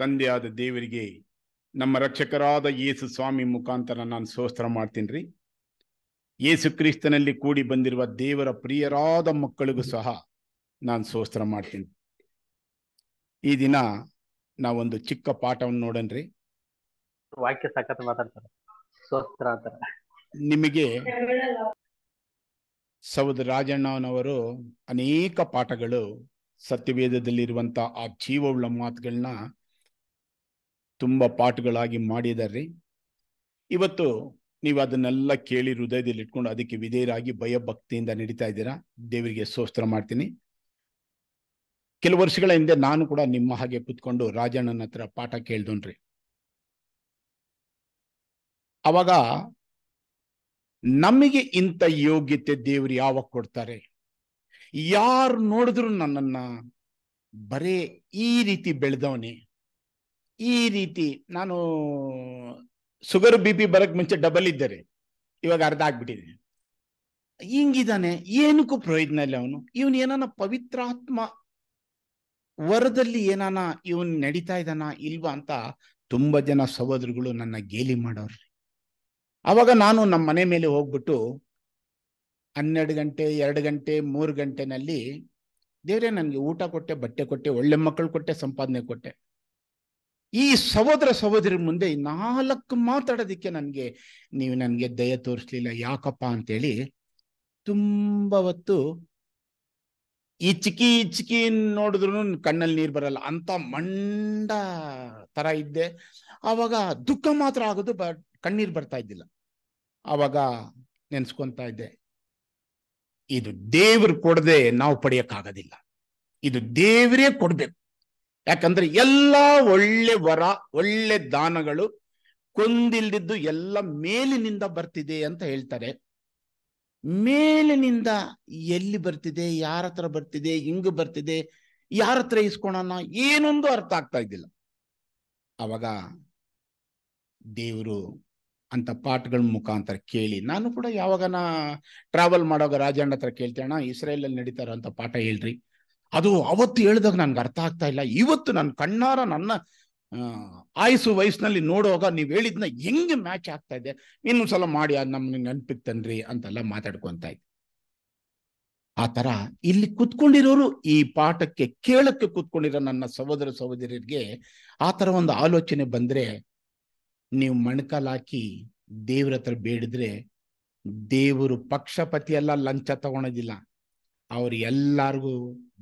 ತಂದೆಯಾದ ದೇವರಿಗೆ ನಮ್ಮ ರಕ್ಷಕರಾದ ಯೇಸು ಸ್ವಾಮಿ ಮುಖಾಂತರ ನಾನು ಸೋಸ್ತ್ರ ಮಾಡ್ತೀನಿ ರೀ ಯೇಸು ಕ್ರಿಸ್ತನಲ್ಲಿ ಕೂಡಿ ಬಂದಿರುವ ದೇವರ ಪ್ರಿಯರಾದ ಮಕ್ಕಳಿಗೂ ಸಹ ನಾನು ಸೋಸ್ತ್ರ ಮಾಡ್ತೀನಿ ಈ ದಿನ ನಾವೊಂದು ಚಿಕ್ಕ ಪಾಠವನ್ನು ನೋಡನ್ರಿ ವಾಕ್ಯ ಸಖತ್ ಮಾತಾಡ್ತಾರೆ ನಿಮಗೆ ಸೌದ ರಾಜಣ್ಣನವರು ಅನೇಕ ಪಾಠಗಳು ಸತ್ಯವೇದದಲ್ಲಿರುವಂತಹ ಆ ಜೀವವುಳ್ಳ ಮಾತುಗಳನ್ನ ತುಂಬ ಪಾಠಗಳಾಗಿ ಮಾಡಿದ್ದಾರೆ ಇವತ್ತು ನೀವು ಅದನ್ನೆಲ್ಲ ಕೇಳಿ ಹೃದಯದಲ್ಲಿ ಇಟ್ಕೊಂಡು ಅದಕ್ಕೆ ವಿಧೇಯರಾಗಿ ಭಯಭಕ್ತಿಯಿಂದ ನಡೀತಾ ಇದ್ದೀರಾ ದೇವರಿಗೆ ಸ್ತೋತ್ರ ಮಾಡ್ತೀನಿ ಕೆಲವು ವರ್ಷಗಳ ಹಿಂದೆ ನಾನು ಕೂಡ ನಿಮ್ಮ ಹಾಗೆ ಕುತ್ಕೊಂಡು ರಾಜಣ್ಣನ ಹತ್ರ ಪಾಠ ಕೇಳ್ದೊನ್ರಿ ಅವಾಗ ನಮಗೆ ಇಂಥ ಯೋಗ್ಯತೆ ದೇವ್ರು ಯಾವಾಗ ಕೊಡ್ತಾರೆ ಯಾರು ನೋಡಿದ್ರು ನನ್ನನ್ನ ಬರೇ ಈ ರೀತಿ ಬೆಳೆದವನೇ ಈ ರೀತಿ ನಾನು ಶುಗರ್ ಬಿ ಪಿ ಬರಕ್ ಮುಂಚೆ ಡಬಲ್ ಇದ್ದರೆ ಇವಾಗ ಅರ್ಧ ಆಗ್ಬಿಟ್ಟಿದೆ ಹಿಂಗಿದಾನೆ ಏನಕ್ಕೂ ಪ್ರಯೋಜನ ಇಲ್ಲ ಅವನು ಇವನ್ ಏನಾನ ಪವಿತ್ರಾತ್ಮ ವರದಲ್ಲಿ ಏನಾನ ಇವನ್ ನಡೀತಾ ಇದ್ದಾನ ಇಲ್ವಾ ಅಂತ ತುಂಬಾ ಜನ ಸಹೋದರಿಗಳು ನನ್ನ ಗೇಲಿ ಮಾಡೋರ್ರಿ ಅವಾಗ ನಾನು ನಮ್ಮ ಮನೆ ಮೇಲೆ ಹೋಗ್ಬಿಟ್ಟು ಹನ್ನೆರಡು ಗಂಟೆ ಎರಡು ಗಂಟೆ ಮೂರು ಗಂಟೆನಲ್ಲಿ ದೇವ್ರೆ ನನಗೆ ಊಟ ಕೊಟ್ಟೆ ಬಟ್ಟೆ ಕೊಟ್ಟೆ ಒಳ್ಳೆ ಮಕ್ಕಳು ಕೊಟ್ಟೆ ಸಂಪಾದನೆ ಕೊಟ್ಟೆ ಈ ಸಹೋದರ ಸಹೋದರಿ ಮುಂದೆ ನಾಲ್ಕು ಮಾತಾಡೋದಿಕ್ಕೆ ನನಗೆ ನೀವು ನನಗೆ ದಯ ತೋರಿಸ್ಲಿಲ್ಲ ಯಾಕಪ್ಪ ಅಂತೇಳಿ ತುಂಬ ಹೊತ್ತು ಇಚ್ಕಿ ಇಚ್ಕಿ ನೋಡಿದ್ರು ಕಣ್ಣಲ್ಲಿ ನೀರು ಬರಲ್ಲ ಅಂತ ಮಂಡ ತರ ಇದ್ದೆ ಆವಾಗ ದುಃಖ ಮಾತ್ರ ಆಗೋದು ಬ ಕಣ್ಣೀರು ಬರ್ತಾ ಇದ್ದಿಲ್ಲ ಆವಾಗ ನೆನ್ಸ್ಕೊಂತ ಇದ್ದೆ ಇದು ದೇವ್ರು ಕೊಡದೆ ನಾವು ಪಡೆಯಕ್ಕಾಗೋದಿಲ್ಲ ಇದು ದೇವರೇ ಕೊಡ್ಬೇಕು ಯಾಕಂದ್ರೆ ಎಲ್ಲ ಒಳ್ಳೆ ವರ ಒಳ್ಳೆ ದಾನಗಳು ಕೊಂದಿಲ್ದಿದ್ದು ಎಲ್ಲ ಮೇಲಿನಿಂದ ಬರ್ತಿದೆ ಅಂತ ಹೇಳ್ತಾರೆ ಮೇಲಿನಿಂದ ಎಲ್ಲಿ ಬರ್ತಿದೆ ಯಾರ ಹತ್ರ ಬರ್ತಿದೆ ಹಿಂಗ ಬರ್ತಿದೆ ಯಾರ ಹತ್ರ ಇಸ್ಕೊಳೋಣ ಏನೊಂದು ಅರ್ಥ ಆಗ್ತಾ ಇದ್ದಿಲ್ಲ ಅವಾಗ ದೇವರು ಅಂತ ಪಾಠಗಳ ಮುಖಾಂತರ ಕೇಳಿ ನಾನು ಕೂಡ ಯಾವಾಗನ ಟ್ರಾವೆಲ್ ಮಾಡೋವಾಗ ರಾಜಣ್ಣ ಹತ್ರ ಕೇಳ್ತೇಣ ಇಸ್ರೇಲಲ್ಲಿ ನಡೀತಾರೋ ಅಂತ ಪಾಠ ಹೇಳ್ರಿ ಅದು ಅವತ್ತು ಹೇಳಿದಾಗ ನನ್ಗೆ ಅರ್ಥ ಆಗ್ತಾ ಇಲ್ಲ ಇವತ್ತು ನನ್ನ ಕಣ್ಣಾರ ನನ್ನ ಆಯಸ್ಸು ವಯಸ್ಸಿನಲ್ಲಿ ನೋಡುವಾಗ ನೀವು ಹೇಳಿದ್ನ ಹೆಂಗೆ ಮ್ಯಾಚ್ ಆಗ್ತಾ ಇದೆ ಇನ್ನೊಂದು ಸಲ ಮಾಡಿ ಅದು ನಮ್ಗೆ ನೆನ್ಪಿತ್ತನ್ರಿ ಅಂತೆಲ್ಲ ಮಾತಾಡ್ಕೊಂತ ಇದ್ದೆ ಆ ಇಲ್ಲಿ ಕುತ್ಕೊಂಡಿರೋರು ಈ ಪಾಠಕ್ಕೆ ಕೇಳಕ್ಕೆ ಕುತ್ಕೊಂಡಿರೋ ನನ್ನ ಸಹೋದರ ಸಹೋದರಿಯರಿಗೆ ಆ ಥರ ಒಂದು ಆಲೋಚನೆ ಬಂದ್ರೆ ನೀವು ಮಣಕಲ್ ಹಾಕಿ ದೇವ್ರ ಹತ್ರ ಬೇಡಿದ್ರೆ ದೇವರು ಪಕ್ಷಪತಿಯೆಲ್ಲ ಲಂಚ ತಗೊಳೋದಿಲ್ಲ ಅವ್ರು ಎಲ್ಲಾರ್ಗೂ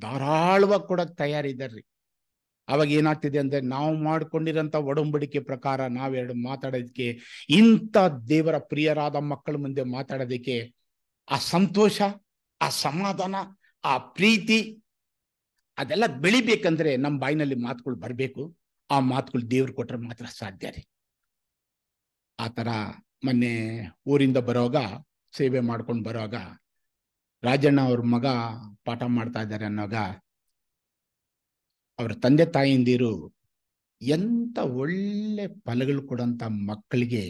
ಧಾರಾಳವಾಗಿ ಕೊಡಕ್ ತಯಾರಿದಾರ್ರಿ ಅವಾಗ ಏನಾಗ್ತಿದೆ ಅಂದ್ರೆ ನಾವು ಮಾಡ್ಕೊಂಡಿರೋಂಥ ಒಡಂಬಡಿಕೆ ಪ್ರಕಾರ ನಾವೆರಡು ಮಾತಾಡೋದಕ್ಕೆ ಇಂಥ ದೇವರ ಪ್ರಿಯರಾದ ಮಕ್ಕಳ ಮುಂದೆ ಮಾತಾಡೋದಕ್ಕೆ ಆ ಸಂತೋಷ ಆ ಸಮಾಧಾನ ಆ ಪ್ರೀತಿ ಅದೆಲ್ಲ ಬೆಳಿಬೇಕಂದ್ರೆ ನಮ್ಮ ಬಾಯಿನಲ್ಲಿ ಮಾತುಗಳು ಬರಬೇಕು ಆ ಮಾತುಗಳು ದೇವ್ರು ಕೊಟ್ಟರೆ ಮಾತ್ರ ಸಾಧ್ಯ ರೀ ಆ ಥರ ಮೊನ್ನೆ ಊರಿಂದ ಬರೋವಾಗ ಸೇವೆ ಮಾಡ್ಕೊಂಡು ಬರೋವಾಗ ರಾಜಣ್ಣ ಅವ್ರ ಮಗ ಪಾಠ ಮಾಡ್ತಾ ಇದ್ದಾರೆ ಅನ್ನೋಗ ಅವ್ರ ತಂದೆ ತಾಯಿಂದಿರು ಎಂತ ಒಳ್ಳೆ ಫಲಗಳು ಕೊಡೋಂಥ ಮಕ್ಕಳಿಗೆ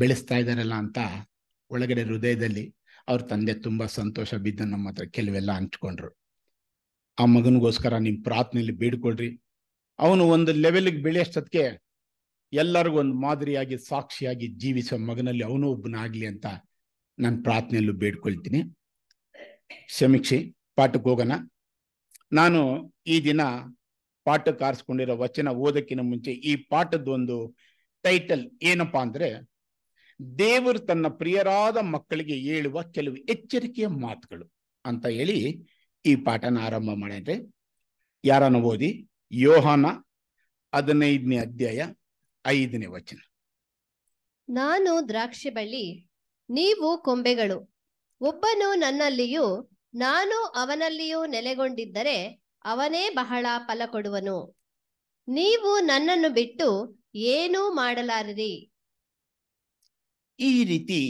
ಬೆಳೆಸ್ತಾ ಇದ್ದಾರಲ್ಲ ಅಂತ ಒಳಗಡೆ ಹೃದಯದಲ್ಲಿ ಅವ್ರ ತಂದೆ ತುಂಬಾ ಸಂತೋಷ ಬಿದ್ದು ನಮ್ಮ ಹತ್ರ ಕೆಲವೆಲ್ಲ ಹಂಚ್ಕೊಂಡ್ರು ಆ ಮಗನಿಗೋಸ್ಕರ ನಿಮ್ಮ ಪ್ರಾರ್ಥನೆಯಲ್ಲಿ ಬೇಡ್ಕೊಳ್ರಿ ಅವನು ಒಂದು ಲೆವೆಲ್ಗೆ ಬೆಳೆಯಷ್ಟೊತ್ತಿಗೆ ಎಲ್ಲರಿಗೂ ಒಂದು ಮಾದರಿಯಾಗಿ ಸಾಕ್ಷಿಯಾಗಿ ಜೀವಿಸುವ ಮಗನಲ್ಲಿ ಅವನು ಒಬ್ಬನಾಗ್ಲಿ ಅಂತ ನಾನು ಪ್ರಾರ್ಥನೆಯಲ್ಲೂ ಬೇಡ್ಕೊಳ್ತೀನಿ ಸಮೀಕ್ಷೆ ಪಾಠಕ್ಕೆ ಹೋಗೋಣ ನಾನು ಈ ದಿನ ಪಾಠಕ್ಕೆ ಆರಿಸ್ಕೊಂಡಿರೋ ವಚನ ಓದಕ್ಕಿಂತ ಮುಂಚೆ ಈ ಪಾಠದೊಂದು ಟೈಟಲ್ ಏನಪ್ಪಾ ಅಂದ್ರೆ ದೇವರು ತನ್ನ ಪ್ರಿಯರಾದ ಮಕ್ಕಳಿಗೆ ಹೇಳುವ ಕೆಲವು ಎಚ್ಚರಿಕೆಯ ಮಾತುಗಳು ಅಂತ ಹೇಳಿ ಈ ಪಾಠನ ಆರಂಭ ಮಾಡಿದ್ರೆ ಯಾರನ್ನು ಓದಿ ಯೋಹಾನ ಹದಿನೈದನೇ ಅಧ್ಯಾಯ ಐದನೇ ವಚನ ನಾನು ದ್ರಾಕ್ಷಿ ಬಳ್ಳಿ ನೀವು ಕೊಂಬೆಗಳು ಒಬ್ಬನು ನನ್ನಲ್ಲಿಯೂ ನಾನು ಅವನಲ್ಲಿಯೂ ನೆಲೆಗೊಂಡಿದ್ದರೆ ಅವನೇ ಬಹಳ ಫಲ ಕೊಡುವನು ನೀವು ನನ್ನನ್ನು ಬಿಟ್ಟು ಏನೂ ಮಾಡಲಾರಿರಿ ಈ ರೀತಿ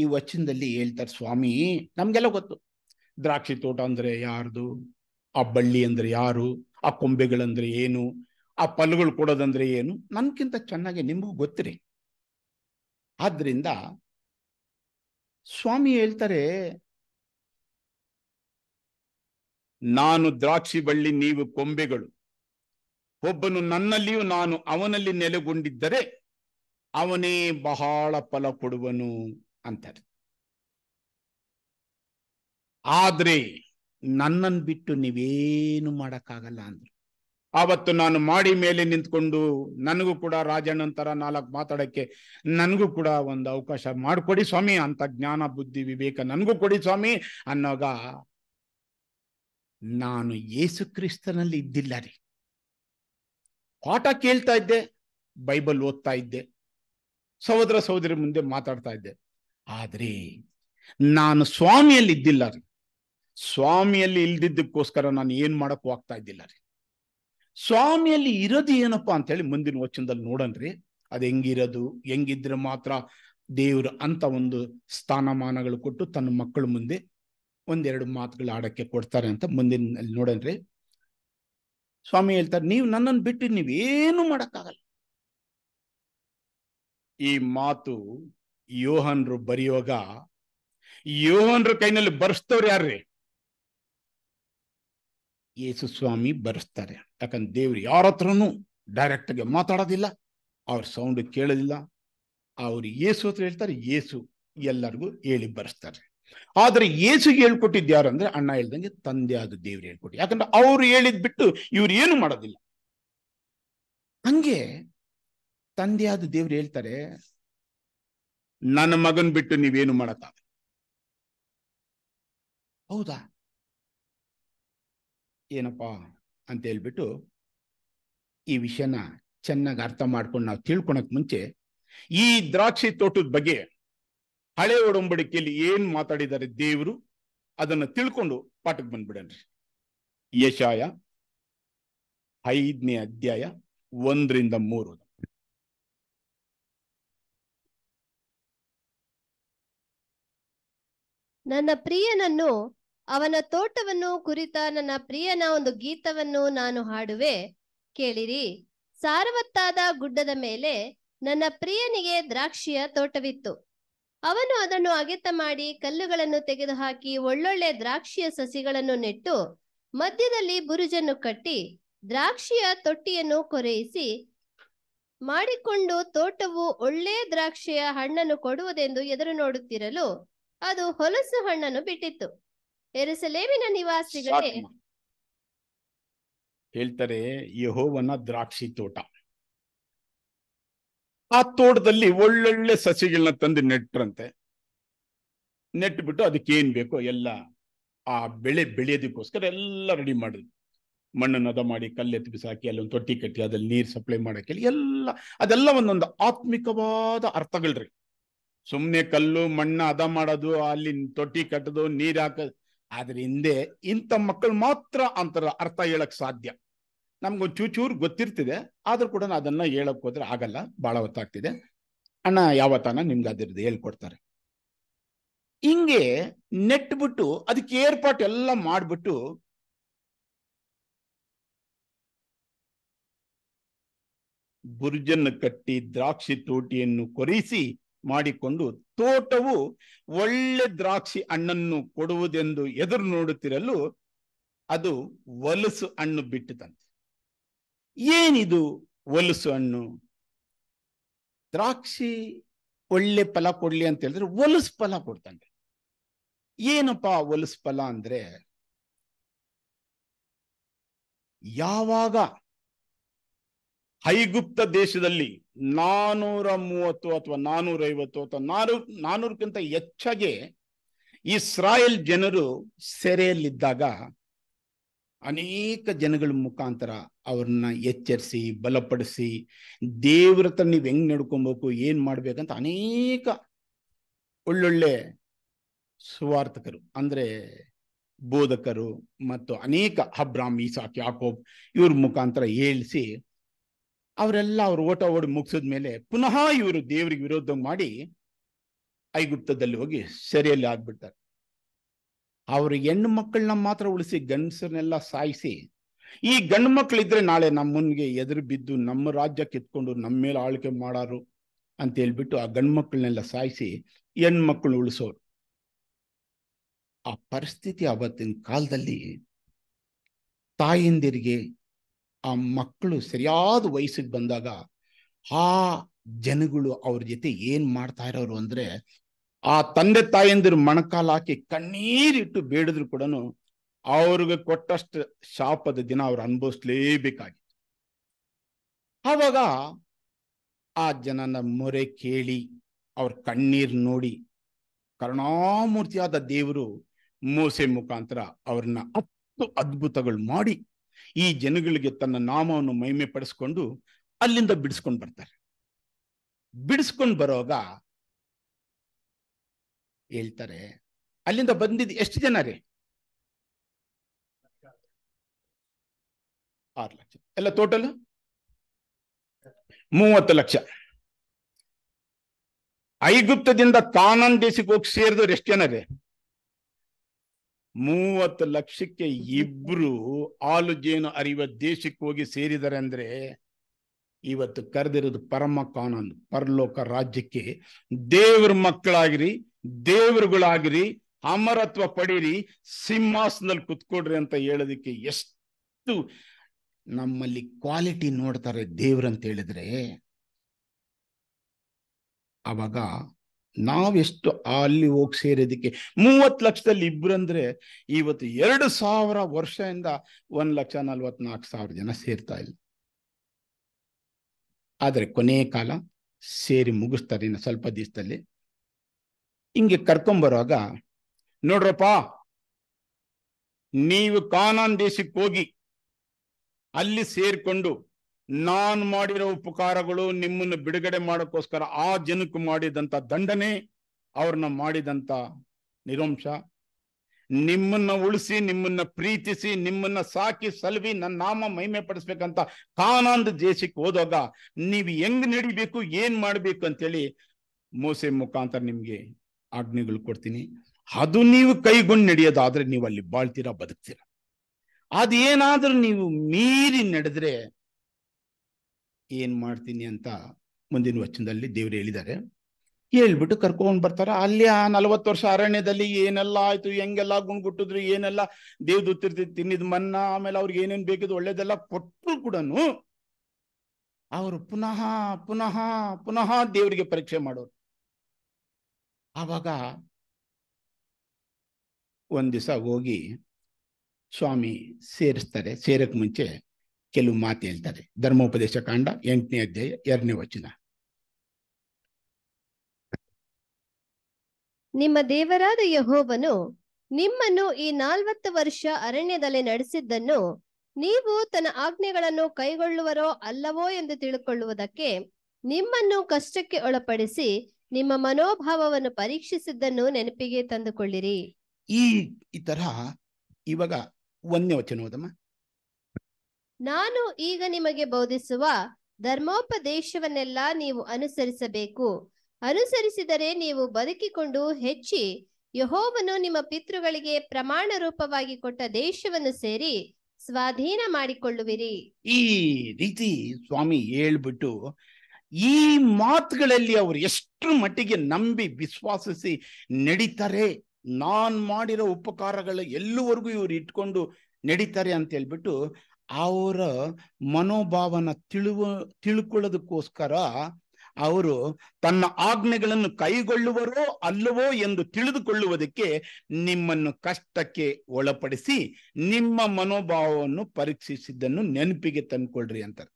ಈ ವಚನದಲ್ಲಿ ಹೇಳ್ತಾರೆ ಸ್ವಾಮಿ ನಮ್ಗೆಲ್ಲ ಗೊತ್ತು ದ್ರಾಕ್ಷಿ ತೋಟ ಅಂದ್ರೆ ಯಾರ್ದು ಆ ಬಳ್ಳಿ ಅಂದ್ರೆ ಯಾರು ಆ ಕೊಂಬೆಗಳಂದ್ರೆ ಏನು ಆ ಫಲಗಳು ಕೊಡೋದಂದ್ರೆ ಏನು ನನ್ಕಿಂತ ಚೆನ್ನಾಗಿ ನಿಮಗೂ ಗೊತ್ತಿರಿ ಆದ್ರಿಂದ ಸ್ವಾಮಿ ಹೇಳ್ತಾರೆ ನಾನು ದ್ರಾಕ್ಷಿ ಬಳ್ಳಿ ನೀವು ಕೊಂಬೆಗಳು ಒಬ್ಬನು ನನ್ನಲ್ಲಿಯೂ ನಾನು ಅವನಲ್ಲಿ ನೆಲೆಗೊಂಡಿದ್ದರೆ ಅವನೇ ಬಹಳ ಫಲ ಕೊಡುವನು ಅಂತಾರೆ ಆದ್ರೆ ನನ್ನನ್ ಬಿಟ್ಟು ನೀವೇನು ಮಾಡಕ್ಕಾಗಲ್ಲ ಅಂದ್ರು ಆವತ್ತು ನಾನು ಮಾಡಿ ಮೇಲೆ ನಿಂತ್ಕೊಂಡು ನನಗೂ ಕೂಡ ರಾಜಣ್ಣಂತರ ನಾಲ್ಕು ಮಾತಾಡಕ್ಕೆ ನನಗೂ ಕೂಡ ಒಂದು ಅವಕಾಶ ಮಾಡಿಕೊಡಿ ಸ್ವಾಮಿ ಅಂತ ಜ್ಞಾನ ಬುದ್ಧಿ ವಿವೇಕ ನನಗೂ ಕೊಡಿ ಸ್ವಾಮಿ ಅನ್ನೋಗ ನಾನು ಯೇಸು ಕ್ರಿಸ್ತನಲ್ಲಿ ಇದ್ದಿಲ್ಲ ರೀ ಪಾಠ ಕೇಳ್ತಾ ಇದ್ದೆ ಬೈಬಲ್ ಓದ್ತಾ ಇದ್ದೆ ಸಹೋದರ ಸಹೋದರಿ ಮುಂದೆ ಮಾತಾಡ್ತಾ ಇದ್ದೆ ಆದ್ರೆ ನಾನು ಸ್ವಾಮಿಯಲ್ಲಿ ಇದ್ದಿಲ್ಲ ರೀ ಸ್ವಾಮಿಯಲ್ಲಿ ಇಲ್ದಿದ್ದಕ್ಕೋಸ್ಕರ ನಾನು ಏನ್ ಮಾಡಕ್ಕೂ ಆಗ್ತಾ ಇದ್ದಿಲ್ಲ ರೀ ಸ್ವಾಮಿಯಲ್ಲಿ ಇರೋದು ಏನಪ್ಪಾ ಅಂತ ಹೇಳಿ ಮುಂದಿನ ವಚನದಲ್ಲಿ ನೋಡನ್ರಿ ಅದು ಹೆಂಗಿರೋದು ಹೆಂಗಿದ್ರೆ ಮಾತ್ರ ದೇವರು ಅಂತ ಒಂದು ಸ್ಥಾನಮಾನಗಳು ಕೊಟ್ಟು ತನ್ನ ಮಕ್ಕಳ ಮುಂದೆ ಒಂದೆರಡು ಮಾತುಗಳು ಆಡಕ್ಕೆ ಕೊಡ್ತಾರೆ ಅಂತ ಮುಂದಿನ ನೋಡನ್ರಿ ಸ್ವಾಮಿ ಹೇಳ್ತಾರೆ ನೀವು ನನ್ನನ್ನು ಬಿಟ್ಟು ನೀವೇನು ಮಾಡಕ್ಕಾಗಲ್ಲ ಈ ಮಾತು ಯೋಹನ್ರು ಬರೆಯುವಾಗ ಯೋಹನ್ರ ಕೈನಲ್ಲಿ ಬರ್ಸ್ತವ್ರು ಯಾರ್ರಿ ಯೇಸು ಸ್ವಾಮಿ ಬರೆಸ್ತಾರೆ ಯಾಕಂದ್ರೆ ದೇವ್ರು ಯಾರ ಡೈರೆಕ್ಟ್ ಡೈರೆಕ್ಟಾಗಿ ಮಾತಾಡೋದಿಲ್ಲ ಅವ್ರ ಸೌಂಡ್ ಕೇಳೋದಿಲ್ಲ ಅವ್ರು ಏಸು ಹತ್ರ ಹೇಳ್ತಾರೆ ಏಸು ಎಲ್ಲರಿಗೂ ಹೇಳಿ ಬರೆಸ್ತಾರೆ ಆದರೆ ಏಸುಗೆ ಹೇಳ್ಕೊಟ್ಟಿದ್ದು ಯಾರು ಅಂದ್ರೆ ಅಣ್ಣ ಹೇಳ್ದಂಗೆ ತಂದೆ ಆದ ದೇವ್ರು ಹೇಳ್ಕೊಟ್ಟು ಯಾಕಂದ್ರೆ ಅವ್ರು ಹೇಳಿದ್ ಬಿಟ್ಟು ಇವ್ರು ಏನು ಮಾಡೋದಿಲ್ಲ ಹಂಗೆ ತಂದೆ ಆದ ದೇವ್ರು ಹೇಳ್ತಾರೆ ನನ್ನ ಮಗನ್ ಬಿಟ್ಟು ನೀವೇನು ಮಾಡತ್ತ ಹೌದಾ ಏನಪ್ಪಾ ಅಂತ ಹೇಳ್ಬಿಟ್ಟು ಈ ವಿಷಯನ ಚೆನ್ನಾಗಿ ಅರ್ಥ ಮಾಡ್ಕೊಂಡು ನಾವು ತಿಳ್ಕೊಳಕ್ ಮುಂಚೆ ಈ ದ್ರಾಕ್ಷಿ ತೋಟದ ಬಗ್ಗೆ ಹಳೆ ಒಡಂಬಡಿಕೆಯಲ್ಲಿ ಏನ್ ಮಾತಾಡಿದ್ದಾರೆ ದೇವರು ಅದನ್ನು ತಿಳ್ಕೊಂಡು ಪಾಠಕ್ಕೆ ಬಂದ್ಬಿಡನ್ರಿ ಯಶಾಯ ಐದನೇ ಅಧ್ಯಾಯ ಒಂದರಿಂದ ಮೂರು ನನ್ನ ಪ್ರಿಯನನ್ನು ಅವನ ತೋಟವನ್ನು ಕುರಿತ ನನ್ನ ಪ್ರಿಯನ ಒಂದು ಗೀತವನ್ನು ನಾನು ಹಾಡುವೆ ಕೇಳಿರಿ ಸಾರವತ್ತಾದ ಗುಡ್ಡದ ಮೇಲೆ ನನ್ನ ಪ್ರಿಯನಿಗೆ ದ್ರಾಕ್ಷಿಯ ತೋಟವಿತ್ತು ಅವನು ಅದನ್ನು ಅಗೆತ ಮಾಡಿ ಕಲ್ಲುಗಳನ್ನು ತೆಗೆದುಹಾಕಿ ಒಳ್ಳೊಳ್ಳೆ ದ್ರಾಕ್ಷಿಯ ಸಸಿಗಳನ್ನು ನೆಟ್ಟು ಮಧ್ಯದಲ್ಲಿ ಬುರುಜನ್ನು ಕಟ್ಟಿ ದ್ರಾಕ್ಷಿಯ ತೊಟ್ಟಿಯನ್ನು ಕೊರೆಯಿಸಿ ಮಾಡಿಕೊಂಡು ತೋಟವು ಒಳ್ಳೆ ದ್ರಾಕ್ಷಿಯ ಹಣ್ಣನ್ನು ಕೊಡುವುದೆಂದು ಎದುರು ನೋಡುತ್ತಿರಲು ಅದು ಹೊಲಸು ಹಣ್ಣನ್ನು ಬಿಟ್ಟಿತ್ತು ಎರಸಲೇಮಿನ ನಿವಾಸಿಗಳೇ ಹೇಳ್ತಾರೆ ಯಹೋವನ ದ್ರಾಕ್ಷಿ ತೋಟ ಆ ತೋಟದಲ್ಲಿ ಒಳ್ಳೊಳ್ಳೆ ಸಸಿಗಳನ್ನ ತಂದು ನೆಟ್ರಂತೆ ನೆಟ್ಬಿಟ್ಟು ಅದಕ್ಕೆ ಏನ್ ಬೇಕೋ ಎಲ್ಲ ಆ ಬೆಳೆ ಬೆಳೆಯೋದಕ್ಕೋಸ್ಕರ ಎಲ್ಲ ರೆಡಿ ಮಾಡಿದ್ರು ಮಣ್ಣನ್ನು ಅದ ಮಾಡಿ ಕಲ್ಲೆತ್ತಿ ಬಿಸಾಕಿ ಒಂದು ತೊಟ್ಟಿ ಕಟ್ಟಿ ಅದ್ರಲ್ಲಿ ನೀರು ಸಪ್ಲೈ ಮಾಡಕ್ಕೆ ಎಲ್ಲ ಅದೆಲ್ಲ ಒಂದೊಂದು ಆತ್ಮಿಕವಾದ ಅರ್ಥಗಳ್ರಿ ಸುಮ್ಮನೆ ಕಲ್ಲು ಮಣ್ಣ ಅದ ಮಾಡೋದು ಅಲ್ಲಿ ತೊಟ್ಟಿ ಕಟ್ಟದು ನೀರ್ ಹಾಕೋದು ಆದ್ರೆ ಹಿಂದೆ ಇಂಥ ಮಕ್ಕಳು ಮಾತ್ರ ಅಂತರ ಅರ್ಥ ಹೇಳಕ್ ಸಾಧ್ಯ ನಮ್ಗೊಂದು ಚೂಚೂರು ಗೊತ್ತಿರ್ತಿದೆ ಆದ್ರೂ ಕೂಡ ಅದನ್ನ ಹೇಳಕ್ ಹೋದ್ರೆ ಆಗಲ್ಲ ಬಹಳ ಹೊತ್ತಾಗ್ತಿದೆ ಅಣ್ಣ ಯಾವತ್ತಾನ ನಿಮ್ಗೆ ಅದ್ರದ್ದು ಹೇಳ್ಕೊಡ್ತಾರೆ ಹಿಂಗೆ ಬಿಟ್ಟು ಅದಕ್ಕೆ ಏರ್ಪಾಟ್ ಎಲ್ಲ ಮಾಡ್ಬಿಟ್ಟು ಬುರ್ಜನ್ನು ಕಟ್ಟಿ ದ್ರಾಕ್ಷಿ ತೋಟಿಯನ್ನು ಕೊರೆಸಿ ಮಾಡಿಕೊಂಡು ತೋಟವು ಒಳ್ಳೆ ದ್ರಾಕ್ಷಿ ಹಣ್ಣನ್ನು ಕೊಡುವುದೆಂದು ಎದುರು ನೋಡುತ್ತಿರಲು ಅದು ಒಲಸು ಹಣ್ಣು ಬಿಟ್ಟದಂತೆ ಏನಿದು ಒಲಸು ಹಣ್ಣು ದ್ರಾಕ್ಷಿ ಒಳ್ಳೆ ಫಲ ಕೊಡ್ಲಿ ಅಂತ ಹೇಳಿದ್ರೆ ಒಲಸು ಫಲ ಕೊಡ್ತಂತೆ ಏನಪ್ಪಾ ಒಲಸು ಫಲ ಅಂದ್ರೆ ಯಾವಾಗ ಹೈಗುಪ್ತ ದೇಶದಲ್ಲಿ ನಾನೂರ ಮೂವತ್ತು ಅಥವಾ ಐವತ್ತು ಅಥವಾ ನಾನೂ ನಾನೂರಕ್ಕಿಂತ ಹೆಚ್ಚಾಗಿ ಇಸ್ರಾಯೇಲ್ ಜನರು ಸೆರೆಯಲ್ಲಿದ್ದಾಗ ಅನೇಕ ಜನಗಳ ಮುಖಾಂತರ ಅವ್ರನ್ನ ಎಚ್ಚರಿಸಿ ಬಲಪಡಿಸಿ ದೇವ್ರ ನೀವು ಹೆಂಗ್ ನಡ್ಕೊಬೇಕು ಏನ್ ಮಾಡ್ಬೇಕಂತ ಅನೇಕ ಒಳ್ಳೊಳ್ಳೆ ಸ್ವಾರ್ಥಕರು ಅಂದ್ರೆ ಬೋಧಕರು ಮತ್ತು ಅನೇಕ ಅಬ್ರಾಮ್ ಈಸಾಕ್ ಯಾಕೋಬ್ ಇವ್ರ ಮುಖಾಂತರ ಹೇಳಿಸಿ ಅವರೆಲ್ಲ ಅವ್ರು ಓಟ ಓಡಿ ಮೇಲೆ ಪುನಃ ಇವರು ದೇವರಿಗೆ ವಿರೋಧ ಮಾಡಿ ಐಗುಪ್ತದಲ್ಲಿ ಹೋಗಿ ಸೆರೆಯಲ್ಲಿ ಆಗ್ಬಿಡ್ತಾರೆ ಅವ್ರ ಹೆಣ್ಣು ಮಕ್ಕಳನ್ನ ಮಾತ್ರ ಉಳಿಸಿ ಗಂಡಸರನ್ನೆಲ್ಲ ಸಾಯಿಸಿ ಈ ಗಂಡು ಮಕ್ಕಳಿದ್ರೆ ನಾಳೆ ನಮ್ಮನ್ಗೆ ಎದುರು ಬಿದ್ದು ನಮ್ಮ ರಾಜ್ಯ ಕಿತ್ಕೊಂಡು ನಮ್ಮ ಮೇಲೆ ಆಳ್ಕೆ ಮಾಡಾರು ಅಂತ ಹೇಳ್ಬಿಟ್ಟು ಆ ಗಂಡು ಮಕ್ಕಳನ್ನೆಲ್ಲ ಸಾಯಿಸಿ ಮಕ್ಕಳು ಉಳಿಸೋರು ಆ ಪರಿಸ್ಥಿತಿ ಅವತ್ತಿನ ಕಾಲದಲ್ಲಿ ತಾಯಿಂದಿರಿಗೆ ಆ ಮಕ್ಕಳು ಸರಿಯಾದ ವಯಸ್ಸಿಗೆ ಬಂದಾಗ ಆ ಜನಗಳು ಅವ್ರ ಜೊತೆ ಏನ್ ಮಾಡ್ತಾ ಇರೋರು ಅಂದ್ರೆ ಆ ತಂದೆ ತಾಯಂದಿರು ಮಣಕಾಲ ಹಾಕಿ ಕಣ್ಣೀರಿಟ್ಟು ಬೇಡಿದ್ರು ಕೂಡ ಅವ್ರಿಗೆ ಕೊಟ್ಟಷ್ಟು ಶಾಪದ ದಿನ ಅವ್ರು ಅನುಭವಿಸ್ಲೇಬೇಕಾಗಿತ್ತು ಆವಾಗ ಆ ಜನನ ಮೊರೆ ಕೇಳಿ ಅವ್ರ ಕಣ್ಣೀರ್ ನೋಡಿ ಕರುಣಾಮೂರ್ತಿಯಾದ ದೇವರು ಮೋಸೆ ಮುಖಾಂತರ ಅವ್ರನ್ನ ಹತ್ತು ಅದ್ಭುತಗಳು ಮಾಡಿ ಈ ಜನಗಳಿಗೆ ತನ್ನ ನಾಮವನ್ನು ಮಹಿಮೆ ಪಡಿಸ್ಕೊಂಡು ಅಲ್ಲಿಂದ ಬಿಡಿಸ್ಕೊಂಡು ಬರ್ತಾರೆ ಬಿಡಿಸ್ಕೊಂಡು ಬರೋಗ ಹೇಳ್ತಾರೆ ಅಲ್ಲಿಂದ ಬಂದಿದ್ ಎಷ್ಟು ಜನ ರೀ ಆರು ಲಕ್ಷ ಎಲ್ಲ ಟೋಟಲ್ ಮೂವತ್ತು ಲಕ್ಷ ಐಗುಪ್ತದಿಂದ ಕಾನನ್ ದೇಶಕ್ಕೆ ಹೋಗಿ ಸೇರಿದವ್ರು ಎಷ್ಟು ಜನ ರೀ ಮೂವತ್ತು ಲಕ್ಷಕ್ಕೆ ಇಬ್ರು ಆಲು ಜೇನು ಅರಿಯುವ ದೇಶಕ್ಕೆ ಹೋಗಿ ಸೇರಿದ್ದಾರೆ ಅಂದ್ರೆ ಇವತ್ತು ಕರೆದಿರೋದು ಪರಮ ಕಾನೂನು ಪರಲೋಕ ರಾಜ್ಯಕ್ಕೆ ದೇವ್ರ ಮಕ್ಕಳಾಗಿರಿ ದೇವರುಗಳಾಗಿರಿ ಅಮರತ್ವ ಪಡೀರಿ ಸಿಂಹಾಸನದಲ್ಲಿ ಕುತ್ಕೊಡ್ರಿ ಅಂತ ಹೇಳೋದಕ್ಕೆ ಎಷ್ಟು ನಮ್ಮಲ್ಲಿ ಕ್ವಾಲಿಟಿ ನೋಡ್ತಾರೆ ದೇವ್ರಂತ ಹೇಳಿದ್ರೆ ಅವಾಗ ನಾವೆಷ್ಟು ಅಲ್ಲಿ ಹೋಗಿ ಸೇರೋದಕ್ಕೆ ಮೂವತ್ತು ಲಕ್ಷದಲ್ಲಿ ಇಬ್ಬರಂದ್ರೆ ಇವತ್ತು ಎರಡು ಸಾವಿರ ವರ್ಷದಿಂದ ಒಂದ್ ಲಕ್ಷ ನಲ್ವತ್ನಾಲ್ಕು ಸಾವಿರ ಜನ ಸೇರ್ತಾ ಇಲ್ಲ ಆದರೆ ಕೊನೆ ಕಾಲ ಸೇರಿ ಮುಗಿಸ್ತಾರೆ ಇನ್ನು ಸ್ವಲ್ಪ ದಿವಸದಲ್ಲಿ ಹಿಂಗೆ ಕರ್ಕೊಂಬರುವಾಗ ನೋಡ್ರಪ್ಪ ನೀವು ಕಾನಾನ್ ದೇಶಕ್ಕೆ ಹೋಗಿ ಅಲ್ಲಿ ಸೇರ್ಕೊಂಡು ನಾನ್ ಮಾಡಿರೋ ಉಪಕಾರಗಳು ನಿಮ್ಮನ್ನು ಬಿಡುಗಡೆ ಮಾಡೋಕ್ಕೋಸ್ಕರ ಆ ಜನಕ್ಕೆ ಮಾಡಿದಂತ ದಂಡನೆ ಅವ್ರನ್ನ ಮಾಡಿದಂತ ನಿರಂಶ ನಿಮ್ಮನ್ನ ಉಳಿಸಿ ನಿಮ್ಮನ್ನ ಪ್ರೀತಿಸಿ ನಿಮ್ಮನ್ನ ಸಾಕಿ ಸಲ್ವಿ ನನ್ನ ನಾಮ ಮಹಿಮೆ ಪಡಿಸ್ಬೇಕಂತ ಕಾನಂದ ದೇಶಕ್ಕೆ ಹೋದಾಗ ನೀವು ಹೆಂಗ್ ನಡಿಬೇಕು ಏನ್ ಮಾಡ್ಬೇಕು ಅಂತೇಳಿ ಮೋಸೆ ಮುಖಾಂತರ ನಿಮ್ಗೆ ಆಜ್ಞೆಗಳು ಕೊಡ್ತೀನಿ ಅದು ನೀವು ಕೈಗೊಂಡು ನಡೆಯೋದಾದ್ರೆ ನೀವು ಅಲ್ಲಿ ಬಾಳ್ತೀರಾ ಬದುಕ್ತೀರಾ ಅದೇನಾದ್ರೂ ನೀವು ಮೀರಿ ನಡೆದ್ರೆ ಏನ್ ಮಾಡ್ತೀನಿ ಅಂತ ಮುಂದಿನ ವಚನದಲ್ಲಿ ದೇವರು ಹೇಳಿದ್ದಾರೆ ಹೇಳ್ಬಿಟ್ಟು ಕರ್ಕೊಂಡು ಬರ್ತಾರೆ ಅಲ್ಲಿ ಆ ನಲವತ್ತು ವರ್ಷ ಅರಣ್ಯದಲ್ಲಿ ಏನೆಲ್ಲ ಆಯ್ತು ಹೆಂಗೆಲ್ಲ ಗುಟ್ಟಿದ್ರು ಏನೆಲ್ಲ ದೇವ್ ಉತ್ತಿರ್ತಿ ತಿನ್ನಿದ್ ಮನ್ನ ಆಮೇಲೆ ಅವ್ರಿಗೆ ಏನೇನು ಬೇಕಿದ್ರು ಒಳ್ಳೇದೆಲ್ಲ ಕೊಟ್ಟರು ಕೂಡ ಅವರು ಪುನಃ ಪುನಃ ಪುನಃ ದೇವರಿಗೆ ಪರೀಕ್ಷೆ ಮಾಡೋರು ಆವಾಗ ಒಂದ್ ದಿವಸ ಹೋಗಿ ಸ್ವಾಮಿ ಸೇರಿಸ್ತಾರೆ ಸೇರಕ್ಕೆ ಮುಂಚೆ ಕೆಲವು ಮಾತು ಹೇಳ್ತಾರೆ ಧರ್ಮೋಪದೇಶ ಕಾಂಡ ಎಂಟನೇ ಅಧ್ಯಾಯ ಎರಡನೇ ವಚನ ನಿಮ್ಮ ದೇವರಾದ ಯಹೋವನು ನಿಮ್ಮನ್ನು ಈ ನಾಲ್ವತ್ತು ವರ್ಷ ಅರಣ್ಯದಲ್ಲಿ ನಡೆಸಿದ್ದನ್ನು ನೀವು ತನ್ನ ಆಜ್ಞೆಗಳನ್ನು ಕೈಗೊಳ್ಳುವರೋ ಅಲ್ಲವೋ ಎಂದು ತಿಳುಕೊಳ್ಳುವುದಕ್ಕೆ ನಿಮ್ಮನ್ನು ಕಷ್ಟಕ್ಕೆ ಒಳಪಡಿಸಿ ನಿಮ್ಮ ಮನೋಭಾವವನ್ನು ಪರೀಕ್ಷಿಸಿದ್ದನ್ನು ನೆನಪಿಗೆ ತಂದುಕೊಳ್ಳಿರಿ ಈ ತರಹ ಇವಾಗ ಒಂದೇ ವಚನ ಹೋದಮ್ಮ ನಾನು ಈಗ ನಿಮಗೆ ಬೋಧಿಸುವ ಧರ್ಮೋಪದೇಶವನ್ನೆಲ್ಲ ನೀವು ಅನುಸರಿಸಬೇಕು ಅನುಸರಿಸಿದರೆ ನೀವು ಬದುಕಿಕೊಂಡು ಹೆಚ್ಚಿ ಯಹೋವನು ನಿಮ್ಮ ಪಿತೃಗಳಿಗೆ ಪ್ರಮಾಣ ರೂಪವಾಗಿ ಕೊಟ್ಟ ದೇಶವನ್ನು ಸೇರಿ ಸ್ವಾಧೀನ ಮಾಡಿಕೊಳ್ಳುವಿರಿ ಈ ರೀತಿ ಸ್ವಾಮಿ ಹೇಳ್ಬಿಟ್ಟು ಈ ಮಾತುಗಳಲ್ಲಿ ಅವರು ಎಷ್ಟು ಮಟ್ಟಿಗೆ ನಂಬಿ ವಿಶ್ವಾಸಿಸಿ ನಡೀತಾರೆ ನಾನ್ ಮಾಡಿರೋ ಉಪಕಾರಗಳು ಎಲ್ಲವರೆಗೂ ಇವ್ರು ಇಟ್ಕೊಂಡು ನಡೀತಾರೆ ಅಂತ ಹೇಳ್ಬಿಟ್ಟು ಅವರ ಮನೋಭಾವನ ತಿಳುವ ತಿಳ್ಕೊಳ್ಳೋದಕ್ಕೋಸ್ಕರ ಅವರು ತನ್ನ ಆಜ್ಞೆಗಳನ್ನು ಕೈಗೊಳ್ಳುವರೋ ಅಲ್ಲವೋ ಎಂದು ತಿಳಿದುಕೊಳ್ಳುವುದಕ್ಕೆ ನಿಮ್ಮನ್ನು ಕಷ್ಟಕ್ಕೆ ಒಳಪಡಿಸಿ ನಿಮ್ಮ ಮನೋಭಾವವನ್ನು ಪರೀಕ್ಷಿಸಿದ್ದನ್ನು ನೆನಪಿಗೆ ತಂದ್ಕೊಳ್ರಿ ಅಂತಾರೆ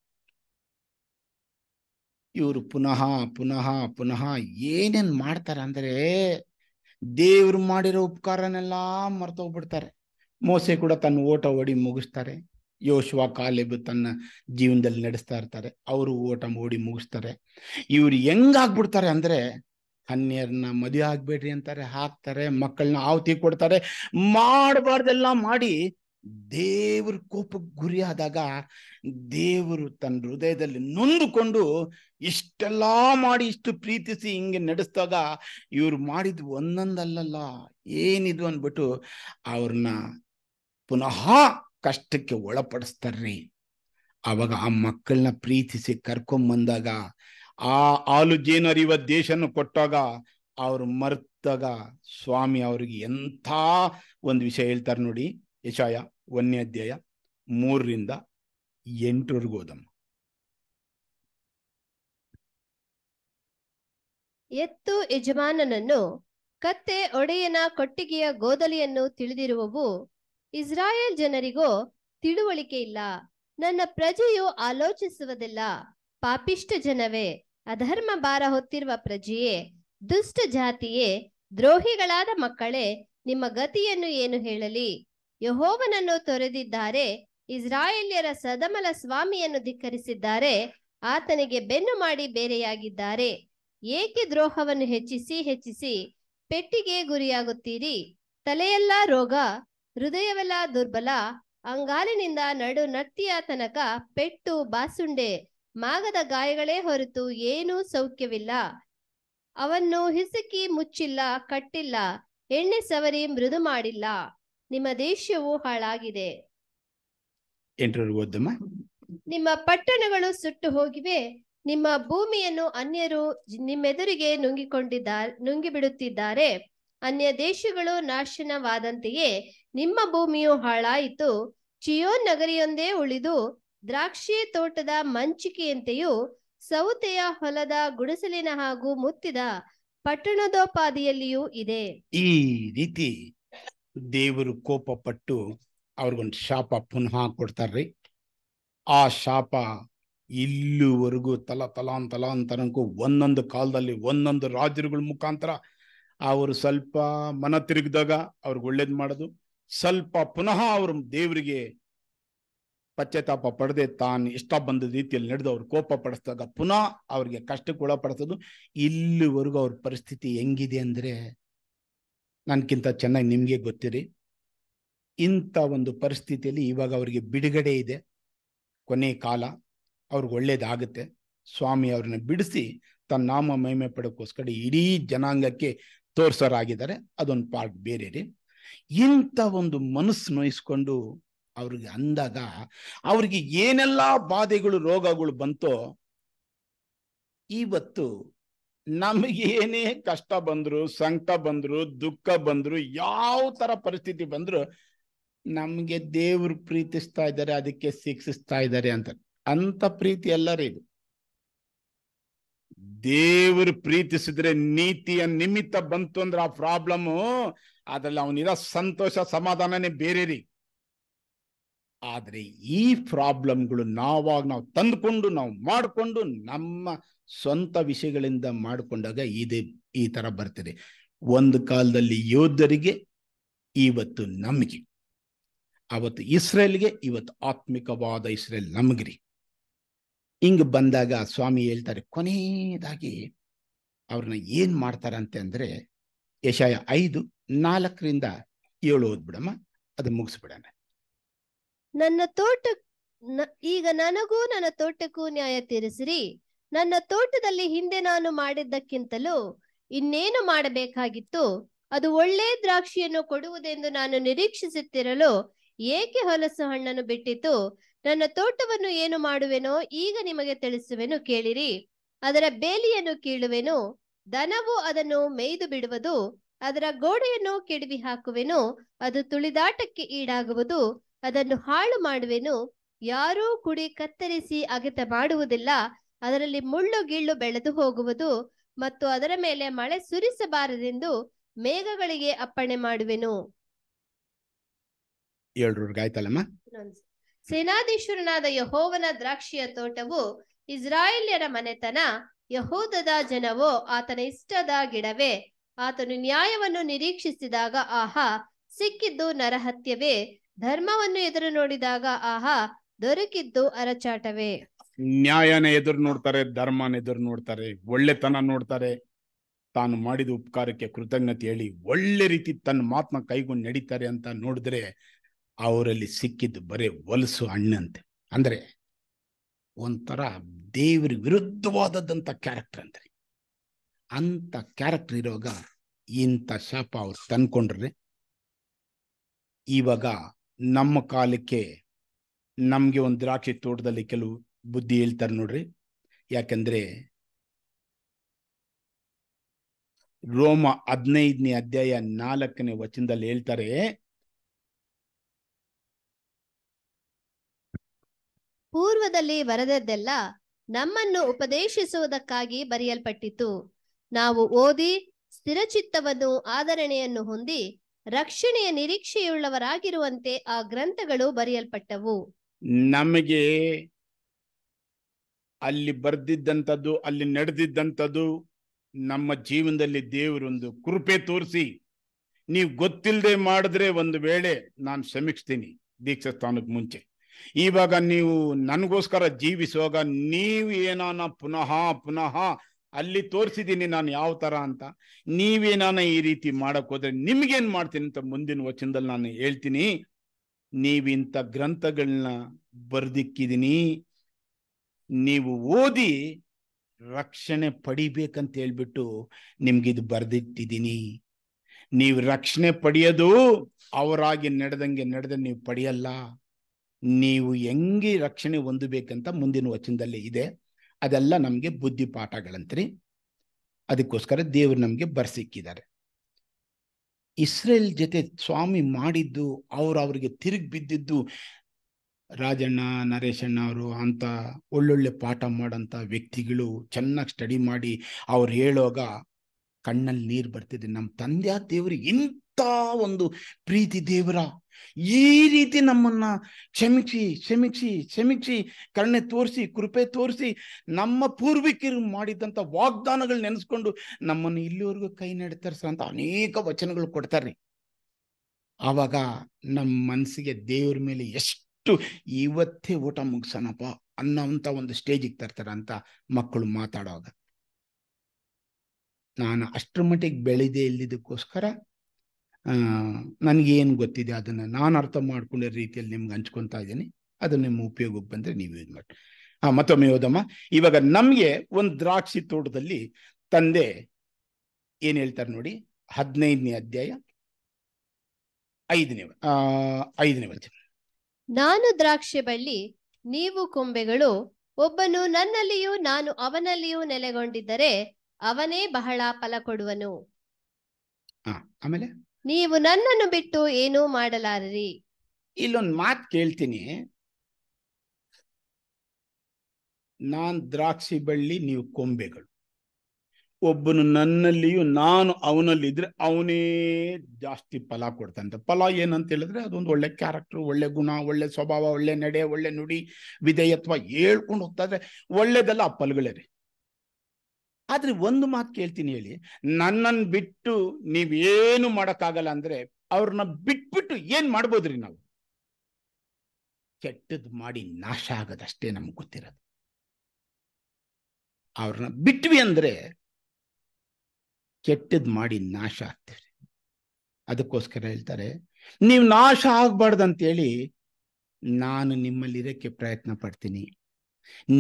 ಇವರು ಪುನಃ ಪುನಃ ಪುನಃ ಏನೇನ್ ಮಾಡ್ತಾರೆ ಅಂದ್ರೆ ದೇವ್ರು ಮಾಡಿರೋ ಉಪಕಾರನೆಲ್ಲ ಮರ್ತೋಗ್ಬಿಡ್ತಾರೆ ಮೋಸೆ ಕೂಡ ತನ್ನ ಓಟ ಓಡಿ ಮುಗಿಸ್ತಾರೆ ಯೋಶುವ ಕಾಲೇಬ್ ತನ್ನ ಜೀವನದಲ್ಲಿ ನಡೆಸ್ತಾ ಇರ್ತಾರೆ ಅವರು ಓಟ ಮೂಡಿ ಮುಗಿಸ್ತಾರೆ ಇವ್ರು ಹೆಂಗಾಗ್ಬಿಡ್ತಾರೆ ಅಂದ್ರೆ ಕನ್ಯರನ್ನ ಮದುವೆ ಆಗ್ಬೇಡ್ರಿ ಅಂತಾರೆ ಹಾಕ್ತಾರೆ ಮಕ್ಕಳನ್ನ ಆವತಿ ಕೊಡ್ತಾರೆ ಮಾಡಬಾರ್ದೆಲ್ಲ ಮಾಡಿ ದೇವ್ರ ಕೋಪಕ್ಕೆ ಗುರಿ ಆದಾಗ ದೇವರು ತನ್ನ ಹೃದಯದಲ್ಲಿ ನೊಂದುಕೊಂಡು ಇಷ್ಟೆಲ್ಲ ಮಾಡಿ ಇಷ್ಟು ಪ್ರೀತಿಸಿ ಹಿಂಗೆ ನಡೆಸಿದಾಗ ಇವ್ರು ಮಾಡಿದ್ ಒಂದೊಂದಲ್ಲಲ್ಲ ಏನಿದು ಅಂದ್ಬಿಟ್ಟು ಅವ್ರನ್ನ ಪುನಃ ಕಷ್ಟಕ್ಕೆ ಒಳಪಡಿಸ್ತಾರ್ರಿ ಅವಾಗ ಆ ಮಕ್ಕಳನ್ನ ಪ್ರೀತಿಸಿ ಬಂದಾಗ ಆ ಆಲು ಜೇನು ಅರಿಯುವ ದೇಶನ್ನು ಕೊಟ್ಟಾಗ ಅವ್ರು ಮರ್ತಾಗ ಸ್ವಾಮಿ ಅವ್ರಿಗೆ ಎಂಥ ಒಂದು ವಿಷಯ ಹೇಳ್ತಾರೆ ನೋಡಿ ಯಶಾಯ ಒಂದನೇ ಅಧ್ಯಾಯ ಮೂರರಿಂದ ಎಂಟರವರೆಗೂ ಹೋದಮ್ಮ ಎತ್ತು ಯಜಮಾನನನ್ನು ಕತ್ತೆ ಒಡೆಯನ ಕೊಟ್ಟಿಗೆಯ ಗೋದಲಿಯನ್ನು ತಿಳಿದಿರುವವು ಇಸ್ರಾಯೇಲ್ ಜನರಿಗೋ ತಿಳುವಳಿಕೆ ಇಲ್ಲ ನನ್ನ ಪ್ರಜೆಯು ಆಲೋಚಿಸುವುದಿಲ್ಲ ಪಾಪಿಷ್ಟ ಜನವೇ ಅಧರ್ಮ ಭಾರ ಹೊತ್ತಿರುವ ಪ್ರಜೆಯೇ ದುಷ್ಟ ಜಾತಿಯೇ ದ್ರೋಹಿಗಳಾದ ಮಕ್ಕಳೇ ನಿಮ್ಮ ಗತಿಯನ್ನು ಏನು ಹೇಳಲಿ ಯಹೋವನನ್ನು ತೊರೆದಿದ್ದಾರೆ ಇಸ್ರಾಯೇಲ್ಯರ ಸದಮಲ ಸ್ವಾಮಿಯನ್ನು ಧಿಕ್ಕರಿಸಿದ್ದಾರೆ ಆತನಿಗೆ ಬೆನ್ನು ಮಾಡಿ ಬೇರೆಯಾಗಿದ್ದಾರೆ ಏಕೆ ದ್ರೋಹವನ್ನು ಹೆಚ್ಚಿಸಿ ಹೆಚ್ಚಿಸಿ ಪೆಟ್ಟಿಗೆ ಗುರಿಯಾಗುತ್ತೀರಿ ತಲೆಯೆಲ್ಲಾ ರೋಗ ಹೃದಯವೆಲ್ಲ ದುರ್ಬಲ ಅಂಗಾಲಿನಿಂದ ನಡು ನತ್ತಿಯ ತನಕ ಪೆಟ್ಟು ಬಾಸುಂಡೆ ಮಾಗದ ಗಾಯಗಳೇ ಹೊರತು ಏನೂ ಸೌಖ್ಯವಿಲ್ಲ ಅವನ್ನು ಹಿಸುಕಿ ಮುಚ್ಚಿಲ್ಲ ಕಟ್ಟಿಲ್ಲ ಎಣ್ಣೆ ಸವರಿ ಮೃದು ಮಾಡಿಲ್ಲ ನಿಮ್ಮ ದೇಶವು ಹಾಳಾಗಿದೆ ನಿಮ್ಮ ಪಟ್ಟಣಗಳು ಸುಟ್ಟು ಹೋಗಿವೆ ನಿಮ್ಮ ಭೂಮಿಯನ್ನು ಅನ್ಯರು ನಿಮ್ಮೆದುರಿಗೆ ನುಂಗಿಕೊಂಡಿದ್ದ ನುಂಗಿಬಿಡುತ್ತಿದ್ದಾರೆ ಅನ್ಯ ದೇಶಗಳು ನಾಶನವಾದಂತೆಯೇ ನಿಮ್ಮ ಭೂಮಿಯು ಹಾಳಾಯಿತು ಚಿಯೋನ್ ನಗರಿಯೊಂದೇ ಉಳಿದು ದ್ರಾಕ್ಷಿ ತೋಟದ ಮಂಚಿಕೆಯಂತೆಯೂ ಸೌತೆಯ ಹೊಲದ ಗುಡಿಸಲಿನ ಹಾಗೂ ಮುತ್ತಿದ ಪಟ್ಟಣದೋಪಾದಿಯಲ್ಲಿಯೂ ಇದೆ ಈ ರೀತಿ ದೇವರು ಕೋಪ ಪಟ್ಟು ಅವ್ರಿಗೊಂದು ಶಾಪ ಪುನಃ ಕೊಡ್ತಾರ್ರಿ ಆ ಶಾಪ ಇಲ್ಲಿವರೆಗೂ ತಲಾ ತಲಾಂತಲಾಂತರಕ್ಕೂ ಒಂದೊಂದು ಕಾಲದಲ್ಲಿ ಒಂದೊಂದು ರಾಜರುಗಳ ಮುಖಾಂತರ ಅವರು ಸ್ವಲ್ಪ ಮನ ತಿರುಗಿದಾಗ ಅವ್ರಿಗೆ ಒಳ್ಳೇದು ಮಾಡೋದು ಸ್ವಲ್ಪ ಪುನಃ ಅವರು ದೇವರಿಗೆ ಪಶ್ಚಾತ್ತಾಪ ಪಡೆದೆ ತಾನು ಇಷ್ಟ ಬಂದ ರೀತಿಯಲ್ಲಿ ನಡೆದು ಅವ್ರು ಕೋಪ ಪಡಿಸಿದಾಗ ಪುನಃ ಅವ್ರಿಗೆ ಕೂಡ ಪಡಿಸೋದು ಇಲ್ಲಿವರೆಗೂ ಅವ್ರ ಪರಿಸ್ಥಿತಿ ಹೆಂಗಿದೆ ಅಂದರೆ ನನಗಿಂತ ಚೆನ್ನಾಗಿ ನಿಮಗೆ ಗೊತ್ತಿರಿ ಇಂಥ ಒಂದು ಪರಿಸ್ಥಿತಿಯಲ್ಲಿ ಇವಾಗ ಅವರಿಗೆ ಬಿಡುಗಡೆ ಇದೆ ಕೊನೆ ಕಾಲ ಅವ್ರಿಗೆ ಒಳ್ಳೇದಾಗುತ್ತೆ ಸ್ವಾಮಿ ಅವ್ರನ್ನ ಬಿಡಿಸಿ ತನ್ನ ನಾಮ ಮಹಿಮೆ ಪಡೋಕ್ಕೋಸ್ಕರ ಇಡೀ ಜನಾಂಗಕ್ಕೆ ತೋರ್ಸೋರಾಗಿದ್ದಾರೆ ಅದೊಂದು ಪಾರ್ಟ್ ಬೇರೆ ರೀ ಇಂಥ ಒಂದು ಮನಸ್ಸು ನೋಯಿಸ್ಕೊಂಡು ಅವ್ರಿಗೆ ಅಂದಾಗ ಅವ್ರಿಗೆ ಏನೆಲ್ಲ ಬಾಧೆಗಳು ರೋಗಗಳು ಬಂತೋ ಇವತ್ತು ನಮಗೇನೇ ಕಷ್ಟ ಬಂದ್ರು ಸಂಕಟ ಬಂದ್ರು ದುಃಖ ಬಂದ್ರು ಯಾವ ತರ ಪರಿಸ್ಥಿತಿ ಬಂದ್ರು ನಮ್ಗೆ ದೇವ್ರು ಪ್ರೀತಿಸ್ತಾ ಇದ್ದಾರೆ ಅದಕ್ಕೆ ಶಿಕ್ಷಿಸ್ತಾ ಇದ್ದಾರೆ ಅಂತ ಅಂತ ಪ್ರೀತಿ ಎಲ್ಲರೂ ಇದು ದೇವ್ರು ಪ್ರೀತಿಸಿದ್ರೆ ನೀತಿಯ ನಿಮಿತ್ತ ಬಂತು ಅಂದ್ರೆ ಆ ಪ್ರಾಬ್ಲಮ್ ಅದರಲ್ಲಿ ಅವನಿರೋ ಸಂತೋಷ ಸಮಾಧಾನನೇ ಬೇರೆ ರೀ ಆದರೆ ಈ ಪ್ರಾಬ್ಲಮ್ಗಳು ನಾವಾಗ ನಾವು ತಂದುಕೊಂಡು ನಾವು ಮಾಡಿಕೊಂಡು ನಮ್ಮ ಸ್ವಂತ ವಿಷಯಗಳಿಂದ ಮಾಡಿಕೊಂಡಾಗ ಇದೇ ಈ ಥರ ಬರ್ತದೆ ಒಂದು ಕಾಲದಲ್ಲಿ ಯೋಧರಿಗೆ ಇವತ್ತು ನಮಗೆ ಅವತ್ತು ಇಸ್ರೇಲ್ಗೆ ಇವತ್ತು ಆತ್ಮಿಕವಾದ ಇಸ್ರೇಲ್ ನಮಗ್ರಿ ಹಿಂಗೆ ಬಂದಾಗ ಸ್ವಾಮಿ ಹೇಳ್ತಾರೆ ಕೊನೆಯದಾಗಿ ಅವ್ರನ್ನ ಏನು ಮಾಡ್ತಾರಂತೆ ಅಂದರೆ ಯಶಾಯ ಐದು ನಾಲ್ಕರಿಂದ ಏಳು ಓದ್ಬಿಡಮ್ಮ ಅದು ಮುಗಿಸ್ಬಿಡೋಣ ನನ್ನ ತೋಟ ಈಗ ನನಗೂ ನನ್ನ ತೋಟಕ್ಕೂ ನ್ಯಾಯ ತೀರಿಸಿರಿ ನನ್ನ ತೋಟದಲ್ಲಿ ಹಿಂದೆ ನಾನು ಮಾಡಿದ್ದಕ್ಕಿಂತಲೂ ಇನ್ನೇನು ಮಾಡಬೇಕಾಗಿತ್ತು ಅದು ಒಳ್ಳೆ ದ್ರಾಕ್ಷಿಯನ್ನು ಕೊಡುವುದೆಂದು ನಾನು ನಿರೀಕ್ಷಿಸುತ್ತಿರಲು ಏಕೆ ಹೊಲಸು ಹಣ್ಣನ್ನು ಬಿಟ್ಟಿತು ನನ್ನ ತೋಟವನ್ನು ಏನು ಮಾಡುವೆನೋ ಈಗ ನಿಮಗೆ ತಿಳಿಸುವೆನು ಕೇಳಿರಿ ಅದರ ಬೇಲಿಯನ್ನು ಕೀಳುವೆನು ದನವು ಅದನ್ನು ಮೇಯ್ದು ಬಿಡುವುದು ಅದರ ಗೋಡೆಯನ್ನು ಕೆಡವಿ ಹಾಕುವೆನು ಅದು ತುಳಿದಾಟಕ್ಕೆ ಈಡಾಗುವುದು ಅದನ್ನು ಹಾಳು ಮಾಡುವೆನು ಯಾರೂ ಕುಡಿ ಕತ್ತರಿಸಿ ಅಗೆತ ಮಾಡುವುದಿಲ್ಲ ಅದರಲ್ಲಿ ಮುಳ್ಳು ಗಿಳ್ಳು ಬೆಳೆದು ಹೋಗುವುದು ಮತ್ತು ಅದರ ಮೇಲೆ ಮಳೆ ಸುರಿಸಬಾರದೆಂದು ಮೇಘಗಳಿಗೆ ಅಪ್ಪಣೆ ಮಾಡುವೆನು ಸೇನಾಧೀಶ್ವರನಾದ ಯಹೋವನ ದ್ರಾಕ್ಷಿಯ ತೋಟವು ಇಸ್ರಾಯೇಲ್ಯರ ಮನೆತನ ಯಹೂದದ ಜನವೋ ಆತನ ಇಷ್ಟದ ಗಿಡವೇ ಆತನು ನ್ಯಾಯವನ್ನು ನಿರೀಕ್ಷಿಸಿದಾಗ ಆಹಾ ಸಿಕ್ಕಿದ್ದು ನರಹತ್ಯವೇ ಧರ್ಮವನ್ನು ಎದುರು ನೋಡಿದಾಗ ಆಹಾ ದೊರಕಿದ್ದು ಅರಚಾಟವೇ ನ್ಯಾಯನ ಎದುರು ನೋಡ್ತಾರೆ ಧರ್ಮನ ಎದುರು ನೋಡ್ತಾರೆ ಒಳ್ಳೆತನ ನೋಡ್ತಾರೆ ತಾನು ಮಾಡಿದ ಉಪಕಾರಕ್ಕೆ ಕೃತಜ್ಞತೆ ಹೇಳಿ ಒಳ್ಳೆ ರೀತಿ ತನ್ನ ಮಾತ್ಮ ಕೈಗೊಂಡು ನಡೀತಾರೆ ಅಂತ ನೋಡಿದ್ರೆ ಅವರಲ್ಲಿ ಸಿಕ್ಕಿದ್ದು ಬರೇ ಹೊಲಸು ಹಣ್ಣಂತೆ ಅಂದ್ರೆ ಒಂಥರ ದೇವರಿಗೆ ವಿರುದ್ಧವಾದದ್ದಂಥ ಕ್ಯಾರೆಕ್ಟರ್ ಅಂತಾರೆ ಅಂಥ ಕ್ಯಾರೆಕ್ಟರ್ ಇರುವಾಗ ಇಂಥ ಶಾಪ ಅವ್ರು ತಂದ್ಕೊಂಡ್ರೆ ಇವಾಗ ನಮ್ಮ ಕಾಲಕ್ಕೆ ನಮಗೆ ಒಂದು ದ್ರಾಕ್ಷಿ ತೋಟದಲ್ಲಿ ಕೆಲವು ಬುದ್ಧಿ ಹೇಳ್ತಾರೆ ನೋಡ್ರಿ ಯಾಕಂದ್ರೆ ರೋಮ ಹದಿನೈದನೇ ಅಧ್ಯಾಯ ನಾಲ್ಕನೇ ವಚನದಲ್ಲಿ ಹೇಳ್ತಾರೆ ಪೂರ್ವದಲ್ಲಿ ಬರೆದದ್ದೆಲ್ಲ ನಮ್ಮನ್ನು ಉಪದೇಶಿಸುವುದಕ್ಕಾಗಿ ಬರೆಯಲ್ಪಟ್ಟಿತು ನಾವು ಓದಿ ಸ್ಥಿರಚಿತ್ತವನ್ನು ಆಧರಣೆಯನ್ನು ಹೊಂದಿ ರಕ್ಷಣೆಯ ನಿರೀಕ್ಷೆಯುಳ್ಳವರಾಗಿರುವಂತೆ ಆ ಗ್ರಂಥಗಳು ಬರೆಯಲ್ಪಟ್ಟವು ನಮಗೆ ಅಲ್ಲಿ ಬರೆದಿದ್ದಂಥದ್ದು ಅಲ್ಲಿ ನಡೆದಿದ್ದಂಥದ್ದು ನಮ್ಮ ಜೀವನದಲ್ಲಿ ದೇವರೊಂದು ಕೃಪೆ ತೋರಿಸಿ ನೀವು ಗೊತ್ತಿಲ್ಲದೆ ಮಾಡಿದ್ರೆ ಒಂದು ವೇಳೆ ನಾನು ಶ್ರಮಿಸ್ತೀನಿ ದೀಕ್ಷಾ ಸ್ಥಾನಕ್ಕೆ ಮುಂಚೆ ಇವಾಗ ನೀವು ನನಗೋಸ್ಕರ ಜೀವಿಸುವಾಗ ನೀವು ಏನಾನ ಪುನಃ ಪುನಃ ಅಲ್ಲಿ ತೋರಿಸಿದ್ದೀನಿ ನಾನು ಯಾವ ಥರ ಅಂತ ನೀವೇನಾನ ಈ ರೀತಿ ಹೋದರೆ ನಿಮಗೇನು ಮಾಡ್ತೀನಿ ಅಂತ ಮುಂದಿನ ವಚನದಲ್ಲಿ ನಾನು ಹೇಳ್ತೀನಿ ನೀವಿಂಥ ಗ್ರಂಥಗಳನ್ನ ಬರ್ದಿಕ್ಕಿದೀನಿ ನೀವು ಓದಿ ರಕ್ಷಣೆ ಪಡಿಬೇಕಂತ ಹೇಳ್ಬಿಟ್ಟು ನಿಮ್ಗಿದು ಬರ್ದಿಟ್ಟಿದ್ದೀನಿ ನೀವು ರಕ್ಷಣೆ ಪಡೆಯೋದು ಅವರಾಗಿ ನಡೆದಂಗೆ ನಡೆದ ನೀವು ಪಡೆಯಲ್ಲ ನೀವು ಹೆಂಗೆ ರಕ್ಷಣೆ ಹೊಂದಬೇಕಂತ ಮುಂದಿನ ವಚನದಲ್ಲಿ ಇದೆ ಅದೆಲ್ಲ ನಮಗೆ ಬುದ್ಧಿ ಪಾಠಗಳಂತ್ರಿ ಅದಕ್ಕೋಸ್ಕರ ದೇವರು ನಮಗೆ ಬರ್ಸಿಕ್ಕಿದ್ದಾರೆ ಇಸ್ರೇಲ್ ಜೊತೆ ಸ್ವಾಮಿ ಮಾಡಿದ್ದು ಅವ್ರು ಅವ್ರಿಗೆ ತಿರುಗಿ ಬಿದ್ದಿದ್ದು ರಾಜಣ್ಣ ನರೇಶಣ್ಣ ಅವರು ಅಂತ ಒಳ್ಳೊಳ್ಳೆ ಪಾಠ ಮಾಡಂತ ವ್ಯಕ್ತಿಗಳು ಚೆನ್ನಾಗಿ ಸ್ಟಡಿ ಮಾಡಿ ಅವ್ರು ಹೇಳೋಗ ಕಣ್ಣಲ್ಲಿ ನೀರು ಬರ್ತಿದೆ ನಮ್ಮ ತಂದೆ ದೇವರು ಇಂಥ ಒಂದು ಪ್ರೀತಿ ದೇವರ ಈ ರೀತಿ ನಮ್ಮನ್ನ ಕ್ಷಮಿಸಿ ಕ್ಷಮಿಸಿ ಕ್ಷಮಿಸಿ ಕರುಣೆ ತೋರಿಸಿ ಕೃಪೆ ತೋರಿಸಿ ನಮ್ಮ ಪೂರ್ವಿಕರು ಮಾಡಿದಂಥ ವಾಗ್ದಾನಗಳು ನೆನೆಸ್ಕೊಂಡು ನಮ್ಮನ್ನು ಇಲ್ಲಿವರೆಗೂ ಕೈ ನೆಡ್ತಾರೆ ಅಂತ ಅನೇಕ ವಚನಗಳು ಕೊಡ್ತಾರೆ ಆವಾಗ ನಮ್ಮ ಮನಸ್ಸಿಗೆ ದೇವ್ರ ಮೇಲೆ ಎಷ್ಟು ಇವತ್ತೇ ಊಟ ಮುಗಿಸೋಣಪ್ಪ ಅನ್ನೋಂಥ ಒಂದು ಸ್ಟೇಜಿಗೆ ತರ್ತಾರೆ ಅಂತ ಮಕ್ಕಳು ಮಾತಾಡೋವಾಗ ನಾನು ಅಷ್ಟರ ಮಟ್ಟಿಗೆ ಬೆಳೆದೇ ಇಲ್ಲದಕ್ಕೋಸ್ಕರ ನನಗೇನು ಗೊತ್ತಿದೆ ಅದನ್ನು ನಾನು ಅರ್ಥ ಮಾಡ್ಕೊಂಡಿರೋ ರೀತಿಯಲ್ಲಿ ನಿಮ್ಗೆ ಹಂಚ್ಕೊತಾ ಇದ್ದೀನಿ ಅದನ್ನು ನಿಮ್ಮ ಉಪಯೋಗಕ್ಕೆ ಬಂದರೆ ನೀವು ಯೂಸ್ ಮಾಡಿ ಹಾಂ ಮತ್ತೊಮ್ಮೆ ಹೋದಮ್ಮ ಇವಾಗ ನಮಗೆ ಒಂದು ದ್ರಾಕ್ಷಿ ತೋಟದಲ್ಲಿ ತಂದೆ ಏನು ಹೇಳ್ತಾರೆ ನೋಡಿ ಹದಿನೈದನೇ ಅಧ್ಯಾಯ ಐದನೇ ಐದನೇ ವಚನ ನಾನು ದ್ರಾಕ್ಷಿ ಬಳ್ಳಿ ನೀವು ಕೊಂಬೆಗಳು ಒಬ್ಬನು ನನ್ನಲ್ಲಿಯೂ ನಾನು ಅವನಲ್ಲಿಯೂ ನೆಲೆಗೊಂಡಿದ್ದರೆ ಅವನೇ ಬಹಳ ಫಲ ಕೊಡುವನು ಆಮೇಲೆ ನೀವು ನನ್ನನ್ನು ಬಿಟ್ಟು ಏನೂ ಮಾಡಲಾರರಿ ಇಲ್ಲೊಂದು ಮಾತು ಕೇಳ್ತೀನಿ ನಾನ್ ದ್ರಾಕ್ಷಿ ಬಳ್ಳಿ ನೀವು ಕೊಂಬೆಗಳು ಒಬ್ಬನು ನನ್ನಲ್ಲಿಯೂ ನಾನು ಅವನಲ್ಲಿದ್ರೆ ಅವನೇ ಜಾಸ್ತಿ ಫಲ ಕೊಡ್ತಂತ ಫಲ ಏನಂತ ಹೇಳಿದ್ರೆ ಅದೊಂದು ಒಳ್ಳೆ ಕ್ಯಾರೆಕ್ಟರ್ ಒಳ್ಳೆ ಗುಣ ಒಳ್ಳೆ ಸ್ವಭಾವ ಒಳ್ಳೆ ನಡೆ ಒಳ್ಳೆ ನುಡಿ ವಿಧೇಯತ್ವ ಹೇಳ್ಕೊಂಡು ಹೋಗ್ತಾ ಇದ್ರೆ ಒಳ್ಳೇದೆಲ್ಲ ಆ ಫಲಗಳೇ ರೀ ಆದ್ರೆ ಒಂದು ಮಾತು ಕೇಳ್ತೀನಿ ಹೇಳಿ ನನ್ನನ್ನು ಬಿಟ್ಟು ನೀವೇನು ಮಾಡೋಕ್ಕಾಗಲ್ಲ ಅಂದ್ರೆ ಅವ್ರನ್ನ ಬಿಟ್ಬಿಟ್ಟು ಏನ್ ಮಾಡ್ಬೋದ್ರಿ ನಾವು ಕೆಟ್ಟದ್ದು ಮಾಡಿ ನಾಶ ಆಗೋದಷ್ಟೇ ನಮ್ಗೆ ಗೊತ್ತಿರೋದು ಅವ್ರನ್ನ ಬಿಟ್ವಿ ಅಂದ್ರೆ ಕೆಟ್ಟದ್ದು ಮಾಡಿ ನಾಶ ಆಗ್ತೀವಿ ಅದಕ್ಕೋಸ್ಕರ ಹೇಳ್ತಾರೆ ನೀವು ನಾಶ ಅಂತೇಳಿ ನಾನು ನಿಮ್ಮಲ್ಲಿರೋಕ್ಕೆ ಪ್ರಯತ್ನ ಪಡ್ತೀನಿ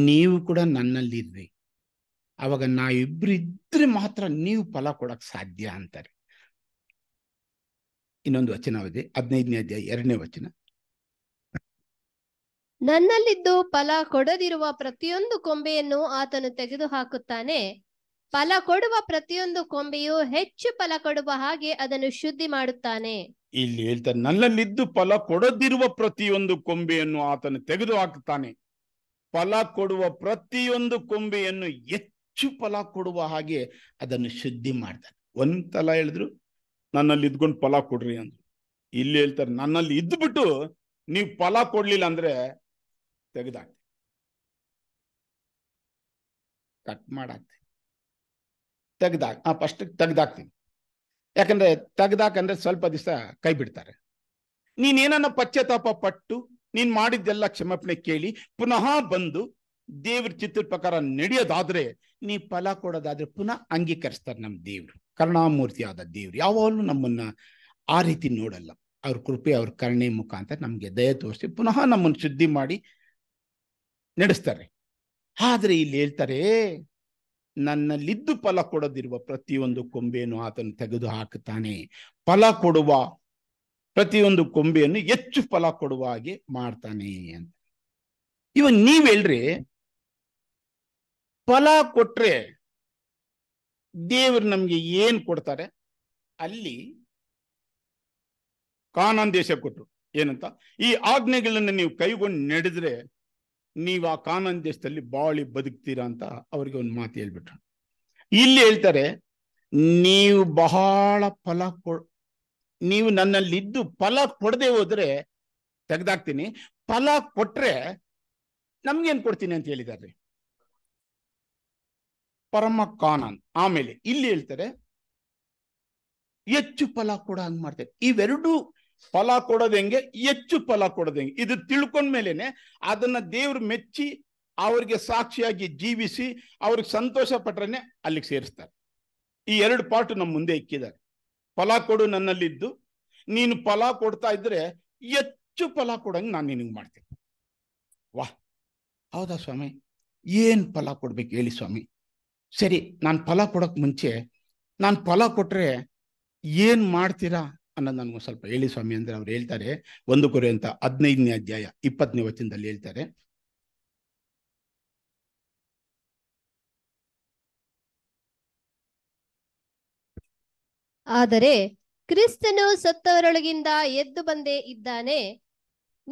ನೀವು ಕೂಡ ನನ್ನಲ್ಲಿರ್ಬೇಕು ಅವಾಗ ನಾವಿಬ್ರು ಇದ್ರೆ ಮಾತ್ರ ನೀವು ಫಲ ಕೊಡಕ್ ಸಾಧ್ಯ ಅಂತಾರೆ ಇನ್ನೊಂದು ವಚನವಿದೆ ಹದಿನೈದನೇ ಅಧ್ಯಾಯ ಎರಡನೇ ವಚನ ನನ್ನಲ್ಲಿದ್ದು ಫಲ ಕೊಡದಿರುವ ಪ್ರತಿಯೊಂದು ಕೊಂಬೆಯನ್ನು ಆತನು ತೆಗೆದು ಹಾಕುತ್ತಾನೆ ಫಲ ಕೊಡುವ ಪ್ರತಿಯೊಂದು ಕೊಂಬೆಯು ಹೆಚ್ಚು ಫಲ ಕೊಡುವ ಹಾಗೆ ಅದನ್ನು ಶುದ್ಧಿ ಮಾಡುತ್ತಾನೆ ಇಲ್ಲಿ ಹೇಳ್ತಾರೆ ನನ್ನಲ್ಲಿದ್ದು ಫಲ ಕೊಡದಿರುವ ಪ್ರತಿಯೊಂದು ಕೊಂಬೆಯನ್ನು ಆತನು ತೆಗೆದು ಹಾಕುತ್ತಾನೆ ಫಲ ಕೊಡುವ ಪ್ರತಿಯೊಂದು ಕೊಂಬೆಯನ್ನು ಹೆಚ್ಚು ಫಲ ಕೊಡುವ ಹಾಗೆ ಅದನ್ನು ಶುದ್ಧಿ ಮಾಡ್ತಾರೆ ಒಂದು ತಲಾ ಹೇಳಿದ್ರು ನನ್ನಲ್ಲಿ ಇದ್ಕೊಂಡು ಫಲ ಕೊಡ್ರಿ ಅಂದ್ರು ಇಲ್ಲಿ ಹೇಳ್ತಾರೆ ನನ್ನಲ್ಲಿ ಇದ್ಬಿಟ್ಟು ನೀವು ಫಲ ಕೊಡ್ಲಿಲ್ಲ ಅಂದ್ರೆ ತೆಗೆದಾಕ್ತಿ ಕಟ್ ಮಾಡಾಕ್ತಿ ತೆಗ್ದಾಕ್ ಆ ಫಸ್ಟ್ ತೆಗ್ದಾಕ್ತೀನಿ ಯಾಕಂದ್ರೆ ತೆಗ್ದಾಕಂದ್ರೆ ಸ್ವಲ್ಪ ದಿವಸ ಕೈ ಬಿಡ್ತಾರೆ ನೀನೇನನ್ನ ಪಶ್ಚಾತ್ತಾಪ ಪಟ್ಟು ನೀನ್ ಮಾಡಿದ್ದೆಲ್ಲ ಕ್ಷಮಾಪಣೆ ಕೇಳಿ ಪುನಃ ಬಂದು ದೇವ್ರ ಚಿತ್ರ ಪ್ರಕಾರ ನಡೆಯೋದಾದ್ರೆ ನೀ ಫಲ ಕೊಡೋದಾದ್ರೆ ಪುನಃ ಅಂಗೀಕರಿಸ್ತಾರೆ ನಮ್ಮ ದೇವ್ರು ಕರುಣಾಮೂರ್ತಿ ಆದ ದೇವ್ರು ಯಾವಾಗ್ಲೂ ನಮ್ಮನ್ನ ಆ ರೀತಿ ನೋಡಲ್ಲ ಅವ್ರ ಕೃಪೆ ಅವ್ರ ಕರುಣೆ ಮುಖಾಂತರ ನಮ್ಗೆ ದಯ ತೋರಿಸಿ ಪುನಃ ನಮ್ಮನ್ನು ಶುದ್ಧಿ ಮಾಡಿ ನಡೆಸ್ತಾರೆ ಆದ್ರೆ ಇಲ್ಲಿ ಹೇಳ್ತಾರೆ ನನ್ನಲ್ಲಿದ್ದು ಫಲ ಕೊಡದಿರುವ ಪ್ರತಿಯೊಂದು ಕೊಂಬೆಯನ್ನು ಆತನು ತೆಗೆದು ಹಾಕುತ್ತಾನೆ ಫಲ ಕೊಡುವ ಪ್ರತಿಯೊಂದು ಕೊಂಬೆಯನ್ನು ಹೆಚ್ಚು ಫಲ ಕೊಡುವ ಹಾಗೆ ಮಾಡ್ತಾನೆ ಅಂತ ಇವನ್ ನೀವ್ ಹೇಳ್ರಿ ಫಲ ಕೊಟ್ರೆ ದೇವರು ನಮ್ಗೆ ಏನ್ ಕೊಡ್ತಾರೆ ಅಲ್ಲಿ ದೇಶ ಕೊಟ್ಟರು ಏನಂತ ಈ ಆಜ್ಞೆಗಳನ್ನು ನೀವು ಕೈಗೊಂಡು ನಡೆದ್ರೆ ನೀವು ಆ ಕಾನಾನ್ ದೇಶದಲ್ಲಿ ಬಾಳಿ ಬದುಕ್ತೀರಾ ಅಂತ ಅವ್ರಿಗೆ ಒಂದು ಮಾತು ಹೇಳ್ಬಿಟ್ರು ಇಲ್ಲಿ ಹೇಳ್ತಾರೆ ನೀವು ಬಹಳ ಫಲ ಕೊ ನೀವು ನನ್ನಲ್ಲಿ ಇದ್ದು ಫಲ ಕೊಡದೆ ಹೋದ್ರೆ ತೆಗ್ದಾಕ್ತೀನಿ ಫಲ ಕೊಟ್ರೆ ನಮ್ಗೇನ್ ಕೊಡ್ತೀನಿ ಅಂತ ಹೇಳಿದಾರ್ರಿ ಪರಮ ಕಾನನ್ ಆಮೇಲೆ ಇಲ್ಲಿ ಹೇಳ್ತಾರೆ ಹೆಚ್ಚು ಫಲ ಕೊಡ ಹಂಗ್ ಮಾಡ್ತಾರೆ ಇವೆರಡು ಫಲ ಕೊಡೋದಂಗೆ ಹೆಚ್ಚು ಫಲ ಕೊಡೋದಂಗೆ ಹೆಂಗೆ ಇದು ತಿಳ್ಕೊಂಡ್ಮೇಲೆನೆ ಅದನ್ನ ದೇವ್ರು ಮೆಚ್ಚಿ ಅವ್ರಿಗೆ ಸಾಕ್ಷಿಯಾಗಿ ಜೀವಿಸಿ ಅವ್ರಿಗೆ ಸಂತೋಷ ಪಟ್ರನೆ ಅಲ್ಲಿಗೆ ಸೇರಿಸ್ತಾರೆ ಈ ಎರಡು ಪಾಟು ನಮ್ಮ ಮುಂದೆ ಇಕ್ಕಿದ್ದಾರೆ ಫಲ ಕೊಡು ನನ್ನಲ್ಲಿದ್ದು ನೀನು ಫಲ ಕೊಡ್ತಾ ಇದ್ರೆ ಹೆಚ್ಚು ಫಲ ಕೊಡಂಗೆ ನಾನು ನಿನಗೆ ಮಾಡ್ತೀನಿ ವಾ ಹೌದಾ ಸ್ವಾಮಿ ಏನ್ ಫಲ ಕೊಡ್ಬೇಕು ಹೇಳಿ ಸ್ವಾಮಿ ಸರಿ ನಾನು ಫಲ ಕೊಡೋಕ್ಕೆ ಮುಂಚೆ ನಾನು ಫಲ ಕೊಟ್ಟರೆ ಏನು ಮಾಡ್ತೀರಾ ಅನ್ನೋದು ನನಗೆ ಸ್ವಲ್ಪ ಹೇಳಿ ಸ್ವಾಮಿ ಅಂದ್ರೆ ಅವ್ರು ಹೇಳ್ತಾರೆ ಒಂದು ಕುರಿ ಅಂತ ಹದಿನೈದನೇ ಅಧ್ಯಾಯ ಇಪ್ಪತ್ತನೇ ವಚನದಲ್ಲಿ ಹೇಳ್ತಾರೆ ಆದರೆ ಕ್ರಿಸ್ತನು ಸತ್ತವರೊಳಗಿಂದ ಎದ್ದು ಬಂದೇ ಇದ್ದಾನೆ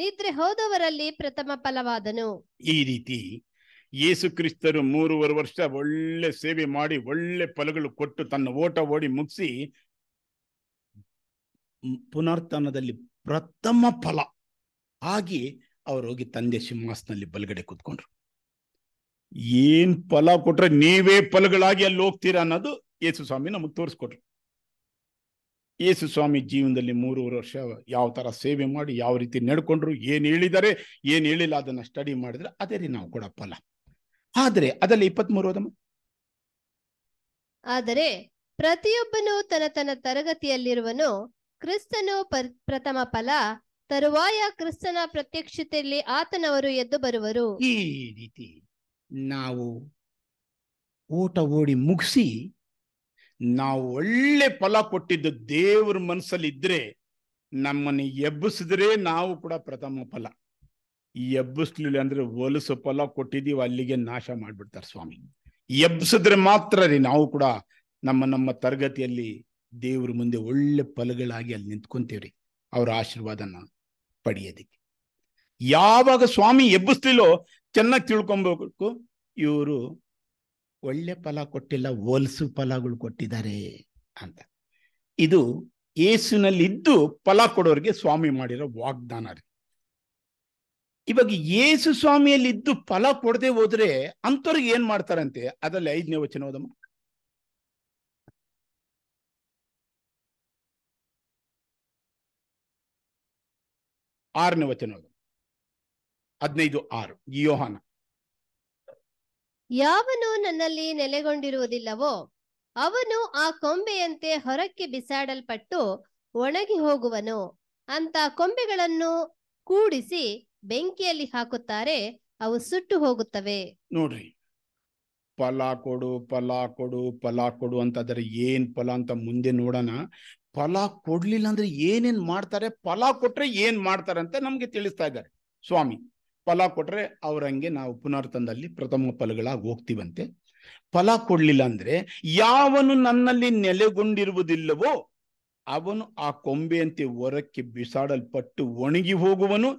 ನಿದ್ರೆ ಹೋದವರಲ್ಲಿ ಪ್ರಥಮ ಫಲವಾದನು ಈ ರೀತಿ ಯೇಸು ಕ್ರಿಸ್ತರು ಮೂರುವರೆ ವರ್ಷ ಒಳ್ಳೆ ಸೇವೆ ಮಾಡಿ ಒಳ್ಳೆ ಫಲಗಳು ಕೊಟ್ಟು ತನ್ನ ಓಟ ಓಡಿ ಮುಗಿಸಿ ಪುನರ್ತನದಲ್ಲಿ ಪ್ರಥಮ ಫಲ ಆಗಿ ಅವರು ಹೋಗಿ ತಂದೆ ಸಿಂಹಾಸನಲ್ಲಿ ಬಲಗಡೆ ಕುತ್ಕೊಂಡ್ರು ಏನ್ ಫಲ ಕೊಟ್ರೆ ನೀವೇ ಫಲಗಳಾಗಿ ಅಲ್ಲಿ ಹೋಗ್ತೀರಾ ಅನ್ನೋದು ಯೇಸು ಸ್ವಾಮಿ ನಮಗೆ ತೋರಿಸ್ಕೊಟ್ರು ಯೇಸು ಸ್ವಾಮಿ ಜೀವನದಲ್ಲಿ ಮೂರುವರೆ ವರ್ಷ ಯಾವ ತರ ಸೇವೆ ಮಾಡಿ ಯಾವ ರೀತಿ ನಡ್ಕೊಂಡ್ರು ಏನು ಹೇಳಿದ್ದಾರೆ ಏನು ಹೇಳಿಲ್ಲ ಅದನ್ನ ಸ್ಟಡಿ ಮಾಡಿದ್ರೆ ಅದೇ ರೀ ನಾವು ಕೂಡ ಫಲ ಆದರೆ ಅದರಲ್ಲಿ ಇಪ್ಪತ್ಮೂರು ಓದಮ್ಮ ಆದರೆ ಪ್ರತಿಯೊಬ್ಬನು ತನ್ನ ತನ್ನ ತರಗತಿಯಲ್ಲಿರುವನು ಕ್ರಿಸ್ತನು ಪ್ರಥಮ ಫಲ ತರುವಾಯ ಕ್ರಿಸ್ತನ ಪ್ರತ್ಯಕ್ಷತೆಯಲ್ಲಿ ಆತನವರು ಎದ್ದು ಬರುವರು ಈ ರೀತಿ ನಾವು ಊಟ ಓಡಿ ಮುಗಿಸಿ ನಾವು ಒಳ್ಳೆ ಫಲ ಕೊಟ್ಟಿದ್ದು ದೇವ್ರ ಮನಸ್ಸಲ್ಲಿ ಇದ್ರೆ ನಮ್ಮನ್ನು ಎಬ್ಬಿಸಿದ್ರೆ ನಾವು ಕೂಡ ಪ್ರಥಮ ಫಲ ಎಬ್ಬಿಸ್ಲಿಲ್ಲ ಅಂದ್ರೆ ಹೊಲಸು ಫಲ ಕೊಟ್ಟಿದೀವಿ ಅಲ್ಲಿಗೆ ನಾಶ ಮಾಡ್ಬಿಡ್ತಾರೆ ಸ್ವಾಮಿ ಎಬ್ಸಿದ್ರೆ ಮಾತ್ರ ರೀ ನಾವು ಕೂಡ ನಮ್ಮ ನಮ್ಮ ತರಗತಿಯಲ್ಲಿ ದೇವ್ರ ಮುಂದೆ ಒಳ್ಳೆ ಫಲಗಳಾಗಿ ಅಲ್ಲಿ ನಿಂತ್ಕೊಂತೇವ್ರಿ ಅವರ ಆಶೀರ್ವಾದನ ಪಡೆಯೋದಕ್ಕೆ ಯಾವಾಗ ಸ್ವಾಮಿ ಎಬ್ಬಿಸ್ಲಿಲ್ಲೋ ಚೆನ್ನಾಗಿ ತಿಳ್ಕೊಬೇಕು ಇವರು ಒಳ್ಳೆ ಫಲ ಕೊಟ್ಟಿಲ್ಲ ಹೊಲಸು ಫಲಗಳು ಕೊಟ್ಟಿದ್ದಾರೆ ಅಂತ ಇದು ಏಸುನಲ್ಲಿದ್ದು ಫಲ ಕೊಡೋರಿಗೆ ಸ್ವಾಮಿ ಮಾಡಿರೋ ವಾಗ್ದಾನ ರೀ ಇವಾಗ ಯೇಸು ಸ್ವಾಮಿಯಲ್ಲಿ ಇದ್ದು ಫಲ ಕೊಡದೆ ಹೋದ್ರೆ ಅಂತವ್ರಿಗೆ ಏನ್ ಮಾಡ್ತಾರಂತೆ ಅದರಲ್ಲಿ ಐದನೇ ವಚನ ಹೋದಮ್ಮ ಆರನೇ ವಚನ ಹದಿನೈದು ಆರು ಯೋಹಾನ ಯಾವನು ನನ್ನಲ್ಲಿ ನೆಲೆಗೊಂಡಿರುವುದಿಲ್ಲವೋ ಅವನು ಆ ಕೊಂಬೆಯಂತೆ ಹೊರಕ್ಕೆ ಬಿಸಾಡಲ್ಪಟ್ಟು ಒಣಗಿ ಹೋಗುವನು ಅಂತ ಕೊಂಬೆಗಳನ್ನು ಕೂಡಿಸಿ ಬೆಂಕಿಯಲ್ಲಿ ಹಾಕುತ್ತಾರೆ ಅವು ಸುಟ್ಟು ಹೋಗುತ್ತವೆ ನೋಡ್ರಿ ಫಲ ಕೊಡು ಫಲ ಕೊಡು ಫಲ ಕೊಡು ಅಂತ ಅದರ ಏನ್ ಫಲ ಅಂತ ಮುಂದೆ ನೋಡೋಣ ಫಲ ಕೊಡ್ಲಿಲ್ಲ ಅಂದ್ರೆ ಏನೇನ್ ಮಾಡ್ತಾರೆ ಫಲ ಕೊಟ್ರೆ ಏನ್ ಮಾಡ್ತಾರೆ ಅಂತ ನಮ್ಗೆ ತಿಳಿಸ್ತಾ ಇದ್ದಾರೆ ಸ್ವಾಮಿ ಫಲ ಕೊಟ್ರೆ ಅವ್ರಂಗೆ ನಾವು ಪುನರ್ತನದಲ್ಲಿ ಪ್ರಥಮ ಫಲಗಳಾಗಿ ಹೋಗ್ತೀವಂತೆ ಫಲ ಕೊಡ್ಲಿಲ್ಲ ಅಂದ್ರೆ ಯಾವನು ನನ್ನಲ್ಲಿ ನೆಲೆಗೊಂಡಿರುವುದಿಲ್ಲವೋ ಅವನು ಆ ಕೊಂಬೆಯಂತೆ ಹೊರಕ್ಕೆ ಬಿಸಾಡಲ್ಪಟ್ಟು ಒಣಗಿ ಹೋಗುವನು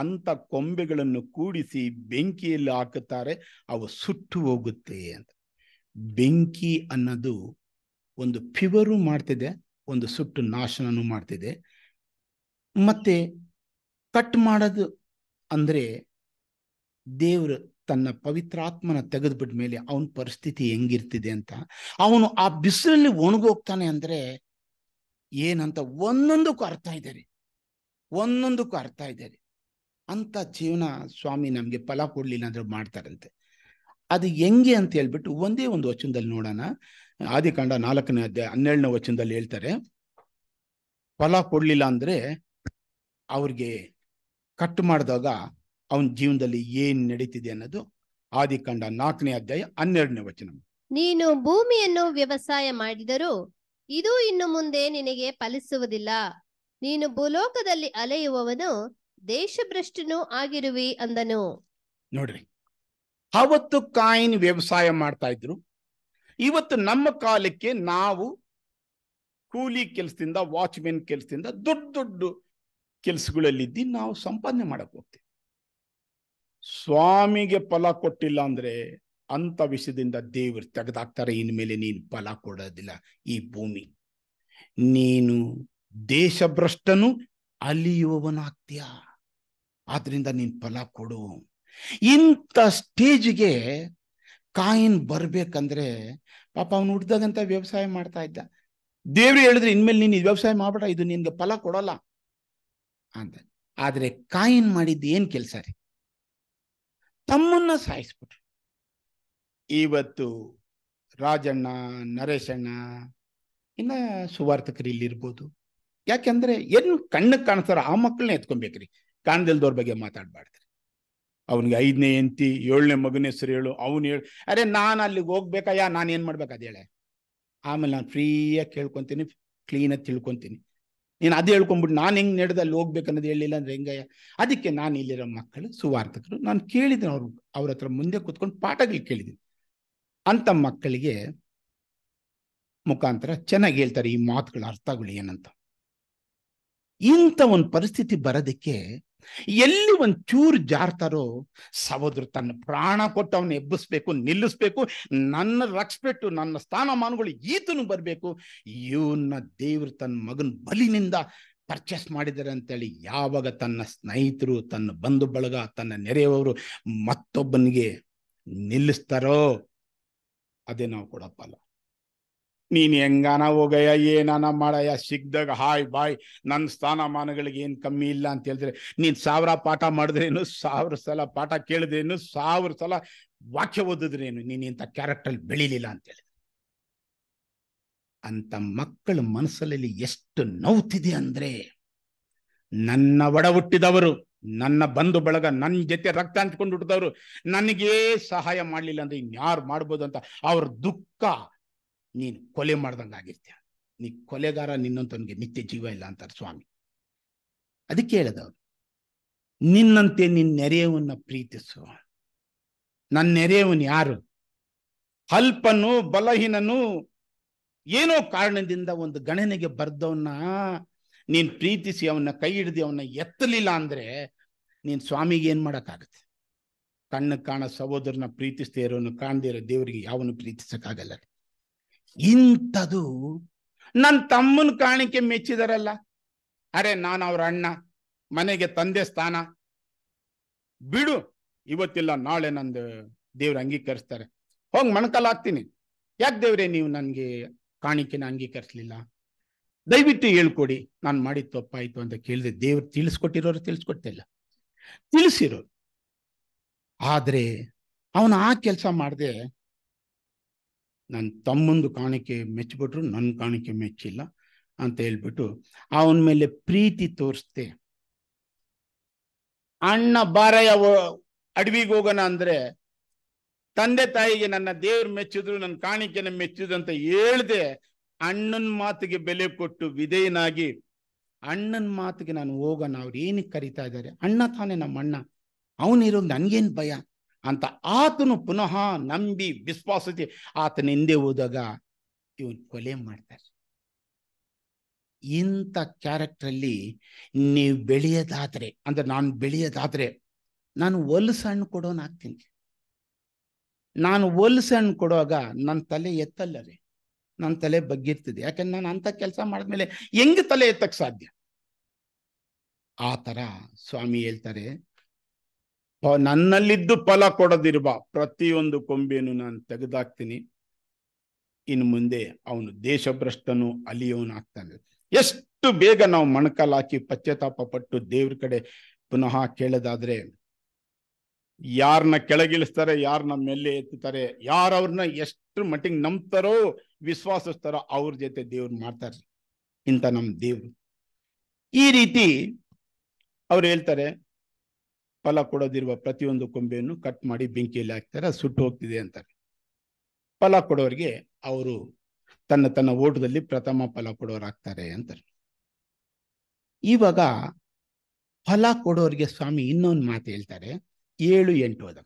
ಅಂತ ಕೊಂಬೆಗಳನ್ನು ಕೂಡಿಸಿ ಬೆಂಕಿಯಲ್ಲಿ ಹಾಕುತ್ತಾರೆ ಅವು ಸುಟ್ಟು ಹೋಗುತ್ತೆ ಅಂತ ಬೆಂಕಿ ಅನ್ನೋದು ಒಂದು ಫಿವರು ಮಾಡ್ತಿದೆ ಒಂದು ಸುಟ್ಟು ನಾಶನೂ ಮಾಡ್ತಿದೆ ಮತ್ತೆ ಕಟ್ ಮಾಡೋದು ಅಂದರೆ ದೇವರು ತನ್ನ ಪವಿತ್ರಾತ್ಮನ ತೆಗೆದುಬಿಟ್ಟ ಮೇಲೆ ಅವನ ಪರಿಸ್ಥಿತಿ ಹೆಂಗಿರ್ತಿದೆ ಅಂತ ಅವನು ಆ ಬಿಸಿಲಲ್ಲಿ ಒಣಗೋಗ್ತಾನೆ ಅಂದ್ರೆ ಏನಂತ ಒಂದೊಂದಕ್ಕೂ ಅರ್ಥ ಇದ್ದಾರೆ ಒಂದೊಂದಕ್ಕೂ ಅರ್ಥ ಇದ್ದಾರೆ ಅಂತ ಜೀವನ ಸ್ವಾಮಿ ನಮ್ಗೆ ಫಲ ಕೊಡ್ಲಿಲ್ಲ ಅಂದ್ರೆ ಮಾಡ್ತಾರಂತೆ ಅದು ಹೆಂಗೆ ಅಂತ ಹೇಳ್ಬಿಟ್ಟು ಒಂದೇ ಒಂದು ವಚನದಲ್ಲಿ ನೋಡೋಣ ಆದಿಕಾಂಡ ನಾಲ್ಕನೇ ಅಧ್ಯಾಯ ಹನ್ನೆರಡನೇ ವಚನದಲ್ಲಿ ಹೇಳ್ತಾರೆ ಫಲ ಕೊಡ್ಲಿಲ್ಲ ಅಂದ್ರೆ ಅವ್ರಿಗೆ ಕಟ್ ಮಾಡಿದಾಗ ಅವನ ಜೀವನದಲ್ಲಿ ಏನ್ ನಡೀತಿದೆ ಅನ್ನೋದು ಆದಿಕಾಂಡ ನಾಲ್ಕನೇ ಅಧ್ಯಾಯ ಹನ್ನೆರಡನೇ ವಚನ ನೀನು ಭೂಮಿಯನ್ನು ವ್ಯವಸಾಯ ಮಾಡಿದರೂ ಇದು ಇನ್ನು ಮುಂದೆ ನಿನಗೆ ಫಲಿಸುವುದಿಲ್ಲ ನೀನು ಭೂಲೋಕದಲ್ಲಿ ಅಲೆಯುವವನು ದೇಶಭ್ರಷ್ಟನೂ ಆಗಿರುವಿ ಅಂದನು ನೋಡ್ರಿ ಅವತ್ತು ಕಾಯಿನ್ ವ್ಯವಸಾಯ ಮಾಡ್ತಾ ಇದ್ರು ಇವತ್ತು ನಮ್ಮ ಕಾಲಕ್ಕೆ ನಾವು ಕೂಲಿ ಕೆಲಸದಿಂದ ವಾಚ್ಮೆನ್ ಕೆಲಸದಿಂದ ದೊಡ್ಡ ದೊಡ್ಡ ಕೆಲಸಗಳಲ್ಲಿದ್ದು ನಾವು ಸಂಪಾದನೆ ಮಾಡಕ್ ಹೋಗ್ತೀವಿ ಸ್ವಾಮಿಗೆ ಫಲ ಕೊಟ್ಟಿಲ್ಲ ಅಂದ್ರೆ ಅಂತ ವಿಷಯದಿಂದ ದೇವರು ತೆಗೆದಾಕ್ತಾರೆ ಇನ್ಮೇಲೆ ನೀನು ಫಲ ಕೊಡೋದಿಲ್ಲ ಈ ಭೂಮಿ ನೀನು ದೇಶಭ್ರಷ್ಟನು ಅಲಿಯುವವನಾಗ್ತೀಯ ಆದ್ರಿಂದ ನೀನ್ ಫಲ ಕೊಡು ಇಂಥ ಸ್ಟೇಜ್ಗೆ ಕಾಯಿನ್ ಬರ್ಬೇಕಂದ್ರೆ ಪಾಪ ಅವನು ಹುಟ್ಟಿದಾಗಂತ ವ್ಯವಸಾಯ ಮಾಡ್ತಾ ಇದ್ದ ದೇವ್ರು ಹೇಳಿದ್ರೆ ಇನ್ಮೇಲೆ ನೀನು ವ್ಯವಸಾಯ ಮಾಡ್ಬೇಡ ಇದು ನಿನ್ಗೆ ಫಲ ಕೊಡೋಲ್ಲ ಅಂತ ಆದ್ರೆ ಕಾಯಿನ್ ಮಾಡಿದ್ದು ಏನ್ ಕೆಲಸ ರೀ ತಮ್ಮನ್ನ ಸಾಯಿಸ್ಬಿಟ್ರು ಇವತ್ತು ರಾಜಣ್ಣ ನರೇಶಣ್ಣ ಇನ್ನ ಸುವಾರ್ಥಕರು ಇಲ್ಲಿರ್ಬೋದು ಯಾಕೆಂದ್ರೆ ಏನು ಕಣ್ಣು ಕಾಣಿಸ್ತಾರ ಆ ಮಕ್ಕಳನ್ನ ಎತ್ಕೊಬೇಕ್ರಿ ಕಾಣ್ದಿಲ್ದವ್ರ ಬಗ್ಗೆ ಮಾತಾಡಬಾರ್ದ್ರಿ ಅವನಿಗೆ ಐದನೇ ಎಂತಿ ಏಳನೇ ಮಗನ ಹೆಸರು ಹೇಳು ಅವನು ಹೇಳು ಅರೆ ನಾನು ಅಲ್ಲಿಗೆ ಹೋಗ್ಬೇಕಯ್ಯ ನಾನು ಏನು ಮಾಡ್ಬೇಕು ಅದು ಹೇಳೆ ಆಮೇಲೆ ನಾನು ಫ್ರೀಯಾಗಿ ಕೇಳ್ಕೊತೀನಿ ಕ್ಲೀನಾಗಿ ತಿಳ್ಕೊತೀನಿ ನೀನು ಅದು ಹೇಳ್ಕೊಂಬಿಟ್ಟು ನಾನು ಹೆಂಗೆ ನಡೆದು ಅಲ್ಲಿ ಅನ್ನೋದು ಹೇಳಿಲ್ಲ ಅಂದ್ರೆ ಹೆಂಗಯ್ಯ ಅದಕ್ಕೆ ನಾನು ಇಲ್ಲಿರೋ ಮಕ್ಕಳು ಸುವಾರ್ಥಕರು ನಾನು ಕೇಳಿದ್ದೀನಿ ಅವ್ರು ಅವ್ರ ಹತ್ರ ಮುಂದೆ ಕೂತ್ಕೊಂಡು ಪಾಠಗಳಿಗೆ ಕೇಳಿದ್ದೀನಿ ಅಂಥ ಮಕ್ಕಳಿಗೆ ಮುಖಾಂತರ ಚೆನ್ನಾಗಿ ಹೇಳ್ತಾರೆ ಈ ಮಾತುಗಳ ಅರ್ಥಗಳು ಏನಂತ ಇಂಥ ಒಂದು ಪರಿಸ್ಥಿತಿ ಬರೋದಕ್ಕೆ ಎಲ್ಲಿ ಒಂದು ಚೂರು ಜಾರ್ತಾರೋ ಸಹೋದ್ರ ತನ್ನ ಪ್ರಾಣ ಕೊಟ್ಟು ಅವನ ಎಬ್ಬಿಸ್ಬೇಕು ನಿಲ್ಲಿಸ್ಬೇಕು ನನ್ನ ರಕ್ಷಪೆಟ್ಟು ನನ್ನ ಸ್ಥಾನಮಾನಗಳು ಈತನು ಬರಬೇಕು ಇವನ್ನ ದೇವ್ರು ತನ್ನ ಮಗನ ಬಲಿನಿಂದ ಪರ್ಚೇಸ್ ಮಾಡಿದ್ದಾರೆ ಅಂತೇಳಿ ಯಾವಾಗ ತನ್ನ ಸ್ನೇಹಿತರು ತನ್ನ ಬಂಧು ಬಳಗ ತನ್ನ ನೆರೆಯವರು ಮತ್ತೊಬ್ಬನಿಗೆ ನಿಲ್ಲಿಸ್ತಾರೋ ಅದೇ ನಾವು ಕೊಡಪ್ಪಲ್ಲ ನೀನು ಹೆಂಗಾನ ಹೋಗಯ್ಯ ಏನಾನ ಮಾಡಯ್ಯ ಸಿಗ್ದಾಗ ಹಾಯ್ ಬಾಯ್ ನನ್ನ ಸ್ಥಾನಮಾನಗಳಿಗೆ ಏನು ಕಮ್ಮಿ ಇಲ್ಲ ಅಂತ ಹೇಳಿದ್ರೆ ನೀನು ಸಾವಿರ ಪಾಠ ಮಾಡಿದ್ರೇನು ಸಾವಿರ ಸಲ ಪಾಠ ಕೇಳಿದ್ರೇನು ಸಾವಿರ ಸಲ ವಾಕ್ಯ ಓದಿದ್ರೇನು ನೀನು ಇಂಥ ಕ್ಯಾರೆಕ್ಟರ್ ಬೆಳಿಲಿಲ್ಲ ಅಂತೇಳಿ ಅಂತ ಮಕ್ಕಳ ಮನಸ್ಸಲ್ಲಿ ಎಷ್ಟು ನೋವ್ತಿದೆ ಅಂದ್ರೆ ನನ್ನ ಒಡ ಹುಟ್ಟಿದವರು ನನ್ನ ಬಂಧು ಬಳಗ ನನ್ನ ಜೊತೆ ರಕ್ತ ಹಂಚ್ಕೊಂಡು ಹುಟ್ಟಿದವರು ನನಗೇ ಸಹಾಯ ಮಾಡಲಿಲ್ಲ ಅಂದ್ರೆ ಇನ್ಯಾರು ಮಾಡ್ಬೋದು ಅಂತ ಅವ್ರ ದುಃಖ ನೀನು ಕೊಲೆ ಮಾಡ್ದಂಗೆ ಆಗಿರ್ತೀಯ ನೀ ಕೊಲೆಗಾರ ನಿನ್ನಂತವನಿಗೆ ನಿತ್ಯ ಜೀವ ಇಲ್ಲ ಅಂತಾರೆ ಸ್ವಾಮಿ ಅದಕ್ಕೆ ಹೇಳಿದವರು ನಿನ್ನಂತೆ ನಿನ್ನ ನೆರೆಯವನ್ನ ಪ್ರೀತಿಸು ನನ್ನ ನೆರೆಯವನು ಯಾರು ಅಲ್ಪನು ಬಲಹೀನನು ಏನೋ ಕಾರಣದಿಂದ ಒಂದು ಗಣನೆಗೆ ಬರ್ದವನ್ನ ನೀನ್ ಪ್ರೀತಿಸಿ ಅವನ್ನ ಕೈ ಹಿಡ್ದು ಅವನ್ನ ಎತ್ತಲಿಲ್ಲ ಅಂದ್ರೆ ನೀನ್ ಸ್ವಾಮಿಗೆ ಏನ್ ಮಾಡಕ್ಕಾಗತ್ತೆ ಕಣ್ಣು ಕಾಣ ಸಹೋದರನ ಪ್ರೀತಿಸ್ತೇ ಇರೋನು ಕಾಣದೇ ಇರೋ ದೇವರಿಗೆ ಯಾವನು ಪ್ರೀತಿಸಕ್ಕಾಗಲ್ಲ ಇಂಥದು ನನ್ನ ತಮ್ಮನ ಕಾಣಿಕೆ ಮೆಚ್ಚಿದಾರಲ್ಲ ಅರೆ ನಾನು ಅವ್ರ ಅಣ್ಣ ಮನೆಗೆ ತಂದೆ ಸ್ಥಾನ ಬಿಡು ಇವತ್ತಿಲ್ಲ ನಾಳೆ ನಂದು ದೇವ್ರ ಅಂಗೀಕರಿಸ್ತಾರೆ ಹೋಗಿ ಮಣಕಲಾಗ್ತೀನಿ ಯಾಕೆ ದೇವ್ರೆ ನೀವು ನನಗೆ ಕಾಣಿಕೆನ ಅಂಗೀಕರಿಸ್ಲಿಲ್ಲ ದಯವಿಟ್ಟು ಹೇಳ್ಕೊಡಿ ನಾನು ಮಾಡಿದ ತಪ್ಪಾಯ್ತು ಅಂತ ಕೇಳಿದೆ ದೇವ್ರು ತಿಳಿಸ್ಕೊಟ್ಟಿರೋರು ತಿಳಿಸ್ಕೊಟ್ಟಿಲ್ಲ ತಿಳಿಸಿರೋರು ಆದರೆ ಅವನು ಆ ಕೆಲಸ ಮಾಡ್ದೆ ನನ್ನ ತಮ್ಮಂದು ಕಾಣಿಕೆ ಮೆಚ್ಚಿಬಿಟ್ರು ನನ್ನ ಕಾಣಿಕೆ ಮೆಚ್ಚಿಲ್ಲ ಅಂತ ಹೇಳ್ಬಿಟ್ಟು ಅವನ ಮೇಲೆ ಪ್ರೀತಿ ತೋರಿಸ್ತೆ ಅಣ್ಣ ಬಾರಯ್ಯ ಅಡವಿಗೆ ಹೋಗೋಣ ಅಂದ್ರೆ ತಂದೆ ತಾಯಿಗೆ ನನ್ನ ದೇವ್ರು ಮೆಚ್ಚಿದ್ರು ನನ್ನ ಕಾಣಿಕೆನ ಮೆಚ್ಚಿದ್ರು ಅಂತ ಹೇಳ್ದೆ ಅಣ್ಣನ ಮಾತಿಗೆ ಬೆಲೆ ಕೊಟ್ಟು ವಿಧೇಯನಾಗಿ ಅಣ್ಣನ ಮಾತಿಗೆ ನಾನು ಹೋಗೋಣ ಅವ್ರು ಏನಕ್ಕೆ ಕರಿತಾ ಇದ್ದಾರೆ ಅಣ್ಣ ತಾನೇ ನಮ್ಮ ಅಣ್ಣ ಅವನಿರೋ ನನ್ಗೇನ್ ಭಯ ಅಂತ ಆತನು ಪುನಃ ನಂಬಿ ವಿಶ್ವಾಸತೆ ಆತನ ಹಿಂದೆ ಹೋದಾಗ ಇವನು ಕೊಲೆ ಮಾಡ್ತಾರೆ ಇಂಥ ಕ್ಯಾರೆಕ್ಟ್ರಲ್ಲಿ ನೀವು ಬೆಳೆಯೋದಾದ್ರೆ ಅಂದ್ರೆ ನಾನು ಬೆಳೆಯೋದಾದರೆ ನಾನು ಹೊಲಸು ಹಣ್ಣು ಕೊಡೋನ್ ಆಗ್ತೀನಿ ನಾನು ಹೊಲಸು ಹಣ್ಣು ಕೊಡುವಾಗ ನನ್ನ ತಲೆ ರೀ ನನ್ನ ತಲೆ ಬಗ್ಗಿರ್ತದೆ ಯಾಕಂದ್ರೆ ನಾನು ಅಂತ ಕೆಲಸ ಮಾಡಿದ್ಮೇಲೆ ಹೆಂಗೆ ತಲೆ ಎತ್ತಕ್ಕೆ ಸಾಧ್ಯ ಆ ಸ್ವಾಮಿ ಹೇಳ್ತಾರೆ ನನ್ನಲ್ಲಿದ್ದು ಫಲ ಕೊಡದಿರುವ ಪ್ರತಿಯೊಂದು ಕೊಂಬೆಯನ್ನು ನಾನು ತೆಗೆದಾಕ್ತೀನಿ ಇನ್ನು ಮುಂದೆ ಅವನು ದೇಶಭ್ರಷ್ಟನು ಆಗ್ತಾನೆ ಎಷ್ಟು ಬೇಗ ನಾವು ಮಣಕಲಾಕಿ ಪಶ್ಚಾತ್ತಾಪ ಪಟ್ಟು ದೇವ್ರ ಕಡೆ ಪುನಃ ಕೇಳೋದಾದ್ರೆ ಯಾರನ್ನ ಕೆಳಗಿಳಿಸ್ತಾರೆ ಯಾರನ್ನ ಮೇಲೆ ಎತ್ತುತ್ತಾರೆ ಯಾರವ್ರನ್ನ ಎಷ್ಟು ಮಟ್ಟಿಗೆ ನಂಬ್ತಾರೋ ವಿಶ್ವಾಸಿಸ್ತಾರೋ ಅವ್ರ ಜೊತೆ ದೇವ್ರು ಮಾಡ್ತಾರೆ ಇಂಥ ನಮ್ಮ ದೇವ್ರು ಈ ರೀತಿ ಅವ್ರು ಹೇಳ್ತಾರೆ ಫಲ ಕೊಡೋದಿರುವ ಪ್ರತಿಯೊಂದು ಕೊಂಬೆಯನ್ನು ಕಟ್ ಮಾಡಿ ಬೆಂಕಿಯಲ್ಲಿ ಹಾಕ್ತಾರೆ ಅದು ಸುಟ್ಟು ಹೋಗ್ತಿದೆ ಅಂತಾರೆ ಫಲ ಕೊಡೋರಿಗೆ ಅವರು ತನ್ನ ತನ್ನ ಓಟದಲ್ಲಿ ಪ್ರಥಮ ಫಲ ಕೊಡೋರಾಗ್ತಾರೆ ಅಂತಾರೆ ಇವಾಗ ಫಲ ಕೊಡೋರಿಗೆ ಸ್ವಾಮಿ ಇನ್ನೊಂದು ಮಾತು ಹೇಳ್ತಾರೆ ಏಳು ಎಂಟು ಅದ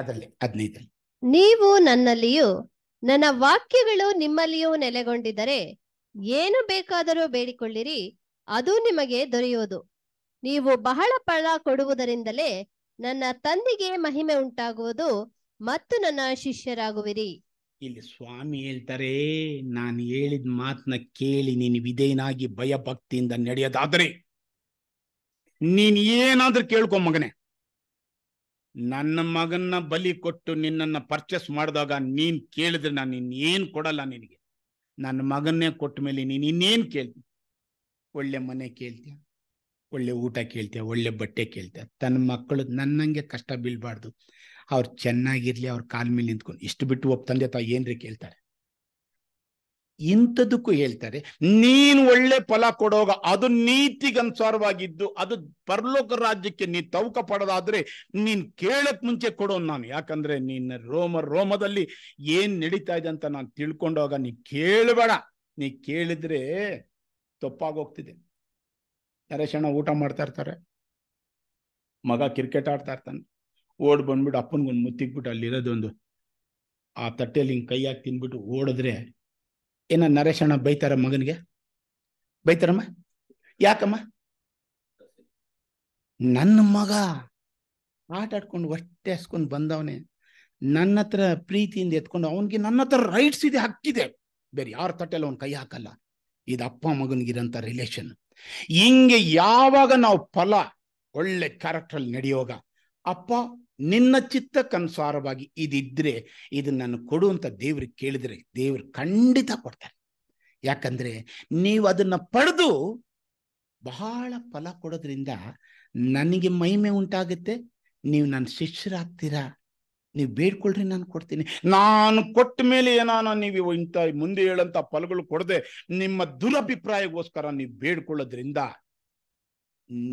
ಅದರಲ್ಲಿ ಹದಿನೈದರಲ್ಲಿ ನೀವು ನನ್ನಲ್ಲಿಯೂ ನನ್ನ ವಾಕ್ಯಗಳು ನಿಮ್ಮಲ್ಲಿಯೂ ನೆಲೆಗೊಂಡಿದ್ದರೆ ಏನು ಬೇಕಾದರೂ ಬೇಡಿಕೊಳ್ಳಿರಿ ಅದು ನಿಮಗೆ ದೊರೆಯುವುದು ನೀವು ಬಹಳ ಫಲ ಕೊಡುವುದರಿಂದಲೇ ನನ್ನ ತಂದೆಗೆ ಮಹಿಮೆ ಉಂಟಾಗುವುದು ಮತ್ತು ನನ್ನ ಶಿಷ್ಯರಾಗುವಿರಿ ಇಲ್ಲಿ ಸ್ವಾಮಿ ಹೇಳ್ತಾರೆ ನಾನು ಹೇಳಿದ ಮಾತನ್ನ ಕೇಳಿ ನೀನು ವಿಧೇಯನಾಗಿ ಭಯಭಕ್ತಿಯಿಂದ ನಡೆಯೋದಾದರೆ ನೀನ್ ಏನಾದ್ರೂ ಕೇಳ್ಕೊ ಮಗನೇ ನನ್ನ ಮಗನ್ನ ಬಲಿ ಕೊಟ್ಟು ನಿನ್ನನ್ನ ಪರ್ಚೇಸ್ ಮಾಡಿದಾಗ ನೀನ್ ಕೇಳಿದ್ರೆ ನಾನು ಇನ್ನೇನು ಕೊಡಲ್ಲ ನಿನಗೆ ನನ್ನ ಮಗನ್ನೇ ಕೊಟ್ಟ ಮೇಲೆ ನೀನು ಇನ್ನೇನು ಕೇಳ್ತೀನಿ ಒಳ್ಳೆ ಮನೆ ಕೇಳ್ತೀಯ ಒಳ್ಳೆ ಊಟ ಕೇಳ್ತೀಯ ಒಳ್ಳೆ ಬಟ್ಟೆ ಕೇಳ್ತೀಯ ತನ್ನ ಮಕ್ಕಳು ನನ್ನಂಗೆ ಕಷ್ಟ ಬೀಳ್ಬಾರ್ದು ಅವ್ರು ಚೆನ್ನಾಗಿರ್ಲಿ ಅವ್ರ ಕಾಲ್ ಮೇಲೆ ನಿಂತ್ಕೊಂಡು ಇಷ್ಟು ಬಿಟ್ಟು ಒಬ್ಬ ತಂದೆ ತಾವು ಏನ್ರಿ ಕೇಳ್ತಾರೆ ಇಂಥದಕ್ಕೂ ಹೇಳ್ತಾರೆ ನೀನು ಒಳ್ಳೆ ಫಲ ಕೊಡೋಗ ಅದು ನೀತಿಗನುಸಾರವಾಗಿದ್ದು ಅದು ಪರಲೋಕ ರಾಜ್ಯಕ್ಕೆ ನೀ ತೌಕ ಪಡೋದಾದ್ರೆ ನೀನ್ ಕೇಳಕ್ ಮುಂಚೆ ಕೊಡೋ ನಾನು ಯಾಕಂದ್ರೆ ನಿನ್ನ ರೋಮ ರೋಮದಲ್ಲಿ ಏನ್ ನಡೀತಾ ಇದೆ ಅಂತ ನಾನು ತಿಳ್ಕೊಂಡೋಗ ನೀ ಕೇಳಬೇಡ ನೀ ಕೇಳಿದ್ರೆ ತಪ್ಪಾಗೋಗ್ತಿದೆ ನರೇಶ್ ಊಟ ಮಾಡ್ತಾ ಇರ್ತಾರೆ ಮಗ ಕ್ರಿಕೆಟ್ ಆಡ್ತಾ ಇರ್ತಾನೆ ಓಡ್ ಬಂದ್ಬಿಟ್ಟು ಅಪ್ಪನಿಗೊಂದು ಮುತ್ತಿಕ್ಬಿಟ್ಟು ಅಲ್ಲಿರೋದೊಂದು ಆ ತಟ್ಟೆಯಲ್ಲಿ ಹಿಂಗೆ ಕೈ ಹಾಕಿ ತಿನ್ಬಿಟ್ಟು ಓಡಿದ್ರೆ ಏನ ನರೇಶ್ ಅಣ್ಣ ಬೈತಾರ ಮಗನಿಗೆ ಬೈತಾರಮ್ಮ ಯಾಕಮ್ಮ ನನ್ನ ಮಗ ಆಟ ಆಡ್ಕೊಂಡು ಹೊಟ್ಟೆ ಹಸ್ಕೊಂಡು ಬಂದವನೇ ನನ್ನ ಹತ್ರ ಪ್ರೀತಿಯಿಂದ ಎತ್ಕೊಂಡು ಅವನಿಗೆ ನನ್ನ ಹತ್ರ ರೈಟ್ಸ್ ಇದೆ ಹಕ್ಕಿದೆ ಬೇರೆ ಯಾರ ತಟ್ಟೆಲ್ಲ ಅವ್ನು ಕೈ ಹಾಕಲ್ಲ ಇದು ಅಪ್ಪ ಮಗನಿಗಿರೋಂಥ ರಿಲೇಷನ್ ಹಿಂಗೆ ಯಾವಾಗ ನಾವು ಫಲ ಒಳ್ಳೆ ಕ್ಯಾರೆಕ್ಟ್ರಲ್ಲಿ ನಡೆಯೋಗ ಅಪ್ಪ ನಿನ್ನ ಚಿತ್ತಕ್ಕನುಸಾರವಾಗಿ ಇದಿದ್ರೆ ಇದನ್ನ ನಾನು ಕೊಡು ಅಂತ ದೇವ್ರಿಗೆ ಕೇಳಿದ್ರೆ ದೇವ್ರು ಖಂಡಿತ ಕೊಡ್ತಾರೆ ಯಾಕಂದ್ರೆ ನೀವು ಅದನ್ನ ಪಡೆದು ಬಹಳ ಫಲ ಕೊಡೋದ್ರಿಂದ ನನಗೆ ಮಹಿಮೆ ಉಂಟಾಗುತ್ತೆ ನೀವು ನನ್ನ ಶಿಷ್ಯರಾಗ್ತೀರಾ ನೀವು ಬೇಡ್ಕೊಳ್ರಿ ನಾನು ಕೊಡ್ತೀನಿ ನಾನು ಕೊಟ್ಟ ಮೇಲೆ ಏನಾನ ನೀವು ಇಂಥ ಮುಂದೆ ಹೇಳಂತ ಫಲಗಳು ಕೊಡದೆ ನಿಮ್ಮ ದುರಭಿಪ್ರಾಯಗೋಸ್ಕರ ನೀವು ಬೇಡ್ಕೊಳ್ಳೋದ್ರಿಂದ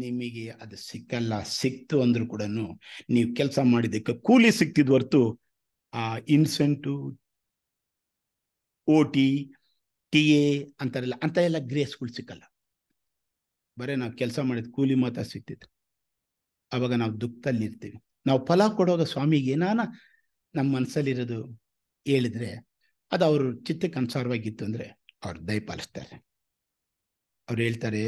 ನಿಮಗೆ ಅದು ಸಿಕ್ಕಲ್ಲ ಸಿಕ್ತು ಅಂದ್ರೂ ಕೂಡ ನೀವು ಕೆಲಸ ಮಾಡಿದ್ದಕ್ಕೆ ಕೂಲಿ ಸಿಕ್ತಿದ್ ಹೊರತು ಆ incentive O T T A ಅಂತಾರಲ್ಲ ಅಂತ ಎಲ್ಲ ಗ್ರೇಸ್ಗಳು ಸಿಕ್ಕಲ್ಲ ಬರೇ ನಾವು ಕೆಲಸ ಮಾಡಿದ ಕೂಲಿ ಮಾತ್ರ ಸಿಕ್ತಿತ್ತು ಅವಾಗ ನಾವು ದುಃಖದಲ್ಲಿರ್ತೀವಿ ನಾವು ಫಲ ಕೊಡುವಾಗ ಸ್ವಾಮಿಗೆ ಏನಾನ ನಮ್ಮ ಮನಸ್ಸಲ್ಲಿರೋದು ಹೇಳಿದ್ರೆ ಅದು ಅವ್ರ ಚಿತ್ತಕ್ಕೆ ಅನುಸಾರವಾಗಿತ್ತು ಅಂದರೆ ಅವ್ರು ಪಾಲಿಸ್ತಾರೆ ಅವ್ರು ಹೇಳ್ತಾರೆ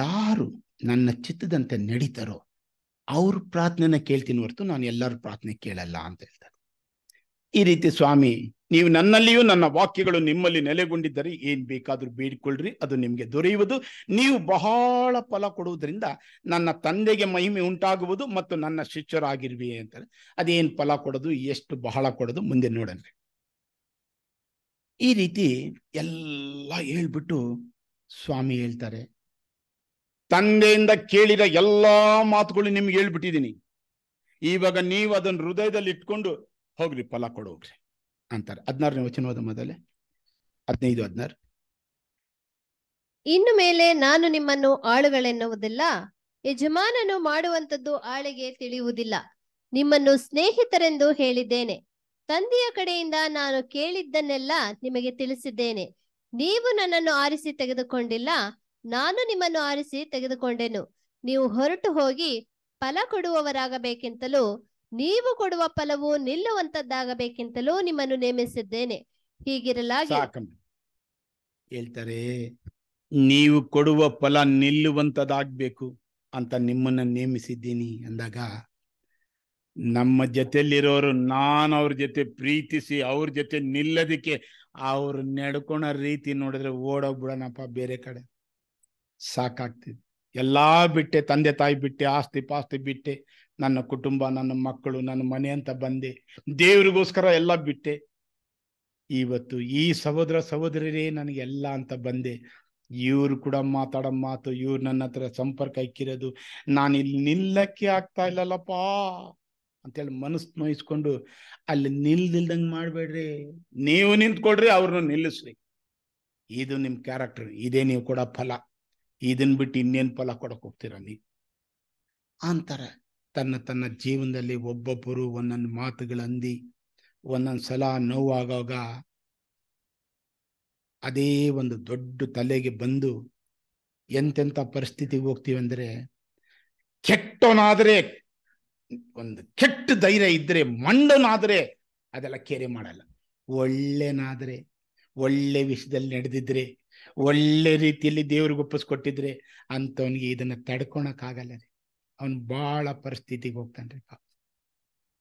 ಯಾರು ನನ್ನ ಚಿತ್ತದಂತೆ ನಡೀತಾರೋ ಅವ್ರ ಪ್ರಾರ್ಥನೆ ಕೇಳ್ತೀನಿ ಹೊರತು ನಾನು ಎಲ್ಲರೂ ಪ್ರಾರ್ಥನೆ ಕೇಳಲ್ಲ ಅಂತ ಹೇಳ್ತಾರೆ ಈ ರೀತಿ ಸ್ವಾಮಿ ನೀವು ನನ್ನಲ್ಲಿಯೂ ನನ್ನ ವಾಕ್ಯಗಳು ನಿಮ್ಮಲ್ಲಿ ನೆಲೆಗೊಂಡಿದ್ದರೆ ಏನ್ ಬೇಕಾದ್ರೂ ಬೇಡಿಕೊಳ್ಳ್ರಿ ಅದು ನಿಮಗೆ ದೊರೆಯುವುದು ನೀವು ಬಹಳ ಫಲ ಕೊಡುವುದರಿಂದ ನನ್ನ ತಂದೆಗೆ ಮಹಿಮೆ ಉಂಟಾಗುವುದು ಮತ್ತು ನನ್ನ ಶಿಷ್ಯರಾಗಿರ್ವಿ ಅಂತಾರೆ ಅದೇನ್ ಫಲ ಕೊಡೋದು ಎಷ್ಟು ಬಹಳ ಕೊಡೋದು ಮುಂದೆ ನೋಡಲ್ರಿ ಈ ರೀತಿ ಎಲ್ಲ ಹೇಳ್ಬಿಟ್ಟು ಸ್ವಾಮಿ ಹೇಳ್ತಾರೆ ತಂದೆಯಿಂದ ಕೇಳಿದ ಎಲ್ಲಾ ಮಾತುಗಳು ನಿಮ್ಗೆ ಹೇಳ್ಬಿಟ್ಟಿದ್ದೀನಿ ಇವಾಗ ನೀವು ಅದನ್ನ ಹೃದಯದಲ್ಲಿ ಇಟ್ಕೊಂಡು ಹೋಗ್ರಿ ಫಲ ಕೊಡೋಗ್ರಿ ಅಂತಾರೆ ಹದಿನಾರನೇ ಹೋದ ಮೊದಲೇ ಹದಿನೈದು ಹದಿನಾರು ಇನ್ನು ಮೇಲೆ ನಾನು ನಿಮ್ಮನ್ನು ಆಳುಗಳೆನ್ನುವುದಿಲ್ಲ ಯಜಮಾನನು ಮಾಡುವಂತದ್ದು ಆಳಿಗೆ ತಿಳಿಯುವುದಿಲ್ಲ ನಿಮ್ಮನ್ನು ಸ್ನೇಹಿತರೆಂದು ಹೇಳಿದ್ದೇನೆ ತಂದೆಯ ಕಡೆಯಿಂದ ನಾನು ಕೇಳಿದ್ದನ್ನೆಲ್ಲ ನಿಮಗೆ ತಿಳಿಸಿದ್ದೇನೆ ನೀವು ನನ್ನನ್ನು ಆರಿಸಿ ತೆಗೆದುಕೊಂಡಿಲ್ಲ ನಾನು ನಿಮ್ಮನ್ನು ಆರಿಸಿ ತೆಗೆದುಕೊಂಡೆನು ನೀವು ಹೊರಟು ಹೋಗಿ ಫಲ ಕೊಡುವವರಾಗಬೇಕೆಂತಲೂ ನೀವು ಕೊಡುವ ಫಲವು ನಿಲ್ಲುವಂತದ್ದಾಗಬೇಕೆಂತಲೂ ನಿಮ್ಮನ್ನು ನೇಮಿಸಿದ್ದೇನೆ ಹೀಗಿರಲಾಗಿ ಹೇಳ್ತಾರೆ ನೀವು ಕೊಡುವ ಫಲ ನಿಲ್ಲುವಂತದಾಗ್ಬೇಕು ಅಂತ ನಿಮ್ಮನ್ನ ನೇಮಿಸಿದ್ದೀನಿ ಅಂದಾಗ ನಮ್ಮ ಜೊತೆಲಿರೋರು ನಾನು ಅವ್ರ ಜೊತೆ ಪ್ರೀತಿಸಿ ಅವ್ರ ಜೊತೆ ನಿಲ್ಲದಕ್ಕೆ ಅವ್ರು ನಡ್ಕೊಳೋ ರೀತಿ ನೋಡಿದ್ರೆ ಓಡೋಗ್ಬಿಡೋಣಪ್ಪ ಬೇರೆ ಕಡೆ ಸಾಕಾಗ್ತಿದೆ ಎಲ್ಲಾ ಬಿಟ್ಟೆ ತಂದೆ ತಾಯಿ ಬಿಟ್ಟೆ ಆಸ್ತಿ ಪಾಸ್ತಿ ಬಿಟ್ಟೆ ನನ್ನ ಕುಟುಂಬ ನನ್ನ ಮಕ್ಕಳು ನನ್ನ ಮನೆ ಅಂತ ಬಂದೆ ದೇವರಿಗೋಸ್ಕರ ಎಲ್ಲ ಬಿಟ್ಟೆ ಇವತ್ತು ಈ ಸಹೋದರ ಸಹೋದರರೇ ನನಗೆಲ್ಲ ಅಂತ ಬಂದೆ ಇವ್ರು ಕೂಡ ಮಾತಾಡೋ ಮಾತು ಇವ್ರು ನನ್ನ ಹತ್ರ ಸಂಪರ್ಕ ಇಕ್ಕಿರೋದು ನಾನು ಇಲ್ಲಿ ನಿಲ್ಲಕ್ಕೆ ಆಗ್ತಾ ಇಲ್ಲಲ್ಲಪ್ಪ ಅಂತೇಳಿ ಮನಸ್ಸು ನೋಯಿಸ್ಕೊಂಡು ಅಲ್ಲಿ ನಿಲ್ದಿಲ್ದಂಗೆ ಮಾಡಬೇಡ್ರಿ ನೀವು ನಿಂತ್ಕೊಡ್ರಿ ಅವ್ರನ್ನ ನಿಲ್ಲಿಸ್ರಿ ಇದು ನಿಮ್ಮ ಕ್ಯಾರೆಕ್ಟರ್ ಇದೇ ನೀವು ಕೊಡೋ ಫಲ ಇದನ್ನ ಬಿಟ್ಟು ಇನ್ನೇನು ಫಲ ಕೊಡಕ್ಕೆ ಹೋಗ್ತೀರ ನೀ ಅಂತಾರೆ ತನ್ನ ತನ್ನ ಜೀವನದಲ್ಲಿ ಒಬ್ಬೊಬ್ಬರು ಒಂದೊಂದು ಮಾತುಗಳಂದಿ ಒಂದೊಂದು ಸಲ ನೋವಾಗ ಅದೇ ಒಂದು ದೊಡ್ಡ ತಲೆಗೆ ಬಂದು ಎಂತೆಂಥ ಪರಿಸ್ಥಿತಿಗೆ ಹೋಗ್ತೀವಂದ್ರೆ ಕೆಟ್ಟವನಾದರೆ ಒಂದು ಕೆಟ್ಟ ಧೈರ್ಯ ಇದ್ರೆ ಮಂಡನಾದರೆ ಅದೆಲ್ಲ ಕೇರಿ ಮಾಡಲ್ಲ ಒಳ್ಳೆನಾದರೆ ಒಳ್ಳೆ ವಿಷಯದಲ್ಲಿ ನಡೆದಿದ್ರೆ ಒಳ್ಳೆ ರೀತಿಯಲ್ಲಿ ದೇವ್ರಿಗೆ ಒಪ್ಪಿಸ್ಕೊಟ್ಟಿದ್ರೆ ಅಂಥವನಿಗೆ ಇದನ್ನು ತಡ್ಕೊಳಕ್ಕಾಗಲ್ಲ ರೀ ಅವನು ಭಾಳ ಪರಿಸ್ಥಿತಿಗೆ ಹೋಗ್ತಾನೆ ರೀ ಪಾಪ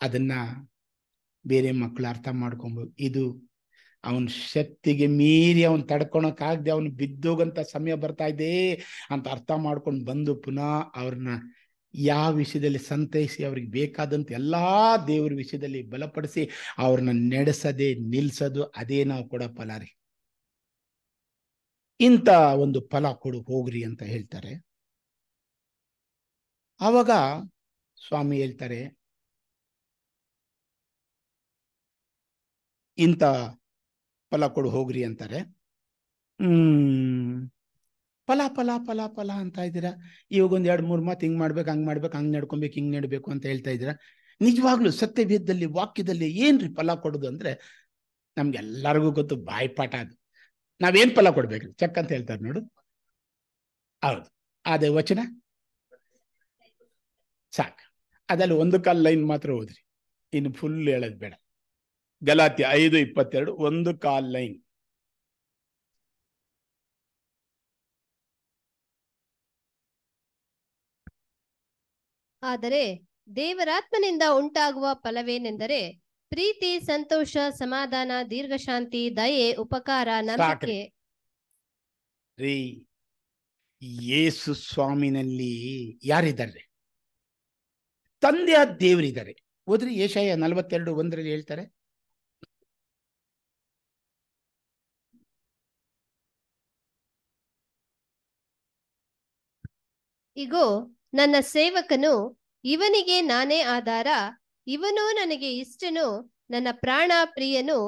ಅದನ್ನ ಬೇರೆ ಮಕ್ಕಳು ಅರ್ಥ ಮಾಡ್ಕೊಬೋದು ಇದು ಅವನ ಶಕ್ತಿಗೆ ಮೀರಿ ಅವ್ನು ಆಗದೆ ಅವನು ಬಿದ್ದೋಗಂತ ಸಮಯ ಬರ್ತಾ ಇದೆ ಅಂತ ಅರ್ಥ ಮಾಡ್ಕೊಂಡು ಬಂದು ಪುನಃ ಅವ್ರನ್ನ ಯಾವ ವಿಷಯದಲ್ಲಿ ಸಂತೈಸಿ ಅವ್ರಿಗೆ ಬೇಕಾದಂತ ಎಲ್ಲಾ ದೇವ್ರ ವಿಷಯದಲ್ಲಿ ಬಲಪಡಿಸಿ ಅವ್ರನ್ನ ನಡೆಸದೆ ನಿಲ್ಸೋದು ಅದೇ ನಾವು ಕೂಡ ಫಲಾರಿ ರೀ ಇಂಥ ಒಂದು ಫಲ ಕೊಡು ಹೋಗ್ರಿ ಅಂತ ಹೇಳ್ತಾರೆ ಆವಾಗ ಸ್ವಾಮಿ ಹೇಳ್ತಾರೆ ಇಂಥ ಫಲ ಕೊಡು ಹೋಗ್ರಿ ಅಂತಾರೆ ಹ್ಮ್ ಫಲ ಫಲ ಫಲ ಫಲ ಅಂತ ಇದ್ದೀರಾ ಇವಾಗ ಒಂದ್ ಎರಡು ಮೂರು ಮಾತು ಹಿಂಗ್ ಮಾಡ್ಬೇಕು ಹಂಗ್ ಮಾಡ್ಬೇಕು ಹಂಗ್ ನಡ್ಕೊಬೇಕು ಹಿಂಗ್ ನಡ್ಬೇಕು ಅಂತ ಹೇಳ್ತಾ ಇದ್ದೀರಾ ನಿಜವಾಗ್ಲೂ ಸತ್ಯಭೇದದಲ್ಲಿ ವಾಕ್ಯದಲ್ಲಿ ಏನ್ರಿ ಫಲ ಕೊಡೋದು ಅಂದ್ರೆ ನಮ್ಗೆ ಎಲ್ಲರಿಗೂ ಗೊತ್ತು ಬಾಯ್ಪಾಠ ಅದು ನಾವೇನ್ ಫಲ ಕೊಡ್ಬೇಕ್ರಿ ಚೆಕ್ ಅಂತ ಹೇಳ್ತಾರೆ ನೋಡು ಹೌದು ಅದೇ ವಚನ ಸಾಕು ಅದಲ್ಲಿ ಒಂದು ಕಾಲ್ ಲೈನ್ ಮಾತ್ರ ಹೋದ್ರಿ ಇನ್ನು ಫುಲ್ ಹೇಳೋದು ಬೇಡ ಗಲಾತಿ ಐದು ಇಪ್ಪತ್ತೆರಡು ಒಂದು ಕಾಲ್ ಲೈನ್ ಆದರೆ ದೇವರಾತ್ಮನಿಂದ ಉಂಟಾಗುವ ಫಲವೇನೆಂದರೆ ಪ್ರೀತಿ ಸಂತೋಷ ಸಮಾಧಾನ ದೀರ್ಘಶಾಂತಿ ದಯೆ ಉಪಕಾರ ನಂಬಿಕೆ ರೀ ಯೇಸು ಸ್ವಾಮಿನಲ್ಲಿ ಯಾರಿದ್ದಾರೆ ತಂದೆಯ ದೇವರಿದ್ದಾರೆ ಹೋದ್ರಿ ಏಷಾಯ ನಲವತ್ತೆರಡು ಒಂದರಲ್ಲಿ ಹೇಳ್ತಾರೆ ಇಗೋ ನನ್ನ ಸೇವಕನು ಇವನಿಗೆ ನಾನೇ ಆಧಾರ ಇವನು ನನಗೆ ಇಷ್ಟನು ನನ್ನ ಪ್ರಾಣ ಪ್ರಿಯನು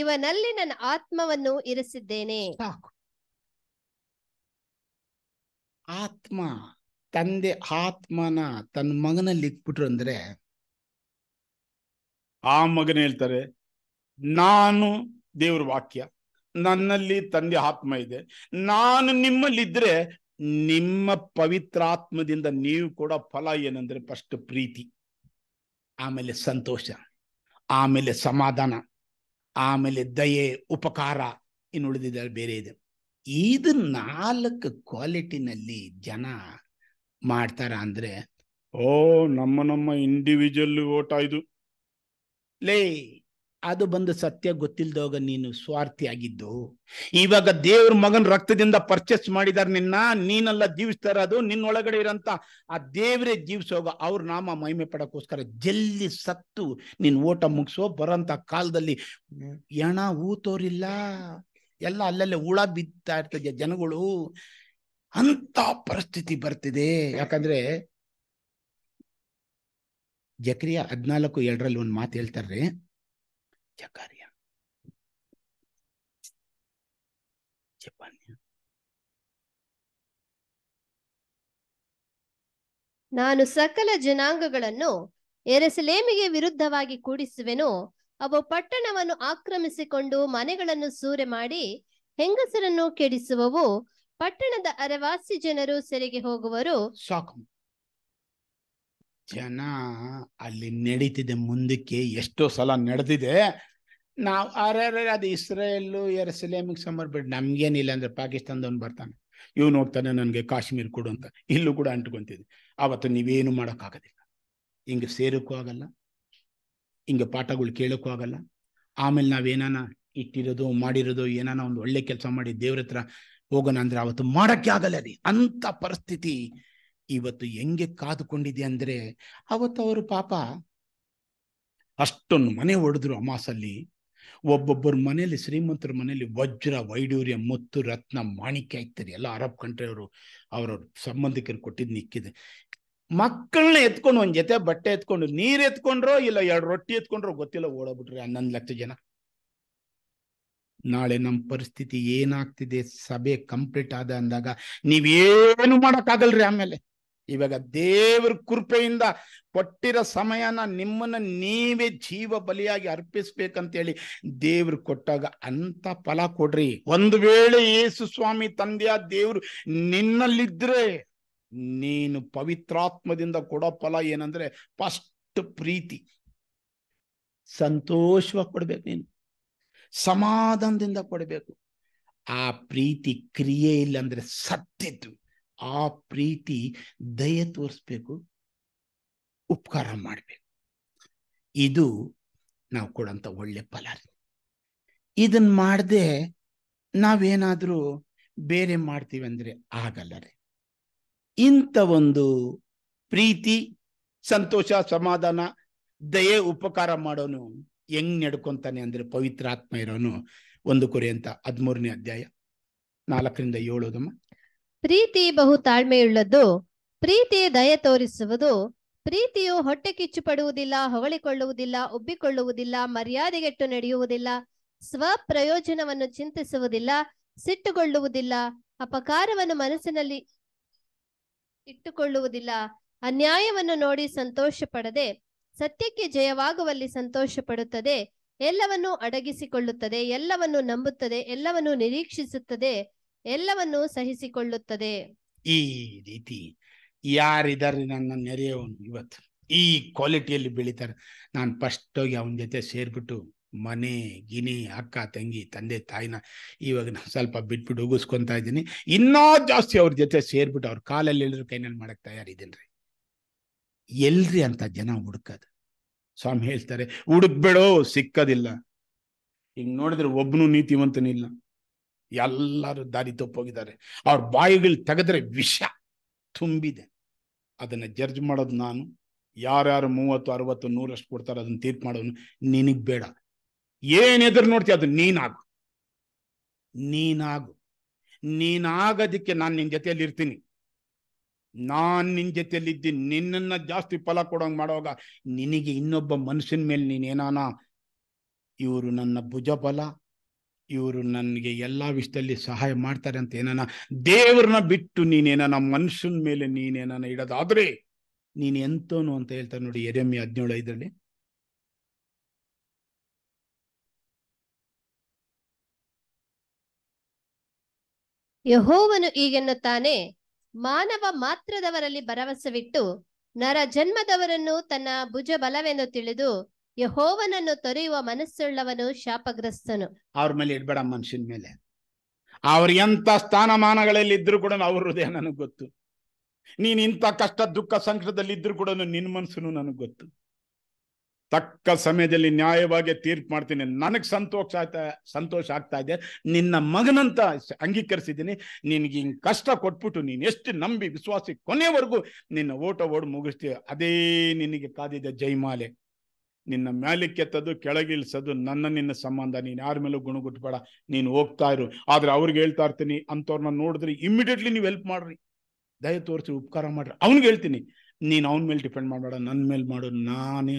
ಇವನಲ್ಲಿ ನನ್ನ ಆತ್ಮವನ್ನು ಇರಿಸಿದ್ದೇನೆ ಆತ್ಮ ತಂದೆ ಆತ್ಮನ ತನ್ನ ಮಗನಲ್ಲಿ ಇಟ್ಬಿಟ್ರು ಅಂದ್ರೆ ಆ ಮಗನ ಹೇಳ್ತಾರೆ ನಾನು ದೇವ್ರ ವಾಕ್ಯ ನನ್ನಲ್ಲಿ ತಂದೆ ಆತ್ಮ ಇದೆ ನಾನು ನಿಮ್ಮಲ್ಲಿದ್ರೆ ನಿಮ್ಮ ಪವಿತ್ರಾತ್ಮದಿಂದ ನೀವು ಕೂಡ ಫಲ ಏನಂದ್ರೆ ಫಸ್ಟ್ ಪ್ರೀತಿ ಆಮೇಲೆ ಸಂತೋಷ ಆಮೇಲೆ ಸಮಾಧಾನ ಆಮೇಲೆ ದಯೆ ಉಪಕಾರ ಇನ್ನು ಉಳಿದಿದ್ದಾರೆ ಬೇರೆ ಇದೆ ಇದು ನಾಲ್ಕು ಕ್ವಾಲಿಟಿನಲ್ಲಿ ಜನ ಮಾಡ್ತಾರ ಅಂದ್ರೆ ಓ ನಮ್ಮ ನಮ್ಮ ಇಂಡಿವಿಜುವಲ್ ಓಟ ಇದು ಲೇ ಅದು ಬಂದು ಸತ್ಯ ಗೊತ್ತಿಲ್ದೋಗ ನೀನು ಸ್ವಾರ್ಥಿ ಆಗಿದ್ದು ಇವಾಗ ದೇವ್ರ ಮಗನ್ ರಕ್ತದಿಂದ ಪರ್ಚೇಸ್ ಮಾಡಿದಾರೆ ನಿನ್ನ ನೀನೆಲ್ಲ ಜೀವಿಸ್ತಾರ ಅದು ನಿನ್ನೊಳಗಡೆ ಇರೋಂತ ಆ ದೇವರೇ ಜೀವಿಸೋಗ ಅವ್ರ ನಾಮ ಮಹಿಮೆ ಪಡಕ್ಕೋಸ್ಕರ ಜಲ್ಲಿ ಸತ್ತು ನಿನ್ ಓಟ ಮುಗಿಸೋ ಬರೋಂಥ ಕಾಲದಲ್ಲಿ ಎಣ ಊತೋರಿಲ್ಲ ಎಲ್ಲ ಅಲ್ಲಲ್ಲೇ ಹುಳ ಬಿತ್ತಾ ಇರ್ತದೆ ಜನಗಳು ಅಂತ ಪರಿಸ್ಥಿತಿ ಬರ್ತಿದೆ ಯಾಕಂದ್ರೆ ಜಕ್ರಿಯ ಹದಿನಾಲ್ಕು ಎರಡರಲ್ಲಿ ಒಂದು ಮಾತು ಹೇಳ್ತಾರ್ರಿ ಜಕಾರಿಯ ನಾನು ಸಕಲ ಜನಾಂಗಗಳನ್ನು ಎರೆಸಲೇಮಿಗೆ ವಿರುದ್ಧವಾಗಿ ಕೂಡಿಸುವೆನು ಅವು ಪಟ್ಟಣವನ್ನು ಆಕ್ರಮಿಸಿಕೊಂಡು ಮನೆಗಳನ್ನು ಸೂರೆ ಮಾಡಿ ಹೆಂಗಸರನ್ನು ಕೆಡಿಸುವವು ಪಟ್ಟಣದ ಅರವಾಸಿ ಜನರು ಸೆರೆಗೆ ಹೋಗುವರು ಸಾಕು ಜನ ಅಲ್ಲಿ ನಡೀತಿದೆ ಮುಂದಕ್ಕೆ ಎಷ್ಟೋ ಸಲ ನಡೆದಿದೆ ನಾವು ಅರೆ ಅದು ಇಸ್ರೇಲು ಸಮರ್ ಸಂಬಂಧಪಟ್ಟು ನಮ್ಗೇನಿಲ್ಲ ಅಂದ್ರೆ ಪಾಕಿಸ್ತಾನದವನು ಬರ್ತಾನೆ ಇವ್ನು ನೋಡ್ತಾನೆ ನನಗೆ ಕಾಶ್ಮೀರ್ ಕೊಡು ಅಂತ ಇಲ್ಲೂ ಕೂಡ ಅಂಟ್ಕೊಂತಿದ್ವಿ ಅವತ್ತು ನೀವೇನು ಮಾಡೋಕ್ಕಾಗೋದಿಲ್ಲ ಹಿಂಗ ಸೇರೋಕ್ಕೂ ಆಗಲ್ಲ ಹಿಂಗ ಪಾಠಗಳು ಕೇಳೋಕ್ಕೂ ಆಗಲ್ಲ ಆಮೇಲೆ ನಾವೇನಾನ ಇಟ್ಟಿರೋದು ಮಾಡಿರೋದು ಏನಾನ ಒಂದು ಒಳ್ಳೆ ಕೆಲಸ ಮಾಡಿ ದೇವ್ರ ಹತ್ರ ಹೋಗೋಣ ಅಂದ್ರೆ ಅವತ್ತು ಮಾಡಕ್ಕೆ ಆಗಲ್ಲ ರೀ ಅಂತ ಪರಿಸ್ಥಿತಿ ಇವತ್ತು ಹೆಂಗೆ ಕಾದುಕೊಂಡಿದೆ ಅಂದ್ರೆ ಅವತ್ತು ಅವರು ಪಾಪ ಅಷ್ಟೊಂದು ಮನೆ ಹೊಡೆದ್ರು ಅಮಾಸಲ್ಲಿ ಒಬ್ಬೊಬ್ಬರ ಮನೆಯಲ್ಲಿ ಶ್ರೀಮಂತರ ಮನೆಯಲ್ಲಿ ವಜ್ರ ವೈಡೂರ್ಯ ಮುತ್ತು ರತ್ನ ಮಾಣಿಕ್ಯ ಇಕ್ತಾರೆ ಎಲ್ಲ ಅರಬ್ ಅವರು ಅವ್ರವ್ರ ಸಂಬಂಧಿಕರು ಕೊಟ್ಟಿದ್ದು ನಿಕ್ಕಿದೆ ಮಕ್ಕಳನ್ನ ಎತ್ಕೊಂಡು ಒಂದ್ ಜೊತೆ ಬಟ್ಟೆ ಎತ್ಕೊಂಡು ನೀರು ಎತ್ಕೊಂಡ್ರೋ ಇಲ್ಲ ಎರಡು ರೊಟ್ಟಿ ಎತ್ಕೊಂಡ್ರೋ ಗೊತ್ತಿಲ್ಲ ಓಡೋಗ್ಬಿಟ್ರಿ ಹನ್ನೊಂದು ಲಕ್ಷ ಜನ ನಾಳೆ ನಮ್ಮ ಪರಿಸ್ಥಿತಿ ಏನಾಗ್ತಿದೆ ಸಭೆ ಕಂಪ್ಲೀಟ್ ಆದ ಅಂದಾಗ ನೀವೇನು ಮಾಡೋಕ್ಕಾಗಲ್ರಿ ಆಮೇಲೆ ಇವಾಗ ದೇವ್ರ ಕೃಪೆಯಿಂದ ಕೊಟ್ಟಿರೋ ಸಮಯನ ನಿಮ್ಮನ್ನ ನೀವೇ ಜೀವ ಬಲಿಯಾಗಿ ಅರ್ಪಿಸ್ಬೇಕಂತೇಳಿ ದೇವ್ರು ಕೊಟ್ಟಾಗ ಅಂತ ಫಲ ಕೊಡ್ರಿ ಒಂದು ವೇಳೆ ಯೇಸು ಸ್ವಾಮಿ ತಂದೆಯ ದೇವ್ರು ನಿನ್ನಲ್ಲಿದ್ರೆ ನೀನು ಪವಿತ್ರಾತ್ಮದಿಂದ ಕೊಡೋ ಫಲ ಏನಂದ್ರೆ ಫಸ್ಟ್ ಪ್ರೀತಿ ಸಂತೋಷವಾಗಿ ಕೊಡ್ಬೇಕು ನೀನು ಸಮಾಧಾನದಿಂದ ಕೊಡಬೇಕು ಆ ಪ್ರೀತಿ ಕ್ರಿಯೆ ಇಲ್ಲ ಅಂದ್ರೆ ಸತ್ತಿತ್ತು ಆ ಪ್ರೀತಿ ದಯ ತೋರಿಸ್ಬೇಕು ಉಪಕಾರ ಮಾಡಬೇಕು ಇದು ನಾವು ಕೊಡೋಂಥ ಒಳ್ಳೆ ಫಲ ಇದನ್ ಮಾಡದೆ ನಾವೇನಾದ್ರೂ ಬೇರೆ ಮಾಡ್ತೀವಿ ಆಗಲ್ಲ ರೀ ಇಂಥ ಒಂದು ಪ್ರೀತಿ ಸಂತೋಷ ಸಮಾಧಾನ ದಯೆ ಉಪಕಾರ ಮಾಡೋನು ಹೆಂಗ್ ನಡ್ಕೊಂತಾನೆ ಅಂದ್ರೆ ಪವಿತ್ರ ಆತ್ಮ ಇರೋನು ಒಂದು ಕೊರೆ ಅಂತ ಹದಿಮೂರನೇ ಅಧ್ಯಾಯ ನಾಲ್ಕರಿಂದ ಏಳೋದಮ್ಮ ಪ್ರೀತಿ ಬಹು ತಾಳ್ಮೆಯುಳ್ಳದ್ದು ಪ್ರೀತಿ ದಯ ತೋರಿಸುವುದು ಪ್ರೀತಿಯು ಹೊಟ್ಟೆ ಕಿಚ್ಚು ಪಡುವುದಿಲ್ಲ ಹೊಗಳಿಕೊಳ್ಳುವುದಿಲ್ಲ ಉಬ್ಬಿಕೊಳ್ಳುವುದಿಲ್ಲ ಮರ್ಯಾದೆಗೆಟ್ಟು ನಡೆಯುವುದಿಲ್ಲ ಸ್ವ ಪ್ರಯೋಜನವನ್ನು ಚಿಂತಿಸುವುದಿಲ್ಲ ಸಿಟ್ಟುಗೊಳ್ಳುವುದಿಲ್ಲ ಅಪಕಾರವನ್ನು ಮನಸ್ಸಿನಲ್ಲಿ ಇಟ್ಟುಕೊಳ್ಳುವುದಿಲ್ಲ ಅನ್ಯಾಯವನ್ನು ನೋಡಿ ಸಂತೋಷ ಪಡದೆ ಸತ್ಯಕ್ಕೆ ಜಯವಾಗುವಲ್ಲಿ ಸಂತೋಷ ಪಡುತ್ತದೆ ಎಲ್ಲವನ್ನೂ ಅಡಗಿಸಿಕೊಳ್ಳುತ್ತದೆ ಎಲ್ಲವನ್ನು ನಂಬುತ್ತದೆ ಎಲ್ಲವನ್ನೂ ನಿರೀಕ್ಷಿಸುತ್ತದೆ ಎಲ್ಲವನ್ನೂ ಸಹಿಸಿಕೊಳ್ಳುತ್ತದೆ ಈ ರೀತಿ ಯಾರಿದ್ದಾರೆ ನನ್ನ ನೆರೆಯವನು ಇವತ್ತು ಈ ಕ್ವಾಲಿಟಿಯಲ್ಲಿ ಬೆಳಿತಾರೆ ನಾನು ಫಸ್ಟ್ ಹೋಗಿ ಅವನ ಜೊತೆ ಸೇರ್ಬಿಟ್ಟು ಮನೆ ಗಿನಿ ಅಕ್ಕ ತಂಗಿ ತಂದೆ ತಾಯಿನ ಇವಾಗ ನಾನು ಸ್ವಲ್ಪ ಬಿಟ್ಬಿಟ್ಟು ಉಗಿಸ್ಕೊತಾ ಇದ್ದೀನಿ ಇನ್ನೂ ಜಾಸ್ತಿ ಅವ್ರ ಜೊತೆ ಸೇರ್ಬಿಟ್ಟು ಅವ್ರ ಕಾಲಲ್ಲಿ ಎಲ್ಲರೂ ಕೈನಲ್ಲಿ ಮಾಡಕ್ ತಯಾರಿದ್ದೀನಿ ರೀ ಎಲ್ರಿ ಅಂತ ಜನ ಹುಡುಕದು ಸ್ವಾಮಿ ಹೇಳ್ತಾರೆ ಹುಡುಕ್ಬೇಡೋ ಸಿಕ್ಕದಿಲ್ಲ ಹಿಂಗ್ ನೋಡಿದ್ರೆ ಒಬ್ಬನು ನೀತಿವಂತನಿಲ್ಲ ಎಲ್ಲರೂ ದಾರಿ ತಪ್ಪೋಗಿದ್ದಾರೆ ಅವ್ರ ಬಾಯಿಗಳು ತೆಗೆದ್ರೆ ವಿಷ ತುಂಬಿದೆ ಅದನ್ನು ಜಡ್ಜ್ ಮಾಡೋದು ನಾನು ಯಾರ್ಯಾರು ಮೂವತ್ತು ಅರವತ್ತು ನೂರಷ್ಟು ಕೊಡ್ತಾರೆ ಅದನ್ನು ತೀರ್ಪು ಮಾಡೋದು ನಿನಗೆ ಬೇಡ ಏನೆದ್ರು ನೋಡ್ತೀಯ ಅದು ನೀನಾಗು ನೀನಾಗು ನೀನಾಗೋದಕ್ಕೆ ನಾನು ನಿನ್ನ ಜೊತೆಯಲ್ಲಿ ಇರ್ತೀನಿ ನಾನ್ ನಿನ್ ಜೊತೆಯಲ್ಲಿದ್ದೀನಿ ನಿನ್ನ ಜಾಸ್ತಿ ಫಲ ಕೊಡೋಂಗ್ ಮಾಡುವಾಗ ನಿನಗೆ ಇನ್ನೊಬ್ಬ ಮನುಷ್ಯನ ಮೇಲೆ ನೀನೇನಾನ ಇವರು ನನ್ನ ಭುಜ ಬಲ ಇವರು ನನ್ಗೆ ಎಲ್ಲಾ ವಿಷಯದಲ್ಲಿ ಸಹಾಯ ಮಾಡ್ತಾರೆ ಅಂತ ಏನಾನ ದೇವ್ರನ್ನ ಬಿಟ್ಟು ನೀನೇನಾನ ಮನುಷ್ಯನ ಮೇಲೆ ನೀನೇನ ಇಡದಾದ್ರೆ ನೀನ್ ಎಂತೋನು ಅಂತ ಹೇಳ್ತಾರೆ ನೋಡಿ ಎರೆಮಿ ಹದಿನೇಳು ಐದರಲ್ಲಿ ಯಹೋವನು ಈಗೆನ್ನುತ್ತಾನೆ ಮಾನವ ಮಾತ್ರದವರಲ್ಲಿ ಬಿಟ್ಟು ನರ ಜನ್ಮದವರನ್ನು ತನ್ನ ಭುಜ ಬಲವೆಂದು ತಿಳಿದು ಯಹೋವನನ್ನು ತೊರೆಯುವ ಮನಸ್ಸುಳ್ಳವನು ಶಾಪಗ್ರಸ್ತನು ಅವ್ರ ಮೇಲೆ ಇಡ್ಬೇಡ ಮನುಷ್ಯನ ಮೇಲೆ ಅವ್ರ ಎಂತ ಸ್ಥಾನಮಾನಗಳಲ್ಲಿ ಇದ್ರು ಕೂಡ ಅವ್ರ ಹೃದಯ ನನಗೆ ಗೊತ್ತು ನೀನ್ ಇಂಥ ಕಷ್ಟ ದುಃಖ ಸಂಕಟದಲ್ಲಿ ಇದ್ರು ಕೂಡ ನಿನ್ ಮನಸ್ಸು ನನಗೆ ಗೊತ್ತು ತಕ್ಕ ಸಮಯದಲ್ಲಿ ನ್ಯಾಯವಾಗಿ ತೀರ್ಪು ಮಾಡ್ತೀನಿ ನನಗೆ ಸಂತೋಷ ಆಗ್ತಾ ಸಂತೋಷ ಆಗ್ತಾ ಇದೆ ನಿನ್ನ ಮಗನಂತ ಅಂಗೀಕರಿಸಿದ್ದೀನಿ ನಿನಗೆ ಹಿಂಗೆ ಕಷ್ಟ ಕೊಟ್ಬಿಟ್ಟು ನೀನು ಎಷ್ಟು ನಂಬಿ ವಿಶ್ವಾಸಿ ಕೊನೆವರೆಗೂ ನಿನ್ನ ಓಟ ಓಡ್ ಮುಗಿಸ್ತೀವಿ ಅದೇ ನಿನಗೆ ಕಾದಿದೆ ಜೈಮಾಲೆ ನಿನ್ನ ಮ್ಯಾಲಿಕ್ಕೆತ್ತದು ಕೆಳಗಿಳಿಸೋದು ನನ್ನ ನಿನ್ನ ಸಂಬಂಧ ನೀನು ಯಾರ ಮೇಲೂ ಗುಣಗುಟ್ಬೇಡ ನೀನು ಹೋಗ್ತಾ ಇರು ಆದ್ರೆ ಅವ್ರಿಗೆ ಹೇಳ್ತಾ ಇರ್ತೀನಿ ಅಂಥವ್ರನ್ನ ನೋಡಿದ್ರೆ ಇಮಿಡಿಯೇಟ್ಲಿ ನೀವು ಹೆಲ್ಪ್ ಮಾಡ್ರಿ ದಯ ತೋರಿಸಿ ಉಪಕಾರ ಮಾಡ್ರಿ ಅವ್ನಿಗೆ ಹೇಳ್ತೀನಿ ನೀನು ಅವನ ಮೇಲೆ ಡಿಪೆಂಡ್ ಮಾಡಬೇಡ ನನ್ನ ಮೇಲೆ ಮಾಡು ನಾನು